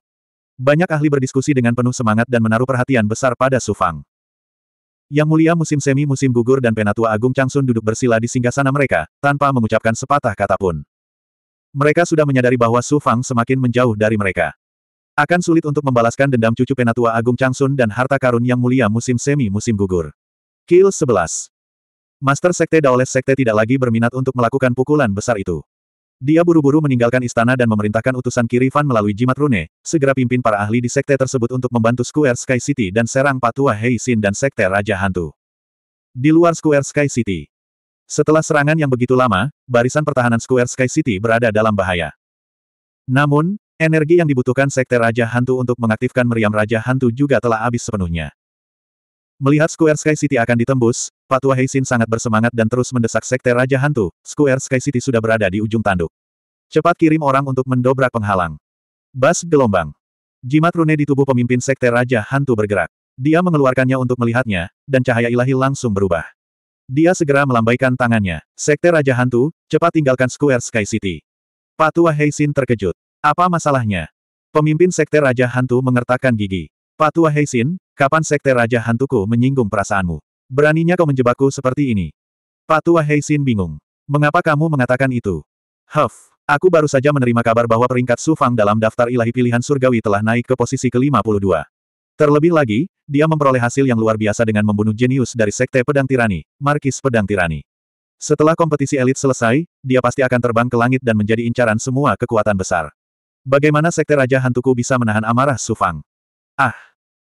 Banyak ahli berdiskusi dengan penuh semangat dan menaruh perhatian besar pada Su Fang. Yang mulia musim semi musim gugur dan penatua Agung Changsun duduk bersila di singgasana mereka, tanpa mengucapkan sepatah kata pun. Mereka sudah menyadari bahwa Su Fang semakin menjauh dari mereka. Akan sulit untuk membalaskan dendam cucu Penatua Agung Changsun dan harta karun yang mulia musim semi musim gugur. Kill 11. Master Sekte Daoles Sekte tidak lagi berminat untuk melakukan pukulan besar itu. Dia buru-buru meninggalkan istana dan memerintahkan utusan Kirifan melalui jimat rune, segera pimpin para ahli di sekte tersebut untuk membantu Square Sky City dan serang Patua Heisin dan Sekte Raja Hantu. Di luar Square Sky City. Setelah serangan yang begitu lama, barisan pertahanan Square Sky City berada dalam bahaya. Namun, Energi yang dibutuhkan Sekte Raja Hantu untuk mengaktifkan meriam Raja Hantu juga telah habis sepenuhnya. Melihat Square Sky City akan ditembus, Patua Heisin sangat bersemangat dan terus mendesak Sekte Raja Hantu, Square Sky City sudah berada di ujung tanduk. Cepat kirim orang untuk mendobrak penghalang. Bas gelombang. Jimat rune di tubuh pemimpin Sekte Raja Hantu bergerak. Dia mengeluarkannya untuk melihatnya, dan cahaya ilahi langsung berubah. Dia segera melambaikan tangannya. Sekte Raja Hantu, cepat tinggalkan Square Sky City. Patua Heisin terkejut. Apa masalahnya? Pemimpin Sekte Raja Hantu mengertakkan gigi. Patua Heisin, kapan Sekte Raja Hantuku menyinggung perasaanmu? Beraninya kau menjebakku seperti ini? Patua Heisin bingung. Mengapa kamu mengatakan itu? Huff, aku baru saja menerima kabar bahwa peringkat Sufang dalam daftar ilahi pilihan surgawi telah naik ke posisi ke-52. Terlebih lagi, dia memperoleh hasil yang luar biasa dengan membunuh jenius dari Sekte Pedang Tirani, Markis Pedang Tirani. Setelah kompetisi elit selesai, dia pasti akan terbang ke langit dan menjadi incaran semua kekuatan besar. Bagaimana sekte Raja Hantuku bisa menahan amarah Sufang? Ah!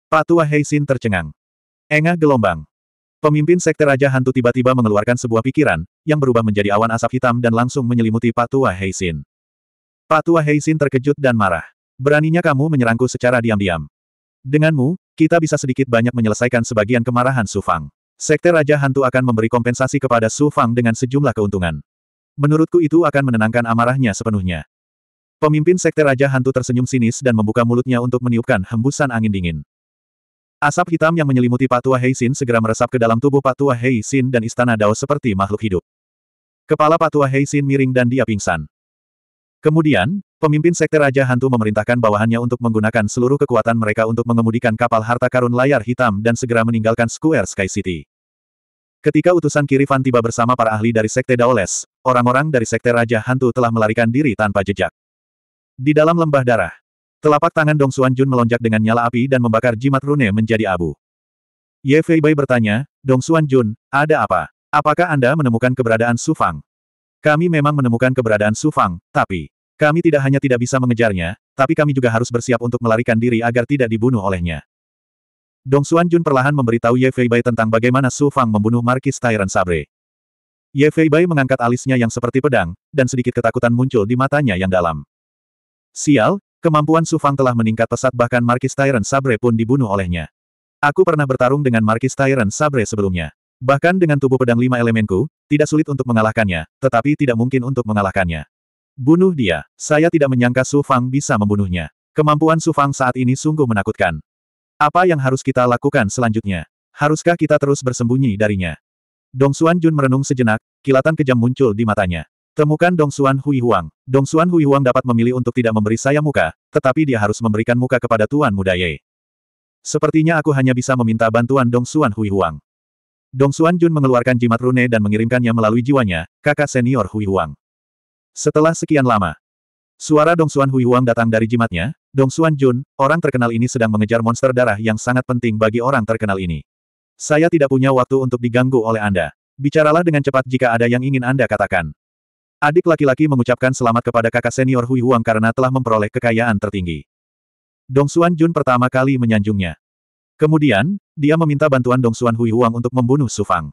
Patua Tua Heisin tercengang. Engah gelombang. Pemimpin sekte Raja Hantu tiba-tiba mengeluarkan sebuah pikiran, yang berubah menjadi awan asap hitam dan langsung menyelimuti Patua Tua Heisin. Pak Heisin terkejut dan marah. Beraninya kamu menyerangku secara diam-diam. Denganmu, kita bisa sedikit banyak menyelesaikan sebagian kemarahan Sufang. Sekte Raja Hantu akan memberi kompensasi kepada Sufang dengan sejumlah keuntungan. Menurutku itu akan menenangkan amarahnya sepenuhnya. Pemimpin Sekte Raja Hantu tersenyum sinis dan membuka mulutnya untuk meniupkan hembusan angin dingin. Asap hitam yang menyelimuti Patua Heisin segera meresap ke dalam tubuh Patua Heisin dan Istana Dao seperti makhluk hidup. Kepala Patua Heisin miring dan dia pingsan. Kemudian, pemimpin Sekte Raja Hantu memerintahkan bawahannya untuk menggunakan seluruh kekuatan mereka untuk mengemudikan kapal harta karun layar hitam dan segera meninggalkan Square Sky City. Ketika utusan Kirifan tiba bersama para ahli dari Sekte Daoles, orang-orang dari Sekte Raja Hantu telah melarikan diri tanpa jejak. Di dalam lembah darah, telapak tangan Dong Xuan Jun melonjak dengan nyala api dan membakar jimat rune menjadi abu. Ye Fei Bai bertanya, Dong Xuan Jun, ada apa? Apakah Anda menemukan keberadaan Su Fang? Kami memang menemukan keberadaan Su Fang, tapi kami tidak hanya tidak bisa mengejarnya, tapi kami juga harus bersiap untuk melarikan diri agar tidak dibunuh olehnya. Dong Xuan Jun perlahan memberitahu Ye Fei Bai tentang bagaimana Su Fang membunuh Markis Tyrant Sabre. Ye Fei Bai mengangkat alisnya yang seperti pedang, dan sedikit ketakutan muncul di matanya yang dalam. Sial, kemampuan Sufang telah meningkat pesat bahkan Markis Tyrant Sabre pun dibunuh olehnya. Aku pernah bertarung dengan Markis Tyrant Sabre sebelumnya. Bahkan dengan tubuh pedang lima elemenku, tidak sulit untuk mengalahkannya, tetapi tidak mungkin untuk mengalahkannya. Bunuh dia, saya tidak menyangka Sufang bisa membunuhnya. Kemampuan Sufang saat ini sungguh menakutkan. Apa yang harus kita lakukan selanjutnya? Haruskah kita terus bersembunyi darinya? Dong Xuan Jun merenung sejenak, kilatan kejam muncul di matanya. Temukan Dong Xuan Hui Huang. Dong Xuan Hui Huang dapat memilih untuk tidak memberi saya muka, tetapi dia harus memberikan muka kepada Tuan Muda Ye. Sepertinya aku hanya bisa meminta bantuan Dong Xuan Hui Huang. Dong Xuan Jun mengeluarkan jimat rune dan mengirimkannya melalui jiwanya, kakak senior Hui Huang. Setelah sekian lama, suara Dong Xuan Hui Huang datang dari jimatnya, Dong Xuan Jun, orang terkenal ini sedang mengejar monster darah yang sangat penting bagi orang terkenal ini. Saya tidak punya waktu untuk diganggu oleh Anda. Bicaralah dengan cepat jika ada yang ingin Anda katakan. Adik laki-laki mengucapkan selamat kepada kakak senior Hui Huang karena telah memperoleh kekayaan tertinggi. Dong Xuan Jun pertama kali menyanjungnya. Kemudian, dia meminta bantuan Dong Xuan Hui Huang untuk membunuh Su Fang.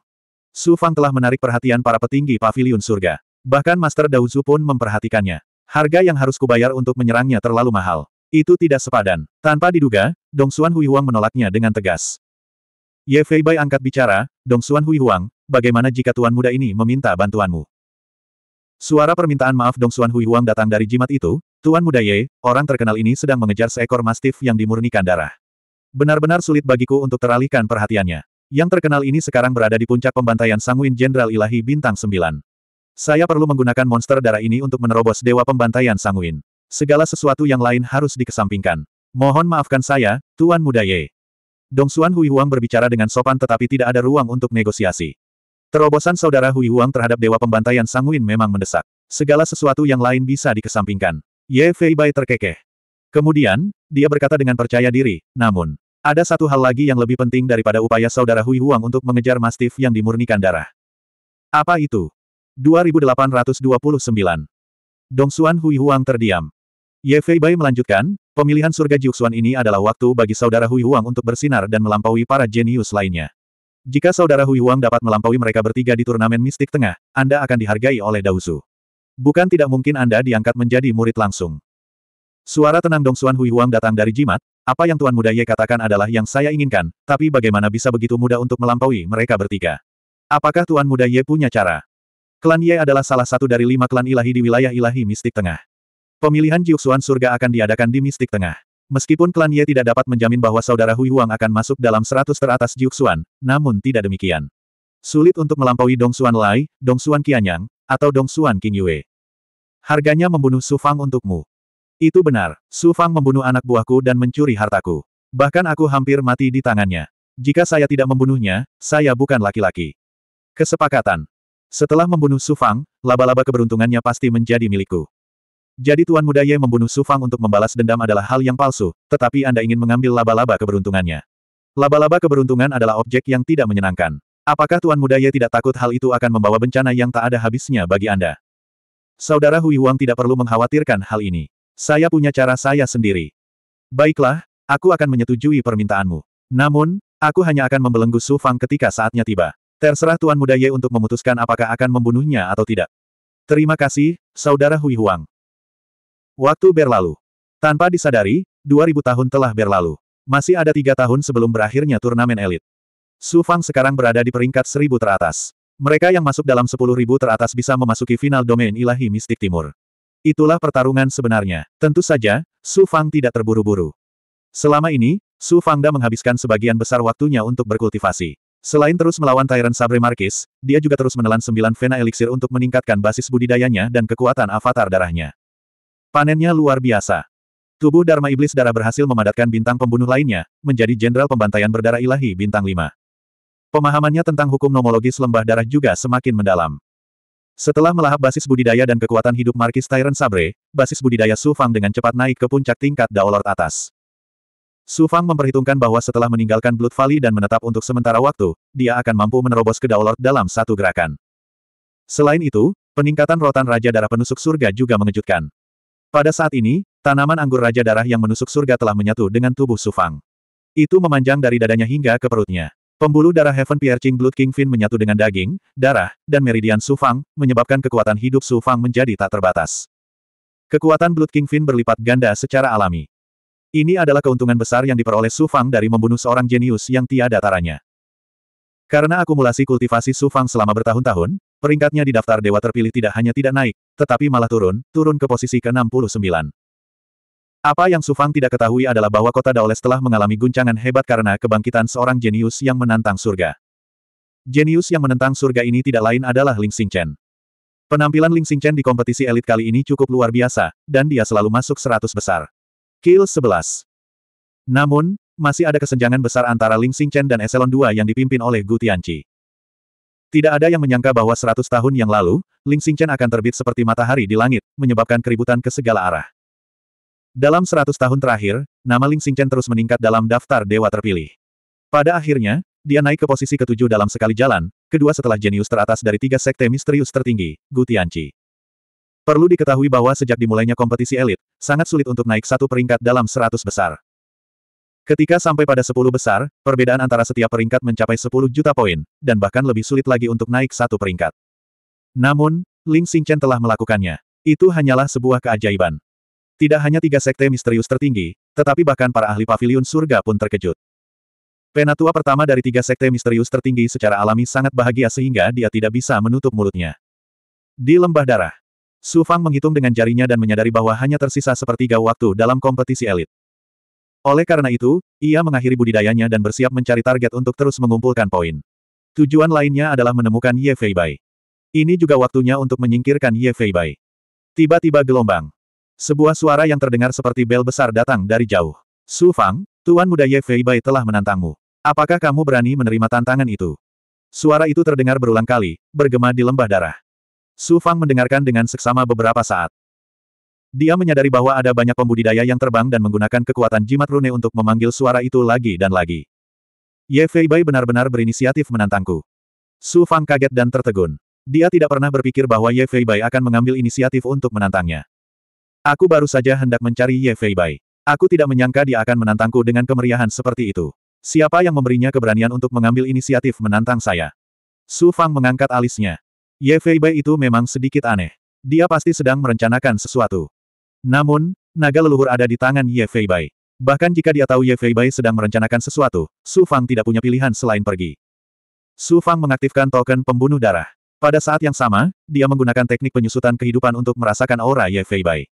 Su Fang telah menarik perhatian para petinggi Paviliun surga. Bahkan Master Dao Dauzu pun memperhatikannya. Harga yang harus kubayar untuk menyerangnya terlalu mahal. Itu tidak sepadan. Tanpa diduga, Dong Xuan Hui Huang menolaknya dengan tegas. Ye Fei Bai angkat bicara, Dong Xuan Hui Huang, bagaimana jika tuan muda ini meminta bantuanmu? Suara permintaan maaf Dong Xuan Hui Huang datang dari jimat itu, Tuan Muda Ye, orang terkenal ini sedang mengejar seekor mastif yang dimurnikan darah. Benar-benar sulit bagiku untuk teralihkan perhatiannya. Yang terkenal ini sekarang berada di puncak pembantaian Sanguin Jenderal Ilahi Bintang 9. Saya perlu menggunakan monster darah ini untuk menerobos Dewa Pembantaian Sanguin. Segala sesuatu yang lain harus dikesampingkan. Mohon maafkan saya, Tuan Muda Ye. Dong Xuan Hui Huang berbicara dengan sopan tetapi tidak ada ruang untuk negosiasi. Terobosan saudara Hui Huang terhadap Dewa Pembantaian Sanguin memang mendesak. Segala sesuatu yang lain bisa dikesampingkan. Ye Fei Bai terkekeh. Kemudian, dia berkata dengan percaya diri, namun, ada satu hal lagi yang lebih penting daripada upaya saudara Hui Huang untuk mengejar mastif yang dimurnikan darah. Apa itu? 2829. Xuan Hui Huang terdiam. Ye Fei Bai melanjutkan, pemilihan surga Jiuxuan ini adalah waktu bagi saudara Hui Huang untuk bersinar dan melampaui para jenius lainnya. Jika saudara Hui Huang dapat melampaui mereka bertiga di turnamen mistik tengah, Anda akan dihargai oleh Dausu. Bukan tidak mungkin Anda diangkat menjadi murid langsung. Suara tenang Dong Xuan Hui Huang datang dari jimat, apa yang Tuan Muda Ye katakan adalah yang saya inginkan, tapi bagaimana bisa begitu mudah untuk melampaui mereka bertiga? Apakah Tuan Muda Ye punya cara? Klan Ye adalah salah satu dari lima klan ilahi di wilayah ilahi mistik tengah. Pemilihan Jiuxuan surga akan diadakan di mistik tengah. Meskipun klan Ye tidak dapat menjamin bahwa saudara Hui Huang akan masuk dalam seratus teratas Jiuxuan, namun tidak demikian. Sulit untuk melampaui Dong Xuan Lai, Dong Xuan Qianyang, atau Dong Xuan King Yue. Harganya membunuh Su Fang untukmu. Itu benar, Su Fang membunuh anak buahku dan mencuri hartaku. Bahkan aku hampir mati di tangannya. Jika saya tidak membunuhnya, saya bukan laki-laki. Kesepakatan. Setelah membunuh Su Fang, laba-laba keberuntungannya pasti menjadi milikku. Jadi Tuan Muda Ye membunuh sufang untuk membalas dendam adalah hal yang palsu, tetapi Anda ingin mengambil laba-laba keberuntungannya. Laba-laba keberuntungan adalah objek yang tidak menyenangkan. Apakah Tuan Muda Ye tidak takut hal itu akan membawa bencana yang tak ada habisnya bagi Anda? Saudara Hui Huang tidak perlu mengkhawatirkan hal ini. Saya punya cara saya sendiri. Baiklah, aku akan menyetujui permintaanmu. Namun, aku hanya akan membelenggu sufang ketika saatnya tiba. Terserah Tuan Muda Ye untuk memutuskan apakah akan membunuhnya atau tidak. Terima kasih, Saudara Hui Huang. Waktu berlalu. Tanpa disadari, 2000 tahun telah berlalu. Masih ada tiga tahun sebelum berakhirnya turnamen elit. Su Fang sekarang berada di peringkat seribu teratas. Mereka yang masuk dalam sepuluh ribu teratas bisa memasuki final domain ilahi mistik timur. Itulah pertarungan sebenarnya. Tentu saja, Su Fang tidak terburu-buru. Selama ini, Su Fangda menghabiskan sebagian besar waktunya untuk berkultivasi. Selain terus melawan Tyrant Sabre Markis, dia juga terus menelan sembilan Vena eliksir untuk meningkatkan basis budidayanya dan kekuatan avatar darahnya. Panennya luar biasa. Tubuh Dharma Iblis Darah berhasil memadatkan bintang pembunuh lainnya, menjadi jenderal pembantaian berdarah ilahi bintang 5. Pemahamannya tentang hukum nomologis lembah darah juga semakin mendalam. Setelah melahap basis budidaya dan kekuatan hidup Markis Tyrant Sabre, basis budidaya Su Fang dengan cepat naik ke puncak tingkat Daolord atas. Su Fang memperhitungkan bahwa setelah meninggalkan Blood Valley dan menetap untuk sementara waktu, dia akan mampu menerobos ke Daolord dalam satu gerakan. Selain itu, peningkatan rotan Raja Darah Penusuk Surga juga mengejutkan. Pada saat ini, tanaman anggur Raja Darah yang menusuk surga telah menyatu dengan tubuh Sufang. Itu memanjang dari dadanya hingga ke perutnya. Pembuluh darah Heaven Piercing Blood King Kingfin menyatu dengan daging, darah, dan meridian Sufang, menyebabkan kekuatan hidup Sufang menjadi tak terbatas. Kekuatan Blood King Kingfin berlipat ganda secara alami. Ini adalah keuntungan besar yang diperoleh Sufang dari membunuh seorang jenius yang tiada taranya. Karena akumulasi kultivasi Sufang selama bertahun-tahun, peringkatnya di daftar dewa terpilih tidak hanya tidak naik, tetapi malah turun, turun ke posisi ke-69. Apa yang Sufang tidak ketahui adalah bahwa kota Daoles telah mengalami guncangan hebat karena kebangkitan seorang jenius yang menantang surga. Jenius yang menentang surga ini tidak lain adalah Ling Xingchen. Penampilan Ling Xingchen di kompetisi elit kali ini cukup luar biasa, dan dia selalu masuk seratus besar. Kill 11. Namun, masih ada kesenjangan besar antara Ling Xingchen dan Eselon 2 yang dipimpin oleh Gu Tianqi. Tidak ada yang menyangka bahwa seratus tahun yang lalu, Ling Xingchen akan terbit seperti matahari di langit, menyebabkan keributan ke segala arah. Dalam seratus tahun terakhir, nama Ling Xingchen terus meningkat dalam daftar dewa terpilih. Pada akhirnya, dia naik ke posisi ketujuh dalam sekali jalan, kedua setelah jenius teratas dari tiga sekte misterius tertinggi, Gu Tianqi. Perlu diketahui bahwa sejak dimulainya kompetisi elit, sangat sulit untuk naik satu peringkat dalam seratus besar. Ketika sampai pada sepuluh besar, perbedaan antara setiap peringkat mencapai sepuluh juta poin, dan bahkan lebih sulit lagi untuk naik satu peringkat. Namun, Ling Xingchen telah melakukannya. Itu hanyalah sebuah keajaiban. Tidak hanya tiga sekte misterius tertinggi, tetapi bahkan para ahli pavilion surga pun terkejut. Penatua pertama dari tiga sekte misterius tertinggi secara alami sangat bahagia sehingga dia tidak bisa menutup mulutnya. Di lembah darah, Su Fang menghitung dengan jarinya dan menyadari bahwa hanya tersisa sepertiga waktu dalam kompetisi elit. Oleh karena itu, ia mengakhiri budidayanya dan bersiap mencari target untuk terus mengumpulkan poin. Tujuan lainnya adalah menemukan Ye Bai. Ini juga waktunya untuk menyingkirkan Ye Bai. Tiba-tiba gelombang. Sebuah suara yang terdengar seperti bel besar datang dari jauh. Su Fang, Tuan Muda Ye Bai telah menantangmu. Apakah kamu berani menerima tantangan itu? Suara itu terdengar berulang kali, bergema di lembah darah. Su Fang mendengarkan dengan seksama beberapa saat. Dia menyadari bahwa ada banyak pembudidaya yang terbang dan menggunakan kekuatan jimat rune untuk memanggil suara itu lagi dan lagi. Ye Feibai benar-benar berinisiatif menantangku. Su Fang kaget dan tertegun. Dia tidak pernah berpikir bahwa Ye Feibai akan mengambil inisiatif untuk menantangnya. Aku baru saja hendak mencari Ye Feibai. Aku tidak menyangka dia akan menantangku dengan kemeriahan seperti itu. Siapa yang memberinya keberanian untuk mengambil inisiatif menantang saya? Su Fang mengangkat alisnya. Ye Feibai itu memang sedikit aneh. Dia pasti sedang merencanakan sesuatu. Namun, naga leluhur ada di tangan Ye Fei Bai. Bahkan jika dia tahu Ye Fei Bai sedang merencanakan sesuatu, Su Fang tidak punya pilihan selain pergi. Su Fang mengaktifkan token pembunuh darah. Pada saat yang sama, dia menggunakan teknik penyusutan kehidupan untuk merasakan aura Ye Fei Bai.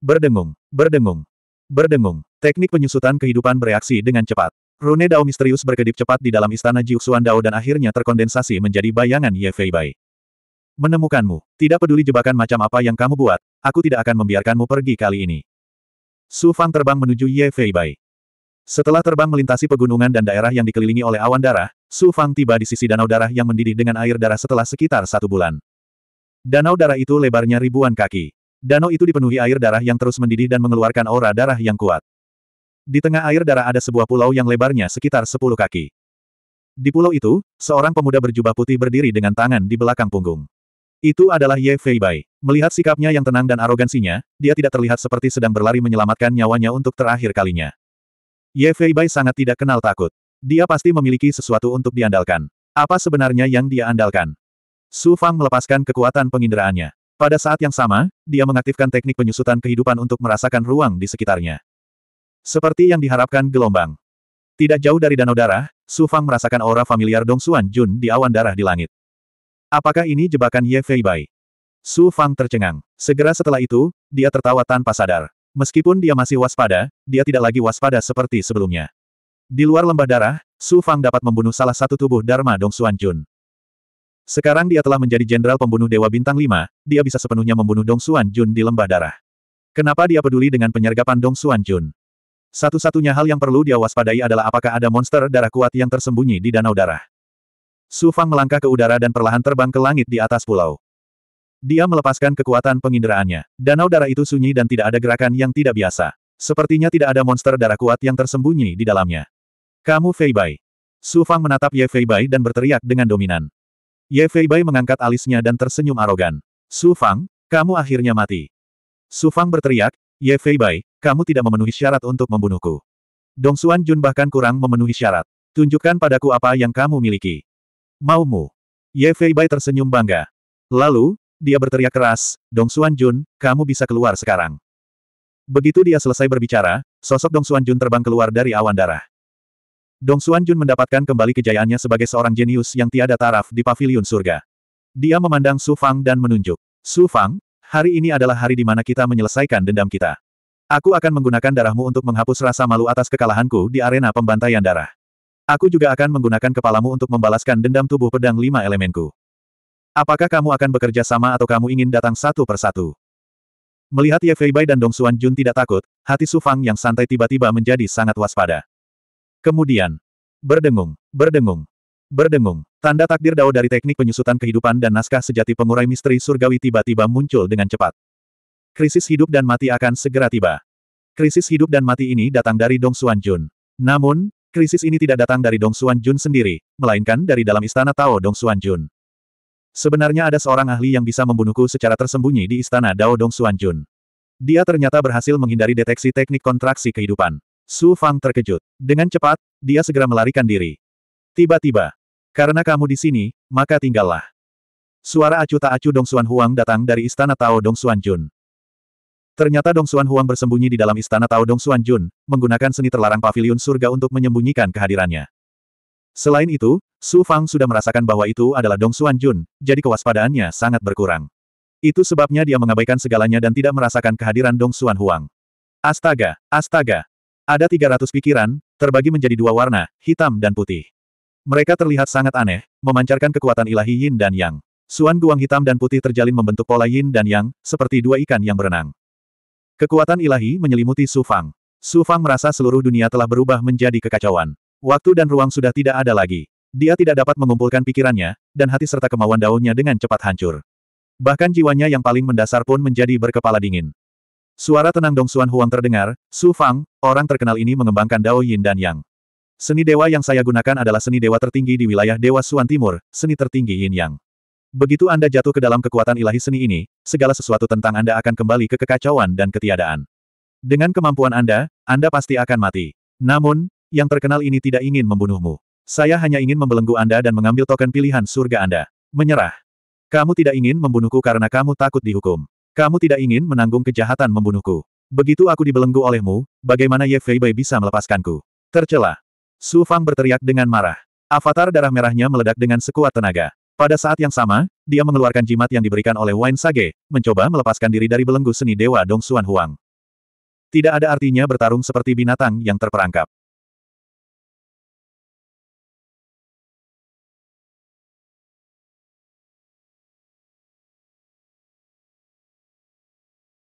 Berdengung, berdengung, berdengung. Teknik penyusutan kehidupan bereaksi dengan cepat. Rune Dao misterius berkedip cepat di dalam istana Jiuxuan Dao dan akhirnya terkondensasi menjadi bayangan Ye Fei Bai. Menemukanmu. Tidak peduli jebakan macam apa yang kamu buat, aku tidak akan membiarkanmu pergi kali ini. Su Fang terbang menuju Ye Feibai. Setelah terbang melintasi pegunungan dan daerah yang dikelilingi oleh awan darah, Su Fang tiba di sisi danau darah yang mendidih dengan air darah setelah sekitar satu bulan. Danau darah itu lebarnya ribuan kaki. Danau itu dipenuhi air darah yang terus mendidih dan mengeluarkan aura darah yang kuat. Di tengah air darah ada sebuah pulau yang lebarnya sekitar sepuluh kaki. Di pulau itu, seorang pemuda berjubah putih berdiri dengan tangan di belakang punggung. Itu adalah Ye Feibai. Melihat sikapnya yang tenang dan arogansinya, dia tidak terlihat seperti sedang berlari menyelamatkan nyawanya untuk terakhir kalinya. Ye Feibai sangat tidak kenal takut. Dia pasti memiliki sesuatu untuk diandalkan. Apa sebenarnya yang dia andalkan? Su Fang melepaskan kekuatan penginderaannya. Pada saat yang sama, dia mengaktifkan teknik penyusutan kehidupan untuk merasakan ruang di sekitarnya. Seperti yang diharapkan gelombang. Tidak jauh dari danau darah, Su Fang merasakan aura familiar Dong Xuan Jun di awan darah di langit. Apakah ini jebakan Ye Fei Bai? Su Fang tercengang. Segera setelah itu, dia tertawa tanpa sadar. Meskipun dia masih waspada, dia tidak lagi waspada seperti sebelumnya. Di luar lembah darah, Su Fang dapat membunuh salah satu tubuh Dharma Dong Xuan Jun. Sekarang dia telah menjadi jenderal pembunuh Dewa Bintang 5, dia bisa sepenuhnya membunuh Dong Xuan Jun di lembah darah. Kenapa dia peduli dengan penyergapan Dong Xuan Jun? Satu-satunya hal yang perlu dia waspadai adalah apakah ada monster darah kuat yang tersembunyi di danau darah. Su Fang melangkah ke udara dan perlahan terbang ke langit di atas pulau. Dia melepaskan kekuatan penginderaannya. Danau darah itu sunyi dan tidak ada gerakan yang tidak biasa. Sepertinya tidak ada monster darah kuat yang tersembunyi di dalamnya. Kamu Fei Bai. Su Fang menatap Ye Fei Bai dan berteriak dengan dominan. Ye Fei Bai mengangkat alisnya dan tersenyum arogan. Su Fang, kamu akhirnya mati. Su Fang berteriak, Ye Fei Bai, kamu tidak memenuhi syarat untuk membunuhku. Dong Xuan Jun bahkan kurang memenuhi syarat. Tunjukkan padaku apa yang kamu miliki. Maumu. Ye Bai tersenyum bangga. Lalu, dia berteriak keras, Dong Xuan Jun, kamu bisa keluar sekarang. Begitu dia selesai berbicara, sosok Dong Xuan Jun terbang keluar dari awan darah. Dong Xuan Jun mendapatkan kembali kejayaannya sebagai seorang jenius yang tiada taraf di paviliun surga. Dia memandang Su Fang dan menunjuk. Su Fang, hari ini adalah hari di mana kita menyelesaikan dendam kita. Aku akan menggunakan darahmu untuk menghapus rasa malu atas kekalahanku di arena pembantaian darah. Aku juga akan menggunakan kepalamu untuk membalaskan dendam tubuh pedang lima elemenku. Apakah kamu akan bekerja sama atau kamu ingin datang satu persatu? Melihat Ye Feibai dan Dong Xuan Jun tidak takut, hati Su Fang yang santai tiba-tiba menjadi sangat waspada. Kemudian, berdengung, berdengung, berdengung, tanda takdir dao dari teknik penyusutan kehidupan dan naskah sejati pengurai misteri surgawi tiba-tiba muncul dengan cepat. Krisis hidup dan mati akan segera tiba. Krisis hidup dan mati ini datang dari Dong Xuan Jun. Namun, Krisis ini tidak datang dari Dong Xuan Jun sendiri, melainkan dari dalam istana Tao Dong Xuan Jun. Sebenarnya ada seorang ahli yang bisa membunuhku secara tersembunyi di istana Dao Dong Xuan Jun. Dia ternyata berhasil menghindari deteksi teknik kontraksi kehidupan. Su Fang terkejut. Dengan cepat, dia segera melarikan diri. Tiba-tiba, karena kamu di sini, maka tinggallah. Suara acu tak acu Dong Xuan Huang datang dari istana Tao Dong Xuan Jun. Ternyata Dong Xuan Huang bersembunyi di dalam istana Tao Dong Xuan Jun, menggunakan seni terlarang pavilion surga untuk menyembunyikan kehadirannya. Selain itu, Su Fang sudah merasakan bahwa itu adalah Dong Xuan Jun, jadi kewaspadaannya sangat berkurang. Itu sebabnya dia mengabaikan segalanya dan tidak merasakan kehadiran Dong Xuan Huang. Astaga, astaga. Ada 300 pikiran, terbagi menjadi dua warna, hitam dan putih. Mereka terlihat sangat aneh, memancarkan kekuatan ilahi yin dan yang. Suan guang hitam dan putih terjalin membentuk pola yin dan yang, seperti dua ikan yang berenang. Kekuatan ilahi menyelimuti Su Fang. Su Fang merasa seluruh dunia telah berubah menjadi kekacauan. Waktu dan ruang sudah tidak ada lagi. Dia tidak dapat mengumpulkan pikirannya, dan hati serta kemauan daunnya dengan cepat hancur. Bahkan jiwanya yang paling mendasar pun menjadi berkepala dingin. Suara tenang Dong Xuan Huang terdengar, Su Fang, orang terkenal ini mengembangkan Dao Yin dan Yang. Seni dewa yang saya gunakan adalah seni dewa tertinggi di wilayah Dewa Suan Timur, seni tertinggi Yin Yang. Begitu Anda jatuh ke dalam kekuatan ilahi seni ini, segala sesuatu tentang Anda akan kembali ke kekacauan dan ketiadaan. Dengan kemampuan Anda, Anda pasti akan mati. Namun, yang terkenal ini tidak ingin membunuhmu. Saya hanya ingin membelenggu Anda dan mengambil token pilihan surga Anda. Menyerah. Kamu tidak ingin membunuhku karena kamu takut dihukum. Kamu tidak ingin menanggung kejahatan membunuhku. Begitu aku dibelenggu olehmu, bagaimana Ye Feibei bisa melepaskanku? Tercela. Su Fang berteriak dengan marah. Avatar darah merahnya meledak dengan sekuat tenaga. Pada saat yang sama, dia mengeluarkan jimat yang diberikan oleh Wine Sage, mencoba melepaskan diri dari belenggu seni Dewa Dong Xuan Huang. Tidak ada artinya bertarung seperti binatang yang terperangkap.